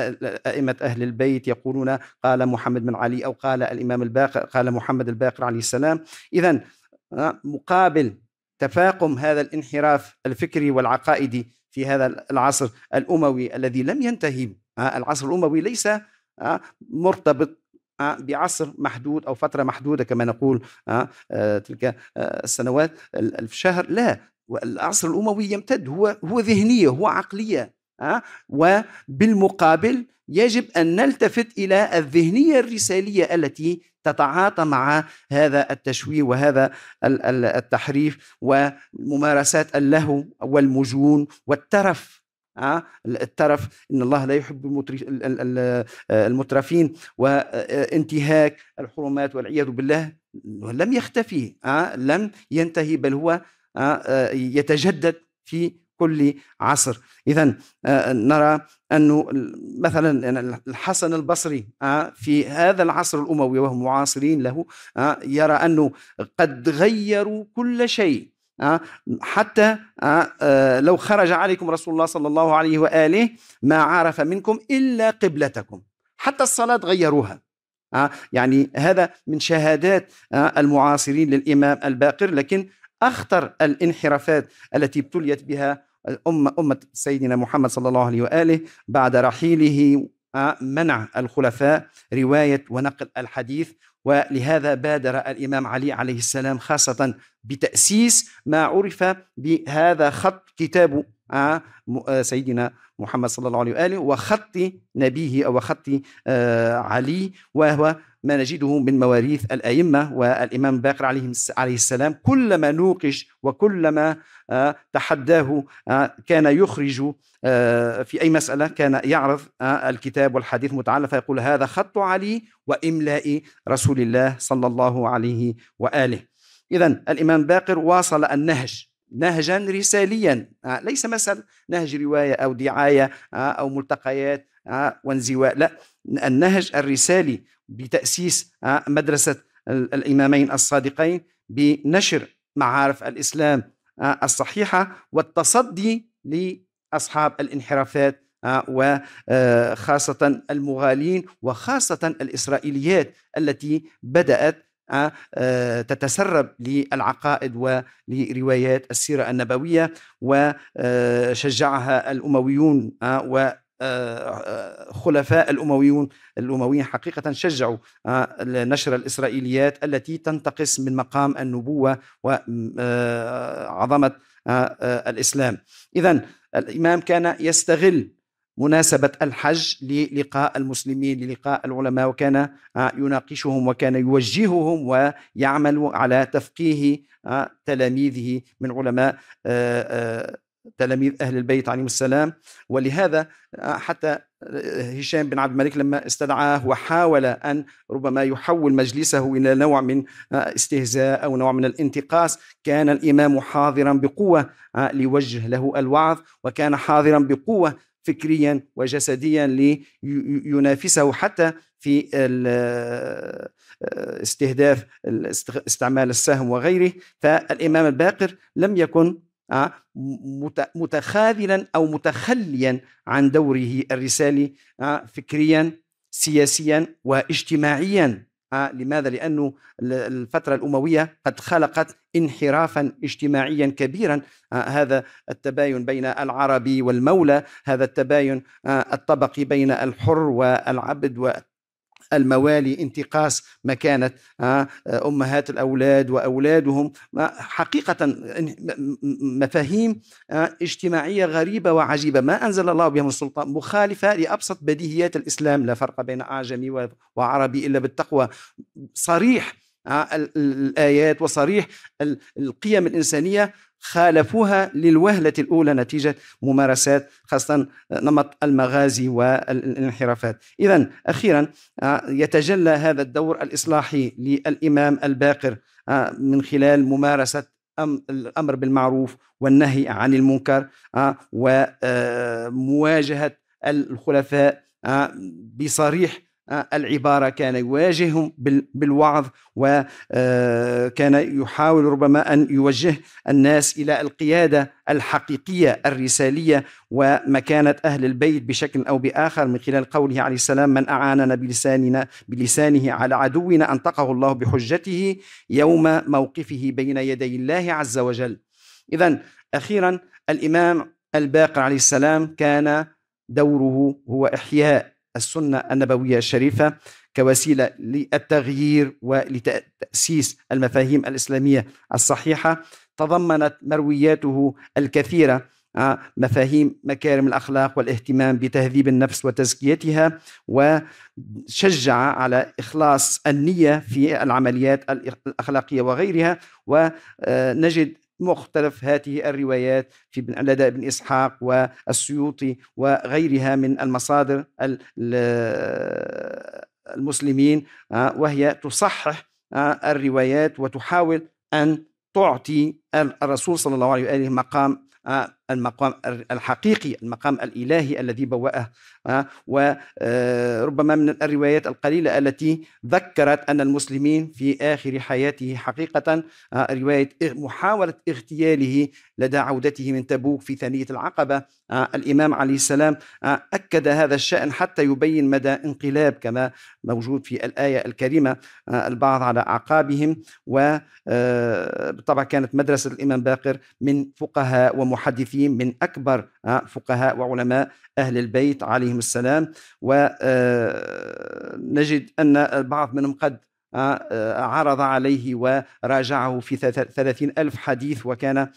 أئمة أهل البيت يقولون قال محمد بن علي أو قال الإمام الباقر قال محمد الباقر عليه السلام إذا آه، مقابل تفاقم هذا الانحراف الفكري والعقائدي في هذا العصر الأموي الذي لم ينتهي آه، العصر الأموي ليس مرتبط آه، بعصر محدود أو فترة محدودة كما نقول آه، آه، تلك السنوات الف شهر لا العصر الأموي يمتد هو هو ذهنية هو عقلية وبالمقابل يجب أن نلتفت إلى الذهنية الرسالية التي تتعاطى مع هذا التشويه وهذا التحريف وممارسات اللهو والمجون والترف آه، الترف ان الله لا يحب آه، المترفين وانتهاك آه، الحرمات والعياذ بالله لم يختفي لم ينتهي بل هو يتجدد في كل عصر اذا نرى انه مثلا الحسن البصري في هذا العصر الاموي وهم معاصرين له يرى انه قد غيروا كل شيء آه، حتى آه، آه، لو خرج عليكم رسول الله صلى الله عليه وآله ما عرف منكم إلا قبلتكم حتى الصلاة غيروها يعني هذا من شهادات المعاصرين للإمام الباقر لكن أخطر الانحرافات التي ابتليت بها أمة, أمة سيدنا محمد صلى الله عليه وآله بعد رحيله منع الخلفاء رواية ونقل الحديث ولهذا بادر الامام علي عليه السلام خاصه بتاسيس ما عرف بهذا خط كتاب آه، آه، سيدنا محمد صلى الله عليه وآله وخط نبيه أو خط آه، علي وهو ما نجده من مواريث الأئمة والإمام باقر عليه السلام كلما نوقش وكلما تحداه كان يخرج في أي مسألة كان يعرض الكتاب والحديث متعلق فيقول هذا خط علي وإملاء رسول الله صلى الله عليه وآله إذا الإمام باقر واصل النهج نهجا رساليا آه، ليس مثلا نهج رواية أو دعاية آه، أو ملتقيات آه، وانزواء لا النهج الرسالي بتأسيس مدرسة الإمامين الصادقين بنشر معارف الإسلام الصحيحة والتصدي لأصحاب الانحرافات وخاصة المغالين وخاصة الإسرائيليات التي بدأت آه، تتسرب للعقائد ولروايات السيرة النبوية وشجعها الأمويون آه، و آه، خلفاء الامويون الامويين حقيقه شجعوا نشر الاسرائيليات التي تنتقص من مقام النبوه وعظمه الاسلام اذا الامام كان يستغل مناسبة الحج للقاء المسلمين للقاء العلماء وكان آه، يناقشهم وكان يوجههم ويعمل على تفقيه آه، تلاميذه من علماء آه، تلاميذ أهل البيت عليهم السلام ولهذا حتى هشام بن عبد الملك لما استدعاه وحاول أن ربما يحول مجلسه إلى نوع من استهزاء أو نوع من الانتقاص كان الإمام حاضرا بقوة ليوجه له الوعظ وكان حاضرا بقوة فكريا وجسديا لينافسه حتى في استهداف استعمال السهم وغيره فالإمام الباقر لم يكن آه، متخاذلا أو متخليا عن دوره الرسالي آه، فكريا سياسيا واجتماعيا لماذا؟ لأن الفترة الأموية قد خلقت انحرافا اجتماعيا كبيرا آه، هذا التباين بين العربي والمولى هذا التباين آه، الطبقي بين الحر والعبد الموالي انتقاص مكانة آه، أمهات الأولاد وأولادهم حقيقة مفاهيم آه، اجتماعية غريبة وعجيبة ما أنزل الله بهم السلطان مخالفة لأبسط بديهيات الإسلام لا فرق بين أعجمي وعربي إلا بالتقوى صريح آه، الآيات وصريح القيم الإنسانية خالفوها للوهلة الأولى نتيجة ممارسات خاصة نمط المغازي والانحرافات إذا أخيرا آه، يتجلى هذا الدور الإصلاحي للإمام الباقر آه، من خلال ممارسة الامر بالمعروف والنهي عن المنكر آه، ومواجهه الخلفاء بصريح آه، العبارة كان يواجههم بالوعظ وكان آه، يحاول ربما أن يوجه الناس إلى القيادة الحقيقية الرسالية ومكانة أهل البيت بشكل أو بآخر من خلال قوله عليه السلام من أعاننا بلساننا بلسانه على عدونا أنطقه الله بحجته يوم موقفه بين يدي الله عز وجل إذا أخيرا الإمام الباقر عليه السلام كان دوره هو إحياء السنة النبوية الشريفة كوسيلة للتغيير ولتأسيس المفاهيم الإسلامية الصحيحة تضمنت مروياته الكثيرة آه، مفاهيم مكارم الاخلاق والاهتمام بتهذيب النفس وتزكيتها وشجع على اخلاص النيه في العمليات الاخلاقيه وغيرها ونجد مختلف هذه الروايات في لدى ابن إسحاق والسيوطي وغيرها من المصادر المسلمين آه، وهي تصحح آه، الروايات وتحاول أن تعطي الرسول صلى الله عليه وآله مقام آه، المقام الحقيقي المقام الإلهي الذي بوأه آه، وربما آه، من الروايات القليلة التي ذكرت أن المسلمين في آخر حياته حقيقة آه، رواية محاولة اغتياله لدى عودته من تبوك في ثنية العقبة الإمام عليه السلام أكد هذا الشأن حتى يبين مدى انقلاب كما موجود في الآية الكريمة البعض على أعقابهم وبالطبع كانت مدرسة الإمام باقر من فقهاء ومحدثين الحكيم من أكبر آه، فقهاء وعلماء أهل البيت عليهم السلام ونجد آه، أن البعض منهم قد آه، عرض عليه وراجعه في ثلاثين ألف حديث وكان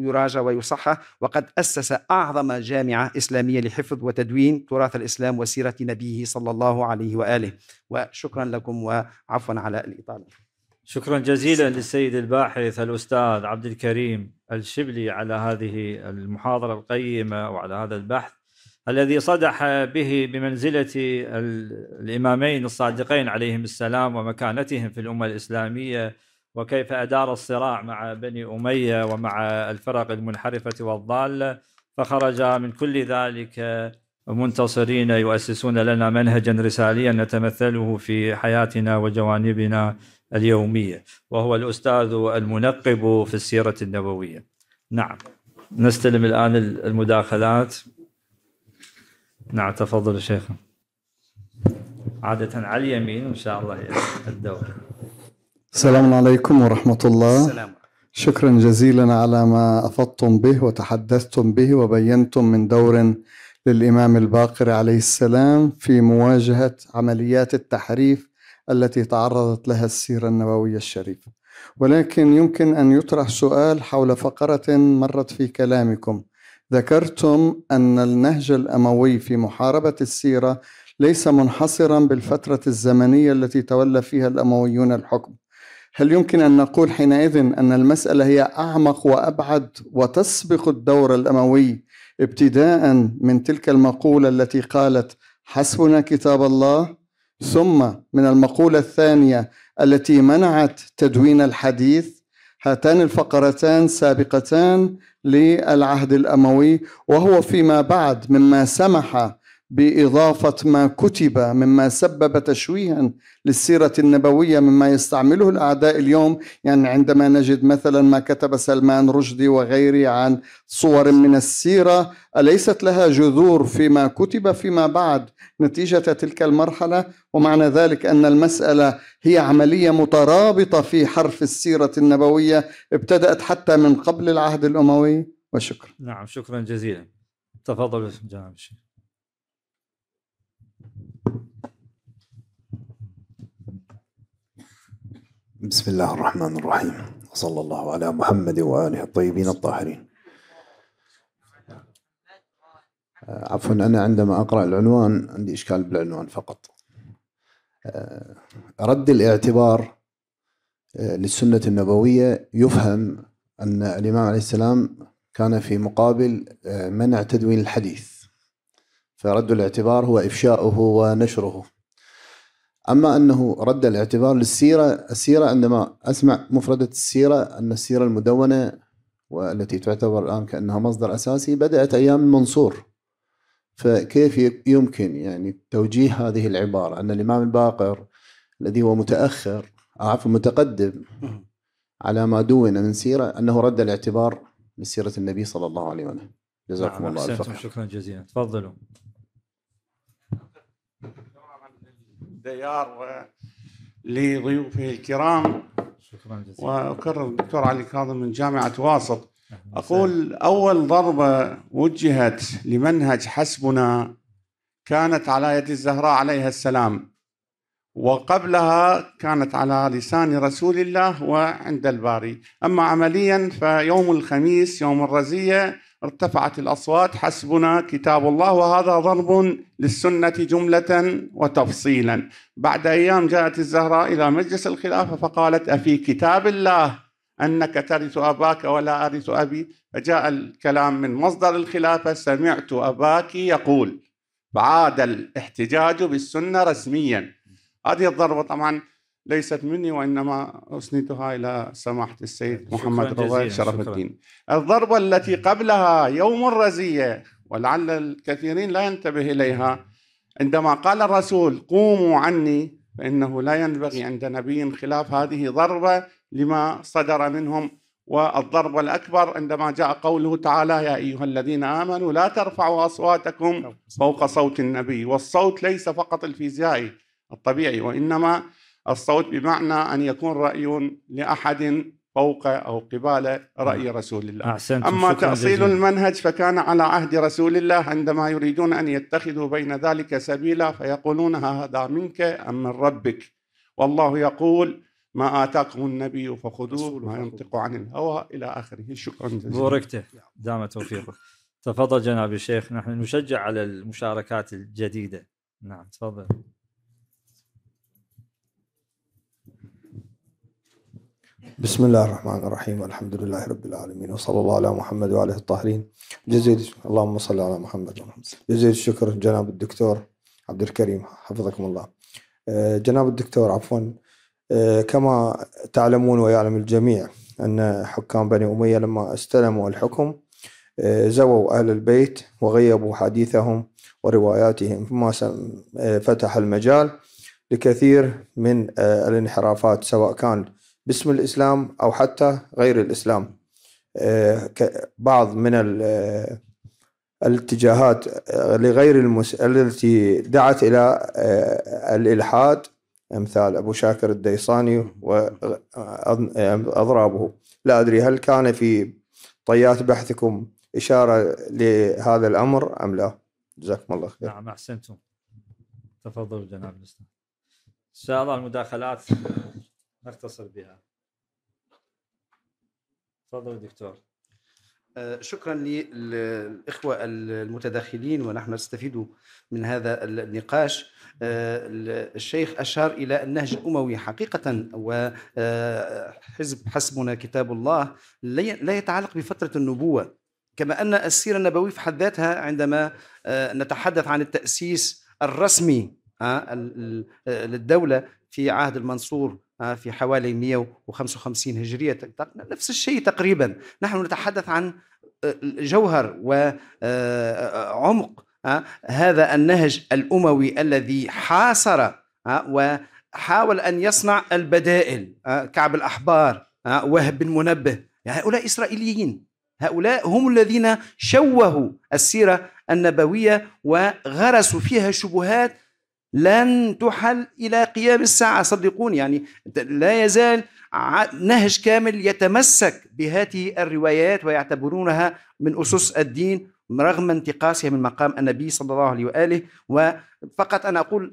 يراجع ويصحح وقد أسس أعظم جامعة إسلامية لحفظ وتدوين تراث الإسلام وسيرة نبيه صلى الله عليه وآله وشكرا لكم وعفوا على الإطالة شكرا جزيلا للسيد الباحث الاستاذ عبد الكريم الشبلي على هذه المحاضره القيمه وعلى هذا البحث الذي صدح به بمنزله الامامين الصادقين عليهم السلام ومكانتهم في الامه الاسلاميه وكيف ادار الصراع مع بني اميه ومع الفرق المنحرفه والضاله فخرج من كل ذلك منتصرين يؤسسون لنا منهجا رساليا نتمثله في حياتنا وجوانبنا اليومية وهو الأستاذ المنقب في السيرة النبوية نعم نستلم الآن المداخلات نعم تفضل الشيخ عادة على اليمين إن شاء الله الدور السلام عليكم ورحمة الله السلام. شكرا جزيلا على ما أفضتم به وتحدثتم به وبينتم من دور للإمام الباقر عليه السلام في مواجهة عمليات التحريف التي تعرضت لها السيرة النبوية الشريفة ولكن يمكن أن يطرح سؤال حول فقرة مرت في كلامكم ذكرتم أن النهج الأموي في محاربة السيرة ليس منحصرا بالفترة الزمنية التي تولى فيها الأمويون الحكم هل يمكن أن نقول حينئذ أن المسألة هي أعمق وأبعد وتسبق الدور الأموي ابتداء من تلك المقولة التي قالت حسبنا كتاب الله ثم من المقولة الثانية التي منعت تدوين الحديث هاتان الفقرتان سابقتان للعهد الأموي وهو فيما بعد مما سمح باضافه ما كتب مما سبب تشويها للسيره النبويه مما يستعمله الاعداء اليوم يعني عندما نجد مثلا ما كتب سلمان رشدي وغيره عن صور من السيره اليست لها جذور فيما كتب فيما بعد نتيجه تلك المرحله ومعنى ذلك ان المساله هي عمليه مترابطه في حرف السيره النبويه ابتدات حتى من قبل العهد الاموي وشكرا نعم شكرا جزيلا تفضل جناب الشيخ بسم الله الرحمن الرحيم وصلى الله على محمد وآله الطيبين الطاهرين آه، عفوا أنا عندما أقرأ العنوان عندي إشكال بالعنوان فقط آه، رد الاعتبار آه، للسنة النبوية يفهم أن الإمام عليه السلام كان في مقابل منع تدوين الحديث فرد الاعتبار هو إفشاؤه ونشره أما أنه رد الاعتبار للسيرة السيرة عندما أسمع مفردة السيرة أن السيرة المدونة والتي تعتبر الآن كأنها مصدر أساسي بدأت أيام المنصور فكيف يمكن يعني توجيه هذه العبارة أن الإمام الباقر الذي هو متأخر عفوا متقدم على ما دون من سيرة أنه رد الاعتبار لسيرة النبي صلى الله عليه وسلم جزاكم نعم، الله خيرا شكرا جزيلا تفضلوا الديار لضيوفه الكرام شكرا جزيلا واكرر الدكتور علي كاظم من جامعه واسط اقول اول ضربه وجهت لمنهج حسبنا كانت على يد الزهراء عليها السلام وقبلها كانت على لسان رسول الله وعند الباري أما عمليا فيوم الخميس يوم الرزية ارتفعت الأصوات حسبنا كتاب الله وهذا ضرب للسنة جملة وتفصيلا بعد أيام جاءت الزهراء إلى مجلس الخلافة فقالت أفي كتاب الله أنك ترث أباك ولا أرث أبي فجاء الكلام من مصدر الخلافة سمعت أباك يقول فعاد الاحتجاج بالسنة رسميا هذه الضربة طبعا ليست مني وإنما أسندها إلى سماحة السيد محمد رضا شرف الدين الضربة التي قبلها يوم الرزية ولعل الكثيرين لا ينتبه إليها عندما قال الرسول قوموا عني فإنه لا ينبغي عند نبي خلاف هذه ضربة لما صدر منهم والضرب الأكبر عندما جاء قوله تعالى يا أيها الذين آمنوا لا ترفعوا أصواتكم فوق صوت النبي والصوت ليس فقط الفيزيائي الطبيعي وإنما الصوت بمعنى أن يكون رأي لأحد فوق أو قبال رأي نعم. رسول الله أحسنت. أما تأصيل جزيلا. المنهج فكان على عهد رسول الله عندما يريدون أن يتخذوا بين ذلك سبيلا فيقولون هذا منك أم من ربك والله يقول ما آتاكم النبي فخذوه وما ينطق عن الهوى إلى آخره شكرا جزيلا بوركته نعم. دام توفيقك تفضل جناب الشيخ نحن نشجع على المشاركات الجديدة نعم تفضل بسم الله الرحمن الرحيم والحمد لله رب العالمين وصلى الله على محمد وعلى الطاهرين جزيل اللهم صل على محمد جزيل الشكر جناب الدكتور عبد الكريم حفظكم الله آه، جناب الدكتور عفوا آه، كما تعلمون ويعلم الجميع أن حكام بني أمية لما استلموا الحكم آه، زووا أهل البيت وغيبوا حديثهم ورواياتهم فما فتح المجال لكثير من الانحرافات سواء كان باسم الإسلام أو حتى غير الإسلام آه، بعض من آه، الاتجاهات آه، لغير المس... التي دعت إلى الإلحاد امثال ابو شاكر الديصاني واضرابه لا ادري هل كان في طيات بحثكم اشاره لهذا الامر ام لا؟ جزاكم الله خير. نعم احسنتم. تفضل جناب الاستاذ. ان شاء الله المداخلات نختصر بها تفضل دكتور أه، شكرا للاخوه المتداخلين ونحن نستفيد من هذا النقاش أه، الشيخ اشار الى النهج الاموي حقيقه وحزب أه، حسبنا كتاب الله لا يتعلق بفتره النبوه كما ان السيره النبويه في حد ذاتها عندما نتحدث عن التاسيس الرسمي للدوله في عهد المنصور آه، في حوالي 155 هجرية نفس الشيء تقريبا نحن نتحدث عن آه، جوهر وعمق آه، هذا النهج الأموي الذي حاصر وحاول أن يصنع البدائل كعب الأحبار وهب بن منبه يعني هؤلاء إسرائيليين هؤلاء هم الذين شوهوا السيرة النبوية وغرسوا فيها شبهات لن تحل إلى قيام الساعة صدقوني يعني لا يزال نهج كامل يتمسك بهذه الروايات ويعتبرونها من أسس الدين رغم انتقاصها من مقام النبي صلى الله عليه وآله وفقط أنا أقول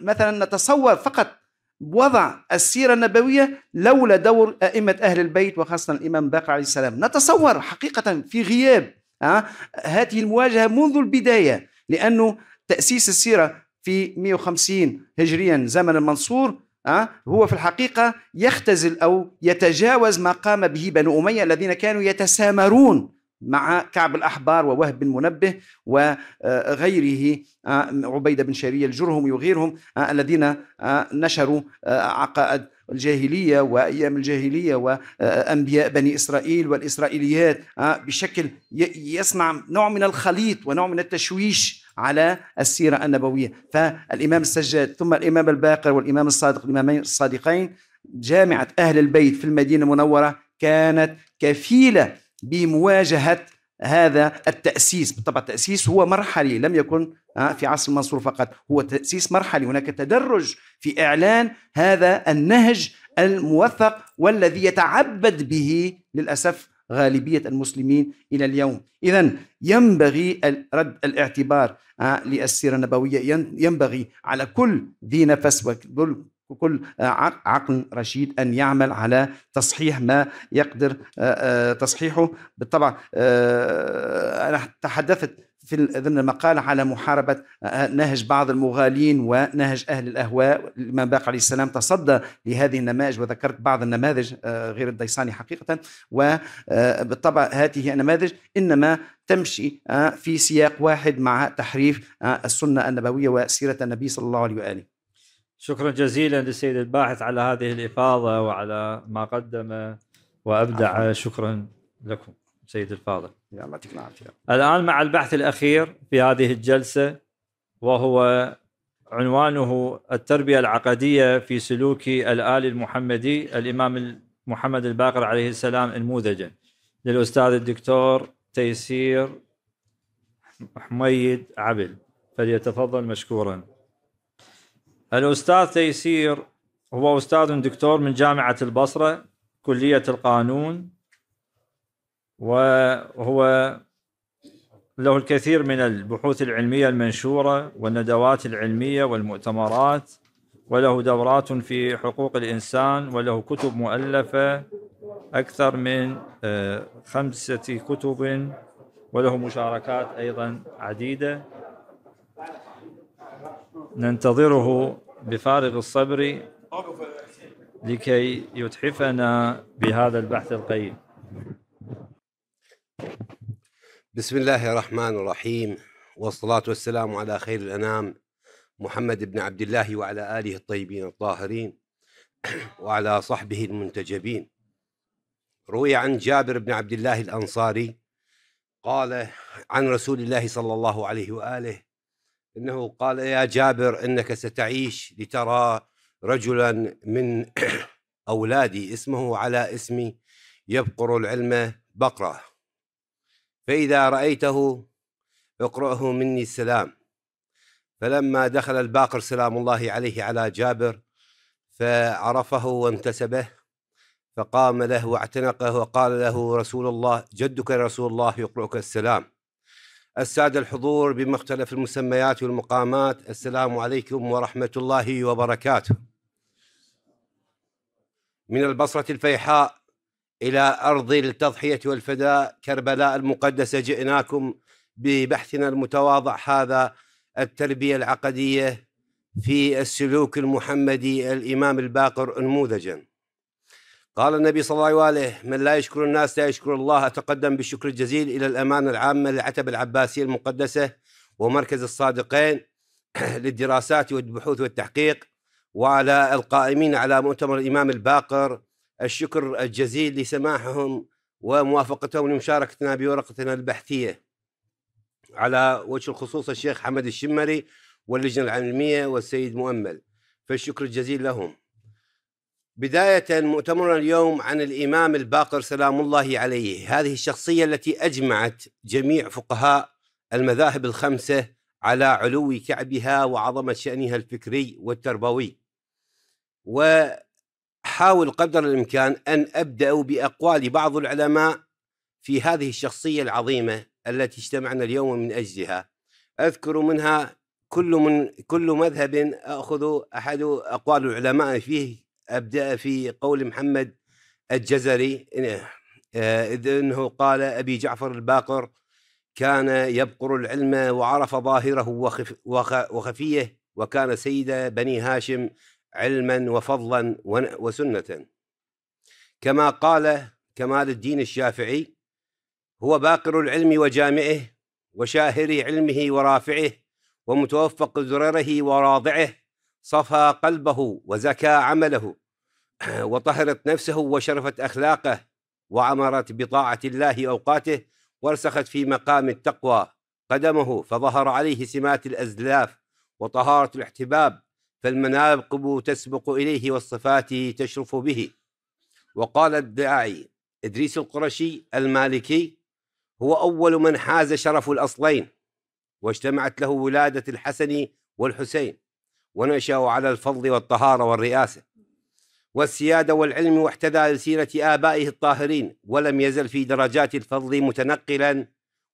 مثلا نتصور فقط وضع السيرة النبوية لولا دور أئمة أهل البيت وخاصة الإمام باقر عليه السلام نتصور حقيقة في غياب آه، هذه المواجهة منذ البداية لأنه تأسيس السيرة في 150 هجريا زمن المنصور أه؟ هو في الحقيقة يختزل أو يتجاوز ما قام به بنو أمية الذين كانوا يتسامرون مع كعب الأحبار ووهب بن منبه وغيره آه، عبيدة بن شرية الجرهم وغيرهم آه، الذين آه، نشروا عقائد الجاهلية وأيام الجاهلية وأنبياء بني إسرائيل والإسرائيليات بشكل يصنع نوع من الخليط ونوع من التشويش على السيرة النبوية فالإمام السجاد ثم الإمام الباقر والإمام الصادق الإمامين الصادقين جامعة أهل البيت في المدينة المنورة كانت كفيلة بمواجهة هذا التأسيس بالطبع التأسيس هو مرحلي لم يكن آه، في عصر المنصور فقط هو تأسيس مرحلي هناك تدرج في إعلان هذا النهج الموثق والذي يتعبد به للأسف غالبية المسلمين إلى اليوم إذا ينبغي رد الاعتبار آه، للسيرة النبوية ينبغي على كل ذي نفس وكل وكل آه، عقل رشيد ان يعمل على تصحيح ما يقدر آه، تصحيحه بالطبع انا تحدثت في ضمن المقالة على محاربة آه، آه، نهج بعض المغالين ونهج أهل الأهواء الإمام باقر عليه السلام تصدى لهذه النماذج وذكرت بعض النماذج آه، غير الديساني حقيقة وبالطبع هذه النماذج إنما تمشي في سياق واحد مع تحريف السنة النبوية وسيرة النبي صلى الله عليه وآله شكرا جزيلا للسيد الباحث على هذه الإفاضة وعلى ما قدم وأبدع شكرا لكم سيد الفاضل يا الله يعطيك العافيه الان مع البحث الاخير في هذه الجلسه وهو عنوانه التربيه العقديه في سلوك الال المحمدي الامام محمد الباقر عليه السلام انموذجا للاستاذ الدكتور تيسير حميد عبل فليتفضل مشكورا الاستاذ تيسير هو استاذ دكتور من جامعه البصره كليه القانون وهو له الكثير من البحوث العلمية المنشورة والندوات العلمية والمؤتمرات وله دورات في حقوق الإنسان وله كتب مؤلفة أكثر من آه، خمسة كتب وله مشاركات أيضا عديدة ننتظره بفارغ الصبر لكي يتحفنا بهذا البحث القيم بسم الله الرحمن الرحيم والصلاة والسلام على خير الأنام محمد بن عبد الله وعلى آله الطيبين الطاهرين وعلى صحبه المنتجبين روي عن جابر بن عبد الله الأنصاري قال عن رسول الله صلى الله عليه وآله إنه قال يا جابر إنك ستعيش لترى رجلا من أولادي اسمه على اسمي يبقر العلم بقرة فإذا رأيته اقرأه مني السلام فلما دخل الباقر سلام الله عليه على جابر فعرفه وانتسبه فقام له واعتنقه وقال له رسول الله جدك رسول الله يقرأك السلام السادة الحضور بمختلف المسميات والمقامات السلام عليكم ورحمة الله وبركاته من البصرة الفيحاء إلى أرض التضحية والفداء كربلاء المقدسة جئناكم ببحثنا المتواضع هذا التربية العقدية في السلوك المحمدي الإمام الباقر نموذجا قال النبي صلى الله عليه وآله من لا يشكر الناس لا يشكر الله أتقدم بالشكر الجزيل إلى الأمانة العامة للعتبة العباسية المقدسة ومركز الصادقين للدراسات والبحوث والتحقيق وعلى القائمين على مؤتمر الإمام الباقر الشكر الجزيل لسماحهم وموافقتهم لمشاركتنا بورقتنا البحثية على وجه الخصوص الشيخ حمد الشمري واللجنة العلمية والسيد مؤمل فالشكر الجزيل لهم بداية مؤتمرنا اليوم عن الإمام الباقر سلام الله عليه هذه الشخصية التي أجمعت جميع فقهاء المذاهب الخمسة على علو كعبها وعظمة شأنها الفكري والتربوي و أحاول قدر الإمكان أن أبدأ بأقوال بعض العلماء في هذه الشخصية العظيمة التي اجتمعنا اليوم من أجلها أذكر منها كل من كل مذهب أخذ أحد أقوال العلماء فيه أبدأ في قول محمد الجزري آه، إذ أنه قال أبي جعفر الباقر كان يبقر العلم وعرف ظاهره وخفيه وكان سيد بني هاشم علما وفضلا وسنه كما قال كمال الدين الشافعي هو باقر العلم وجامعه وشاهر علمه ورافعه ومتوفق زرره وراضعه صفى قلبه وزكى عمله وطهرت نفسه وشرفت اخلاقه وعمرت بطاعه الله اوقاته ورسخت في مقام التقوى قدمه فظهر عليه سمات الازلاف وطهاره الاحتباب فالمناقب تسبق إليه والصفات تشرف به وقال الداعي إدريس القرشي المالكي هو أول من حاز شرف الأصلين واجتمعت له ولادة الحسن والحسين ونشأوا على الفضل والطهارة والرئاسة والسيادة والعلم واحتذى لسيرة آبائه الطاهرين ولم يزل في درجات الفضل متنقلا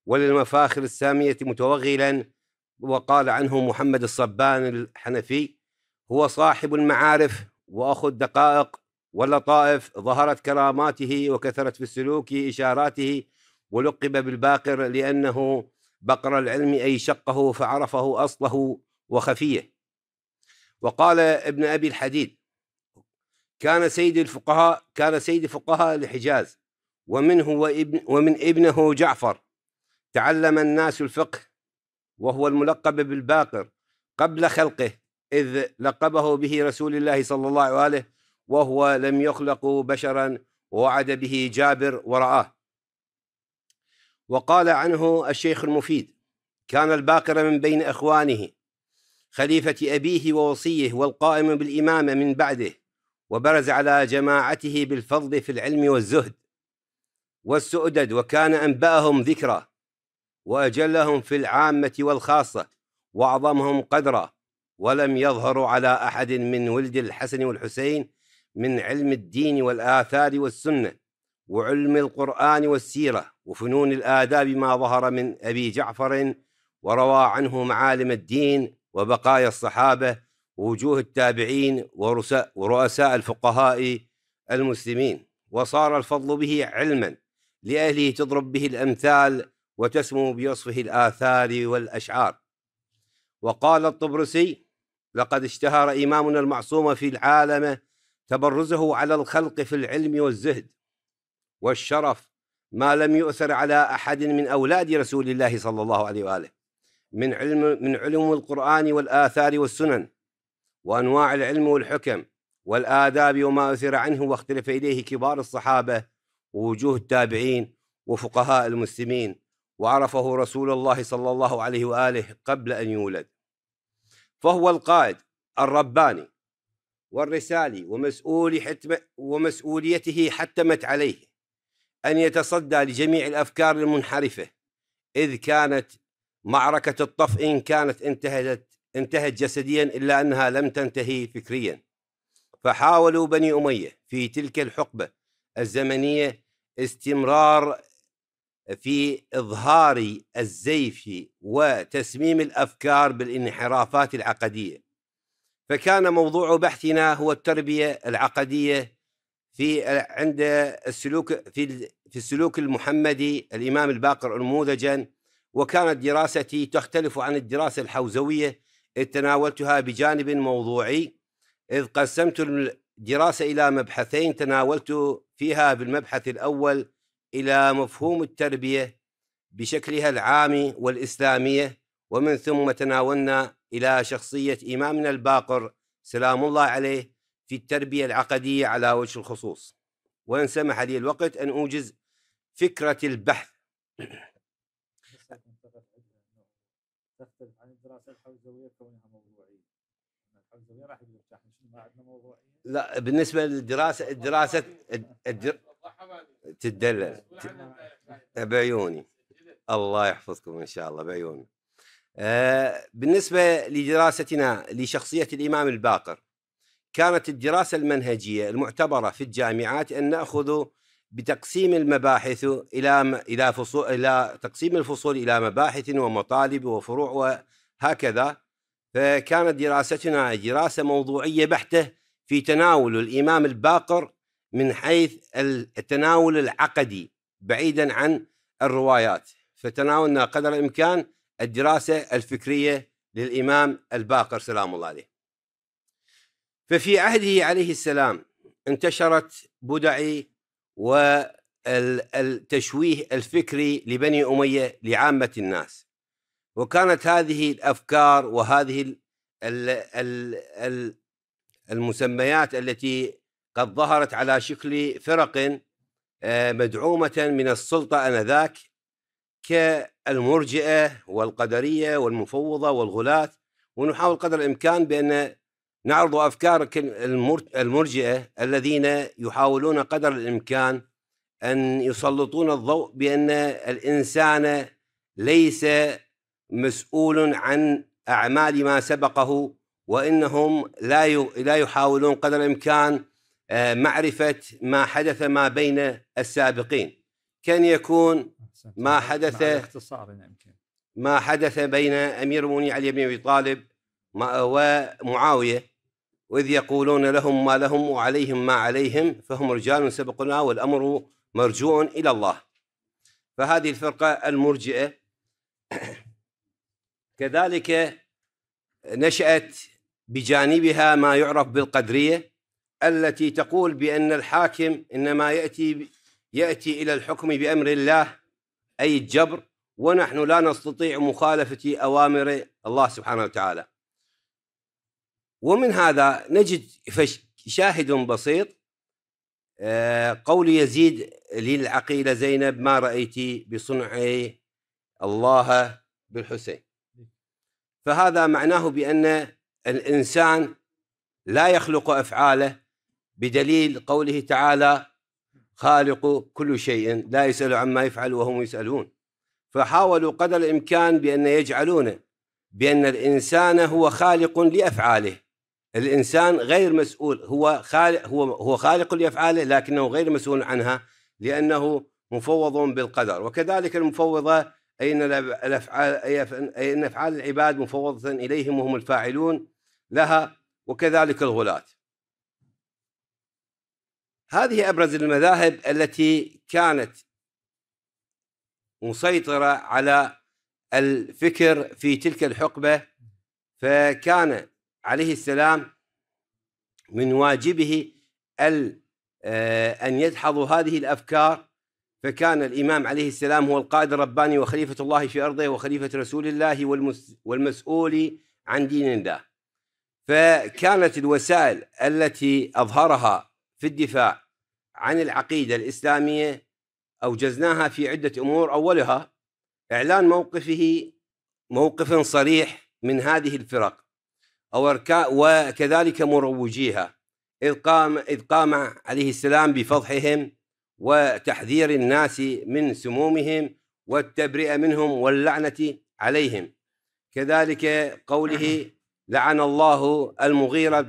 وللمفاخر السامية متوغلا وقال عنه محمد الصبان الحنفي هو صاحب المعارف واخو الدقائق واللطائف ظهرت كراماته وكثرت في السلوك اشاراته ولقب بالباقر لانه بقر العلم اي شقه فعرفه اصله وخفيه وقال ابن ابي الحديد كان سيد الفقهاء كان سيد فقهاء الحجاز ومنه وابن ومن ابنه جعفر تعلم الناس الفقه وهو الملقب بالباقر قبل خلقه إذ لقبه به رسول الله صلى الله عليه وآله وهو لم يخلق بشرا ووعد به جابر ورآه وقال عنه الشيخ المفيد كان الباقر من بين إخوانه خليفة أبيه ووصيه والقائم بالإمامة من بعده وبرز على جماعته بالفضل في العلم والزهد والسؤدد وكان أنبأهم ذكرى وأجلهم في العامة والخاصة وأعظمهم قدرًا ولم يظهروا على احد من ولد الحسن والحسين من علم الدين والاثار والسنه وعلم القران والسيره وفنون الاداب ما ظهر من ابي جعفر وروى عنه معالم الدين وبقايا الصحابه ووجوه التابعين ورؤساء الفقهاء المسلمين وصار الفضل به علما لاهله تضرب به الامثال وتسمو بوصفه الاثار والاشعار وقال الطبرسي لقد اشتهر إمامنا المعصوم في العالم تبرزه على الخلق في العلم والزهد والشرف ما لم يؤثر على أحد من أولاد رسول الله صلى الله عليه وآله من علم من علوم القرآن والآثار والسنن وأنواع العلم والحكم والآداب وما أثر عنه واختلف إليه كبار الصحابة ووجوه التابعين وفقهاء المسلمين وعرفه رسول الله صلى الله عليه وآله قبل أن يولد فهو القائد الرباني والرسالي ومسؤول حتم ومسؤوليته حتمت عليه أن يتصدى لجميع الأفكار المنحرفة إذ كانت معركة الطف إن كانت انتهت انتهت جسديا إلا أنها لم تنتهي فكريا فحاولوا بني أمية في تلك الحقبة الزمنية استمرار في إظهار الزيف وتسميم الأفكار بالانحرافات العقدية فكان موضوع بحثنا هو التربية العقدية في عند السلوك في في السلوك المحمدي الإمام الباقر نموذجا وكانت دراستي تختلف عن الدراسة الحوزوية إذ تناولتها بجانب موضوعي إذ قسمت الدراسة إلى مبحثين تناولت فيها بالمبحث الأول إلى مفهوم التربية بشكلها العامي والإسلامية ومن ثم تناولنا إلى شخصية إمامنا الباقر سلام الله عليه في التربية العقدية على وجه الخصوص وإن سمح لي الوقت أن أوجز فكرة البحث تختلف عن الدراسه الحوزويه كونها موضوعيه. الحوزويه راح يقول ما عندنا موضوعيه. لا بالنسبه للدراسه الدراسه تدلل بعيوني الله يحفظكم ان شاء الله بعيوني آه بالنسبه لدراستنا لشخصيه الامام الباقر كانت الدراسه المنهجيه المعتبره في الجامعات ان ناخذ بتقسيم المباحث الى الى فصول الى تقسيم الفصول الى مباحث ومطالب وفروع وهكذا فكانت دراستنا دراسه موضوعيه بحته في تناول الامام الباقر من حيث التناول العقدي بعيدا عن الروايات فتناولنا قدر الامكان الدراسه الفكريه للامام الباقر سلام الله عليه. ففي عهده عليه السلام انتشرت بدعي والتشويه الفكري لبني اميه لعامه الناس. وكانت هذه الافكار وهذه المسميات التي قد ظهرت على شكل فرق آه، مدعومة من السلطة آنذاك كالمرجئة والقدرية والمفوضة والغلاة ونحاول قدر الإمكان بأن نعرض أفكار المرجئة الذين يحاولون قدر الإمكان أن يسلطون الضوء بأن الإنسان ليس مسؤول عن أعمال ما سبقه وإنهم لا لا يحاولون قدر الإمكان آه، معرفه ما حدث ما بين السابقين كان يكون ما حدث اختصار يمكن ما حدث بين امير المؤمنين علي بن ابي طالب ومعاويه واذ يقولون لهم ما لهم وعليهم ما عليهم فهم رجال سبقنا والامر مرجوع الى الله فهذه الفرقه المرجئه كذلك نشات بجانبها ما يعرف بالقدريه التي تقول بأن الحاكم إنما يأتي يأتي إلى الحكم بأمر الله أي الجبر ونحن لا نستطيع مخالفة أوامر الله سبحانه وتعالى ومن هذا نجد شاهد بسيط آه، قول يزيد للعقيلة زينب ما رأيت بصنعي الله بالحسين فهذا معناه بأن الإنسان لا يخلق أفعاله بدليل قوله تعالى خالق كل شيء لا يسأل عما يفعل وهم يسألون فحاولوا قدر الإمكان بأن يجعلون بأن الإنسان هو خالق لأفعاله الإنسان غير مسؤول هو خالق هو هو خالق لأفعاله لكنه غير مسؤول عنها لأنه مفوض بالقدر وكذلك المفوضة أي أن الأفعال أي أن أفعال العباد مفوضة إليهم وهم الفاعلون لها وكذلك الغلاة هذه أبرز المذاهب التي كانت مسيطرة على الفكر في تلك الحقبة فكان عليه السلام من واجبه آه، أن يدحض هذه الأفكار فكان الإمام عليه السلام هو القائد الرباني وخليفة الله في أرضه وخليفة رسول الله والمسؤول عن دين الله فكانت الوسائل التي أظهرها في الدفاع عن العقيدة الإسلامية أوجزناها في عدة أمور أولها إعلان موقفه موقف صريح من هذه الفرق أو وكذلك مروجيها إذ قام, إذ قام عليه السلام بفضحهم وتحذير الناس من سمومهم والتبرئة منهم واللعنة عليهم كذلك قوله لعن الله المغيرة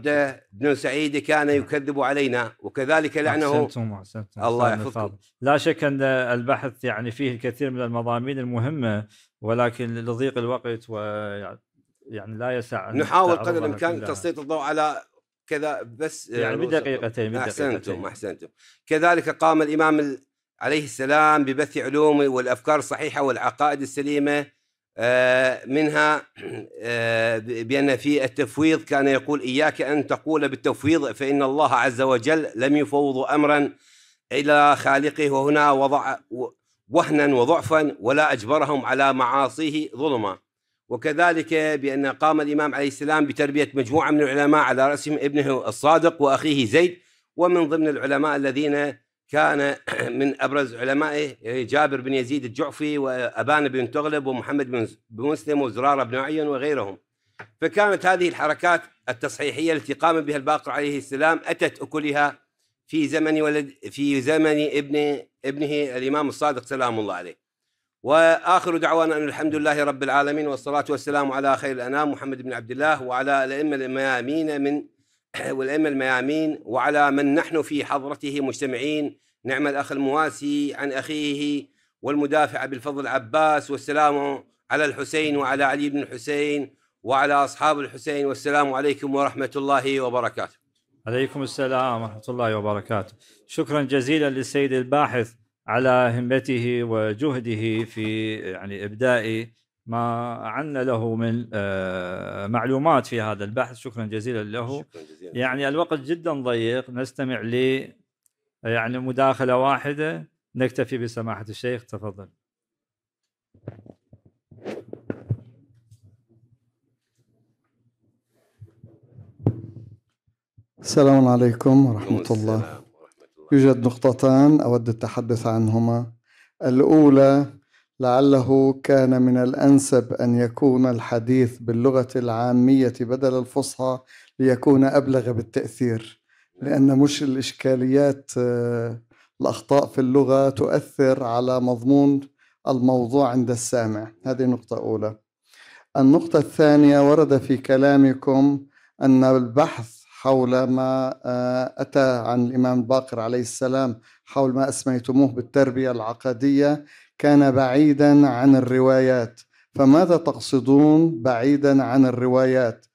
بن سعيد كان نعم. يكذب علينا وكذلك لعنه أحسنتم أحسنتم الله يحفظكم لا شك أن البحث يعني فيه الكثير من المضامين المهمة ولكن لضيق الوقت ويعني لا يسع نحاول قدر الإمكان تسليط الضوء على كذا بس آه، يعني بدقيقتين أحسنتم أحسنتم كذلك قام الإمام عليه السلام ببث علوم والأفكار الصحيحة والعقائد السليمة آه، منها آه، بأن في التفويض كان يقول إياك أن تقول بالتفويض فإن الله عز وجل لم يفوض أمرا إلى خالقه وهنا وضع وهنا وضعفا ولا أجبرهم على معاصيه ظلما وكذلك بأن قام الإمام عليه السلام بتربية مجموعة من العلماء على رأسهم ابنه الصادق وأخيه زيد ومن ضمن العلماء الذين كان من ابرز علمائه يعني جابر بن يزيد الجعفي وابان بن تغلب ومحمد بن مسلم وزراره بن عيون وغيرهم فكانت هذه الحركات التصحيحيه التي قام بها الباقر عليه السلام اتت اكلها في زمن ولد في زمن ابن ابنه الامام الصادق سلام الله عليه. واخر دعوانا ان الحمد لله رب العالمين والصلاه والسلام على خير الانام محمد بن عبد الله وعلى الائمه الميامين من والأئمة الميامين وعلى من نحن في حضرته مجتمعين نعم الأخ المواسي عن أخيه والمدافع بالفضل عباس والسلام على الحسين وعلى علي بن الحسين وعلى أصحاب الحسين والسلام عليكم ورحمة الله وبركاته عليكم السلام ورحمة الله وبركاته شكرا جزيلا للسيد الباحث على همته وجهده في يعني إبداء ما عنا له من آه، معلومات في هذا البحث شكرا جزيلا له شكرا جزيلا. يعني الوقت جدا ضيق نستمع ل يعني مداخله واحده نكتفي بسماحه الشيخ تفضل السلام عليكم ورحمة الله. ورحمة الله يوجد نقطتان أود التحدث عنهما الأولى لعله كان من الانسب ان يكون الحديث باللغه العاميه بدل الفصحى ليكون ابلغ بالتاثير لان مش الاشكاليات آه، الاخطاء في اللغه تؤثر على مضمون الموضوع عند السامع هذه نقطه اولى النقطه الثانيه ورد في كلامكم ان البحث حول ما آه، اتى عن الامام باقر عليه السلام حول ما اسميتموه بالتربيه العقديه كان بعيدا عن الروايات فماذا تقصدون بعيدا عن الروايات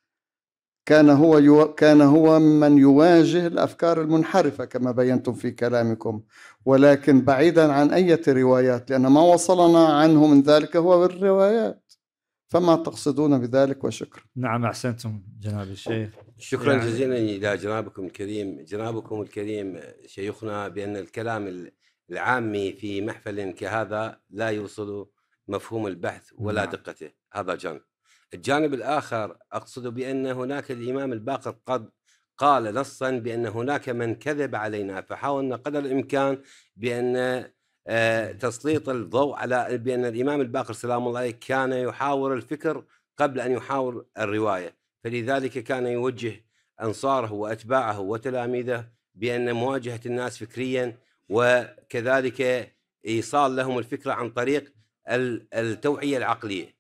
كان هو يو... كان هو من يواجه الافكار المنحرفه كما بينتم في كلامكم ولكن بعيدا عن اي روايات لان ما وصلنا عنه من ذلك هو بالروايات فما تقصدون بذلك وشكرا نعم احسنتم جناب الشيخ شكرا يعني... جزيلا الى جنابكم الكريم جنابكم الكريم شيخنا بان الكلام ال... العامي في محفل كهذا لا يوصل مفهوم البحث ولا نعم. دقته هذا جانب الجانب الآخر أقصد بأن هناك الإمام الباقر قد قال نصا بأن هناك من كذب علينا فحاولنا قدر الإمكان بأن آه، تسليط الضوء على بأن الإمام الباقر سلام الله عليه كان يحاور الفكر قبل أن يحاور الرواية فلذلك كان يوجه أنصاره وأتباعه وتلاميذه بأن مواجهة الناس فكريا وكذلك ايصال لهم الفكره عن طريق التوعيه العقليه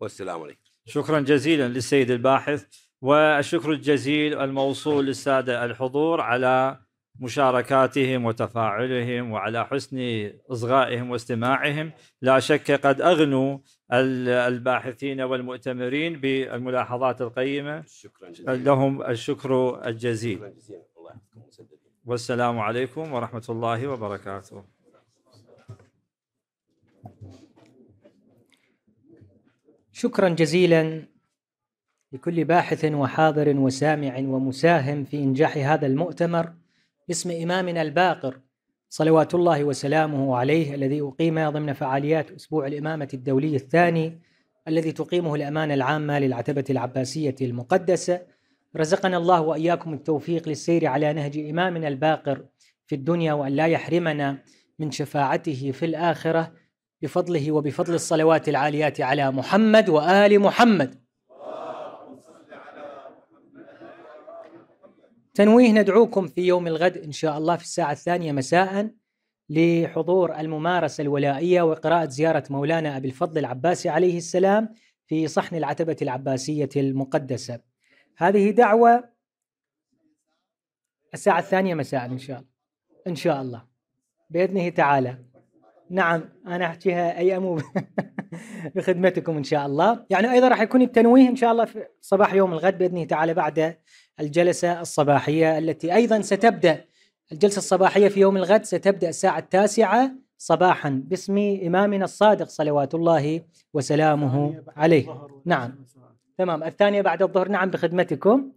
والسلام عليكم شكرا جزيلا للسيد الباحث والشكر الجزيل الموصول للساده الحضور على مشاركاتهم وتفاعلهم وعلى حسن اصغائهم واستماعهم لا شك قد اغنوا الباحثين والمؤتمرين بالملاحظات القيمه شكرا جزيلا لهم الشكر الجزيل شكرا جزيلا الله والسلام عليكم ورحمة الله وبركاته شكرا جزيلا لكل باحث وحاضر وسامع ومساهم في إنجاح هذا المؤتمر باسم إمامنا الباقر صلوات الله وسلامه عليه الذي أقيم ضمن فعاليات أسبوع الإمامة الدولي الثاني الذي تقيمه الأمانة العامة للعتبة العباسية المقدسة رزقنا الله واياكم التوفيق للسير على نهج امامنا الباقر في الدنيا وان لا يحرمنا من شفاعته في الاخره بفضله وبفضل الصلوات العاليات على محمد وال محمد. تنويه ندعوكم في يوم الغد ان شاء الله في الساعه الثانيه مساء لحضور الممارسه الولائيه وقراءه زياره مولانا ابي الفضل العباسي عليه السلام في صحن العتبه العباسيه المقدسه. هذه دعوة الساعة الثانية مساء إن شاء الله إن شاء الله بإذنه تعالى نعم أنا أحكيها أي أمو بخدمتكم إن شاء الله يعني أيضا راح يكون التنويه إن شاء الله في صباح يوم الغد بإذنه تعالى بعد الجلسة الصباحية التي أيضا ستبدأ الجلسة الصباحية في يوم الغد ستبدأ الساعة التاسعة صباحا باسم إمامنا الصادق صلوات الله وسلامه عليه نعم تمام الثانية بعد الظهر نعم بخدمتكم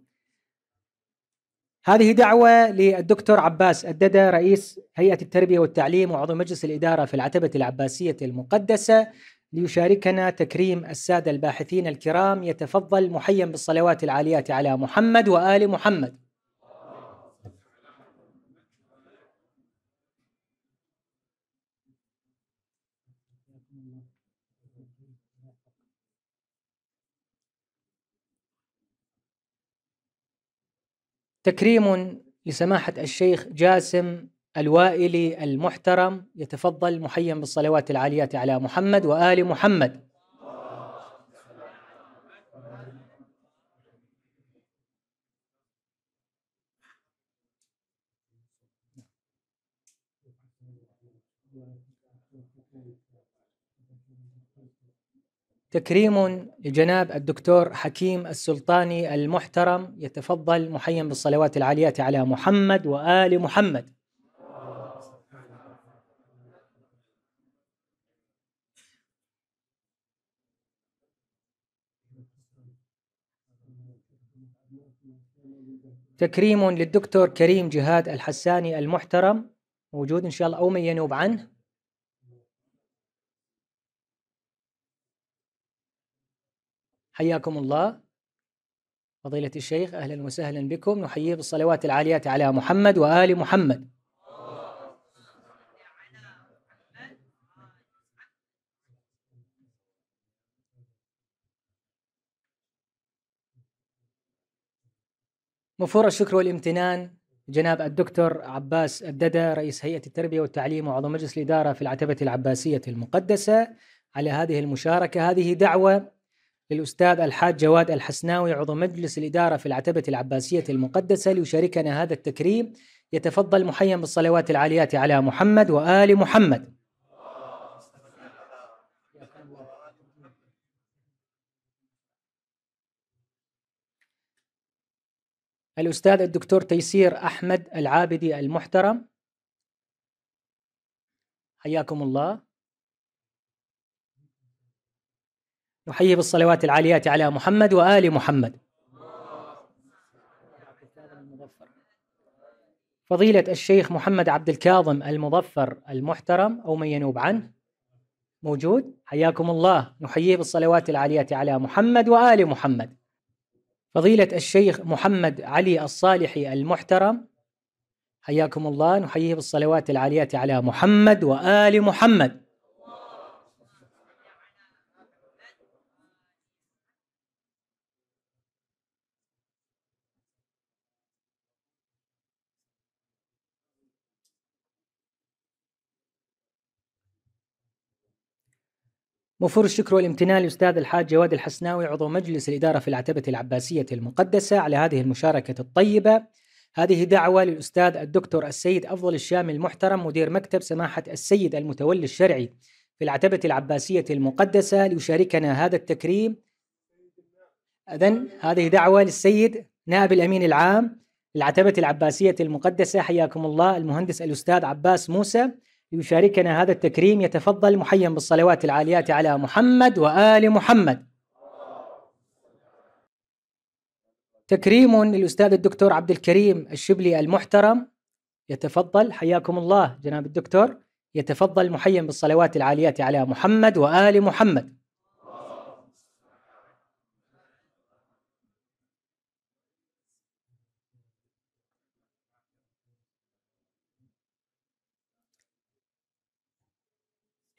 هذه دعوة للدكتور عباس الددة رئيس هيئة التربية والتعليم وعضو مجلس الإدارة في العتبة العباسية المقدسة ليشاركنا تكريم السادة الباحثين الكرام يتفضل محيا بالصلوات العاليات على محمد وآل محمد تكريم لسماحة الشيخ جاسم الوائلي المحترم يتفضل محيا بالصلوات العاليات على محمد وآل محمد تكريم لجناب الدكتور حكيم السلطاني المحترم يتفضل محيا بالصلوات العاليات على محمد وآل محمد تكريم للدكتور كريم جهاد الحساني المحترم موجود إن شاء الله أو من ينوب عنه حياكم الله فضيلة الشيخ أهلا وسهلا بكم نحييه بالصلوات العاليات على محمد وآل محمد مفور الشكر والامتنان جناب الدكتور عباس الددة رئيس هيئة التربية والتعليم وعضو مجلس الإدارة في العتبة العباسية المقدسة على هذه المشاركة هذه دعوة للأستاذ الحاج جواد الحسناوي عضو مجلس الإدارة في العتبة العباسية المقدسة ليشاركنا هذا التكريم يتفضل محيا بالصلوات العاليات على محمد وآل محمد الأستاذ الدكتور تيسير أحمد العابدي المحترم حياكم الله نحيي بالصلوات العاليات على محمد وآل محمد فضيلة الشيخ محمد عبد الكاظم المظفر المحترم أو من ينوب عنه موجود حياكم الله نحييه بالصلوات العاليات على محمد وآل محمد فضيلة الشيخ محمد علي الصالحي المحترم حياكم الله نحييه بالصلوات العاليات على محمد وآل محمد وفور الشكر والامتنان للاستاذ الحاج جواد الحسناوي عضو مجلس الاداره في العتبه العباسيه المقدسه على هذه المشاركه الطيبه. هذه دعوه للاستاذ الدكتور السيد افضل الشامي المحترم مدير مكتب سماحه السيد المتولي الشرعي في العتبه العباسيه المقدسه ليشاركنا هذا التكريم. اذن هذه دعوه للسيد نائب الامين العام العتبه العباسيه المقدسه حياكم الله المهندس الاستاذ عباس موسى يشاركنا هذا التكريم يتفضل محيا بالصلوات العاليات على محمد وآل محمد تكريم للأستاذ الدكتور عبد الكريم الشبلي المحترم يتفضل حياكم الله جناب الدكتور يتفضل محيا بالصلوات العاليات على محمد وآل محمد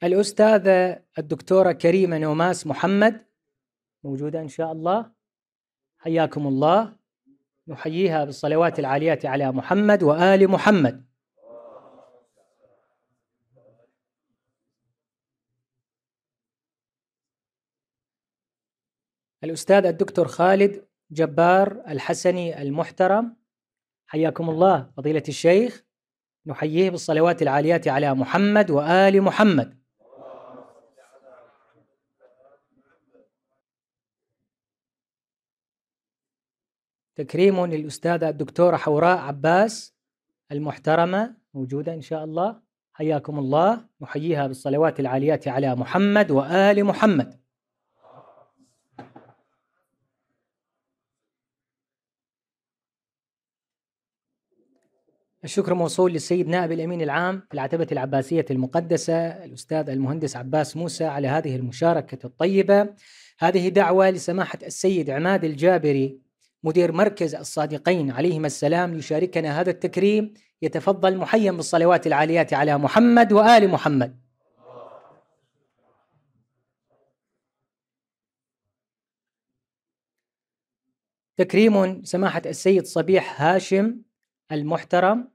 الأستاذة الدكتورة كريمة نوماس محمد موجودة إن شاء الله حياكم الله نحييها بالصلوات العاليات على محمد وآل محمد الأستاذ الدكتور خالد جبار الحسني المحترم حياكم الله فضيلة الشيخ نحييه بالصلوات العاليات على محمد وآل محمد تكريم للأستاذة الدكتورة حوراء عباس المحترمة موجودة إن شاء الله حياكم الله نحييها بالصلوات العاليات على محمد وآل محمد الشكر موصول للسيد نائب الأمين العام في العتبة العباسية المقدسة الأستاذ المهندس عباس موسى على هذه المشاركة الطيبة هذه دعوة لسماحة السيد عماد الجابري مدير مركز الصادقين عليهما السلام يشاركنا هذا التكريم يتفضل محيا بالصلوات العاليات على محمد وآل محمد تكريم سماحة السيد صبيح هاشم المحترم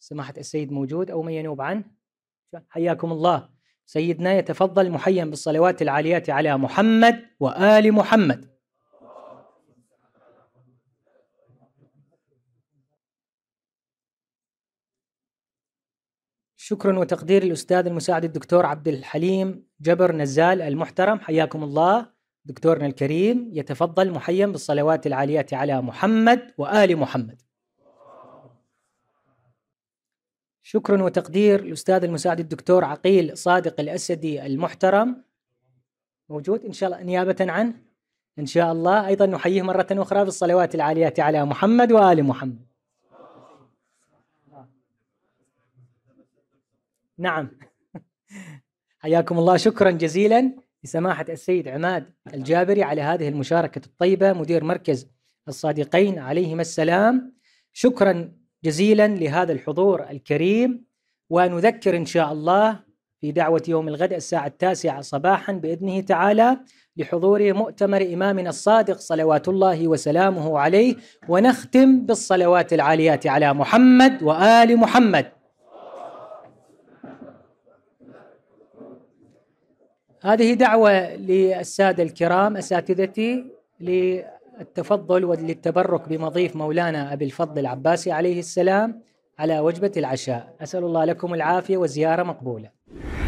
سماحة السيد موجود أو من ينوب عنه حياكم الله سيدنا يتفضل محيا بالصلوات العاليات على محمد وآل محمد شكرا وتقدير الاستاذ المساعد الدكتور عبد الحليم جبر نزال المحترم حياكم الله دكتورنا الكريم يتفضل محيا بالصلوات العالية على محمد وآل محمد شكرا وتقدير الأستاذ المساعد الدكتور عقيل صادق الأسدي المحترم موجود إن شاء الله نيابة عنه إن شاء الله أيضا نحييه مرة أخرى بالصلوات العالية على محمد وآل محمد نعم حياكم الله شكرا جزيلا لسماحة السيد عماد الجابري على هذه المشاركة الطيبة مدير مركز الصادقين عليهما السلام شكرا جزيلا لهذا الحضور الكريم ونذكر إن شاء الله في دعوة يوم الغد الساعة التاسعة صباحا بإذنه تعالى لحضور مؤتمر إمامنا الصادق صلوات الله وسلامه عليه ونختم بالصلوات العاليات على محمد وآل محمد هذه دعوة للسادة الكرام أساتذتي للتفضل وللتبرك بمضيف مولانا أبي الفضل العباسي عليه السلام على وجبة العشاء أسأل الله لكم العافية وزيارة مقبولة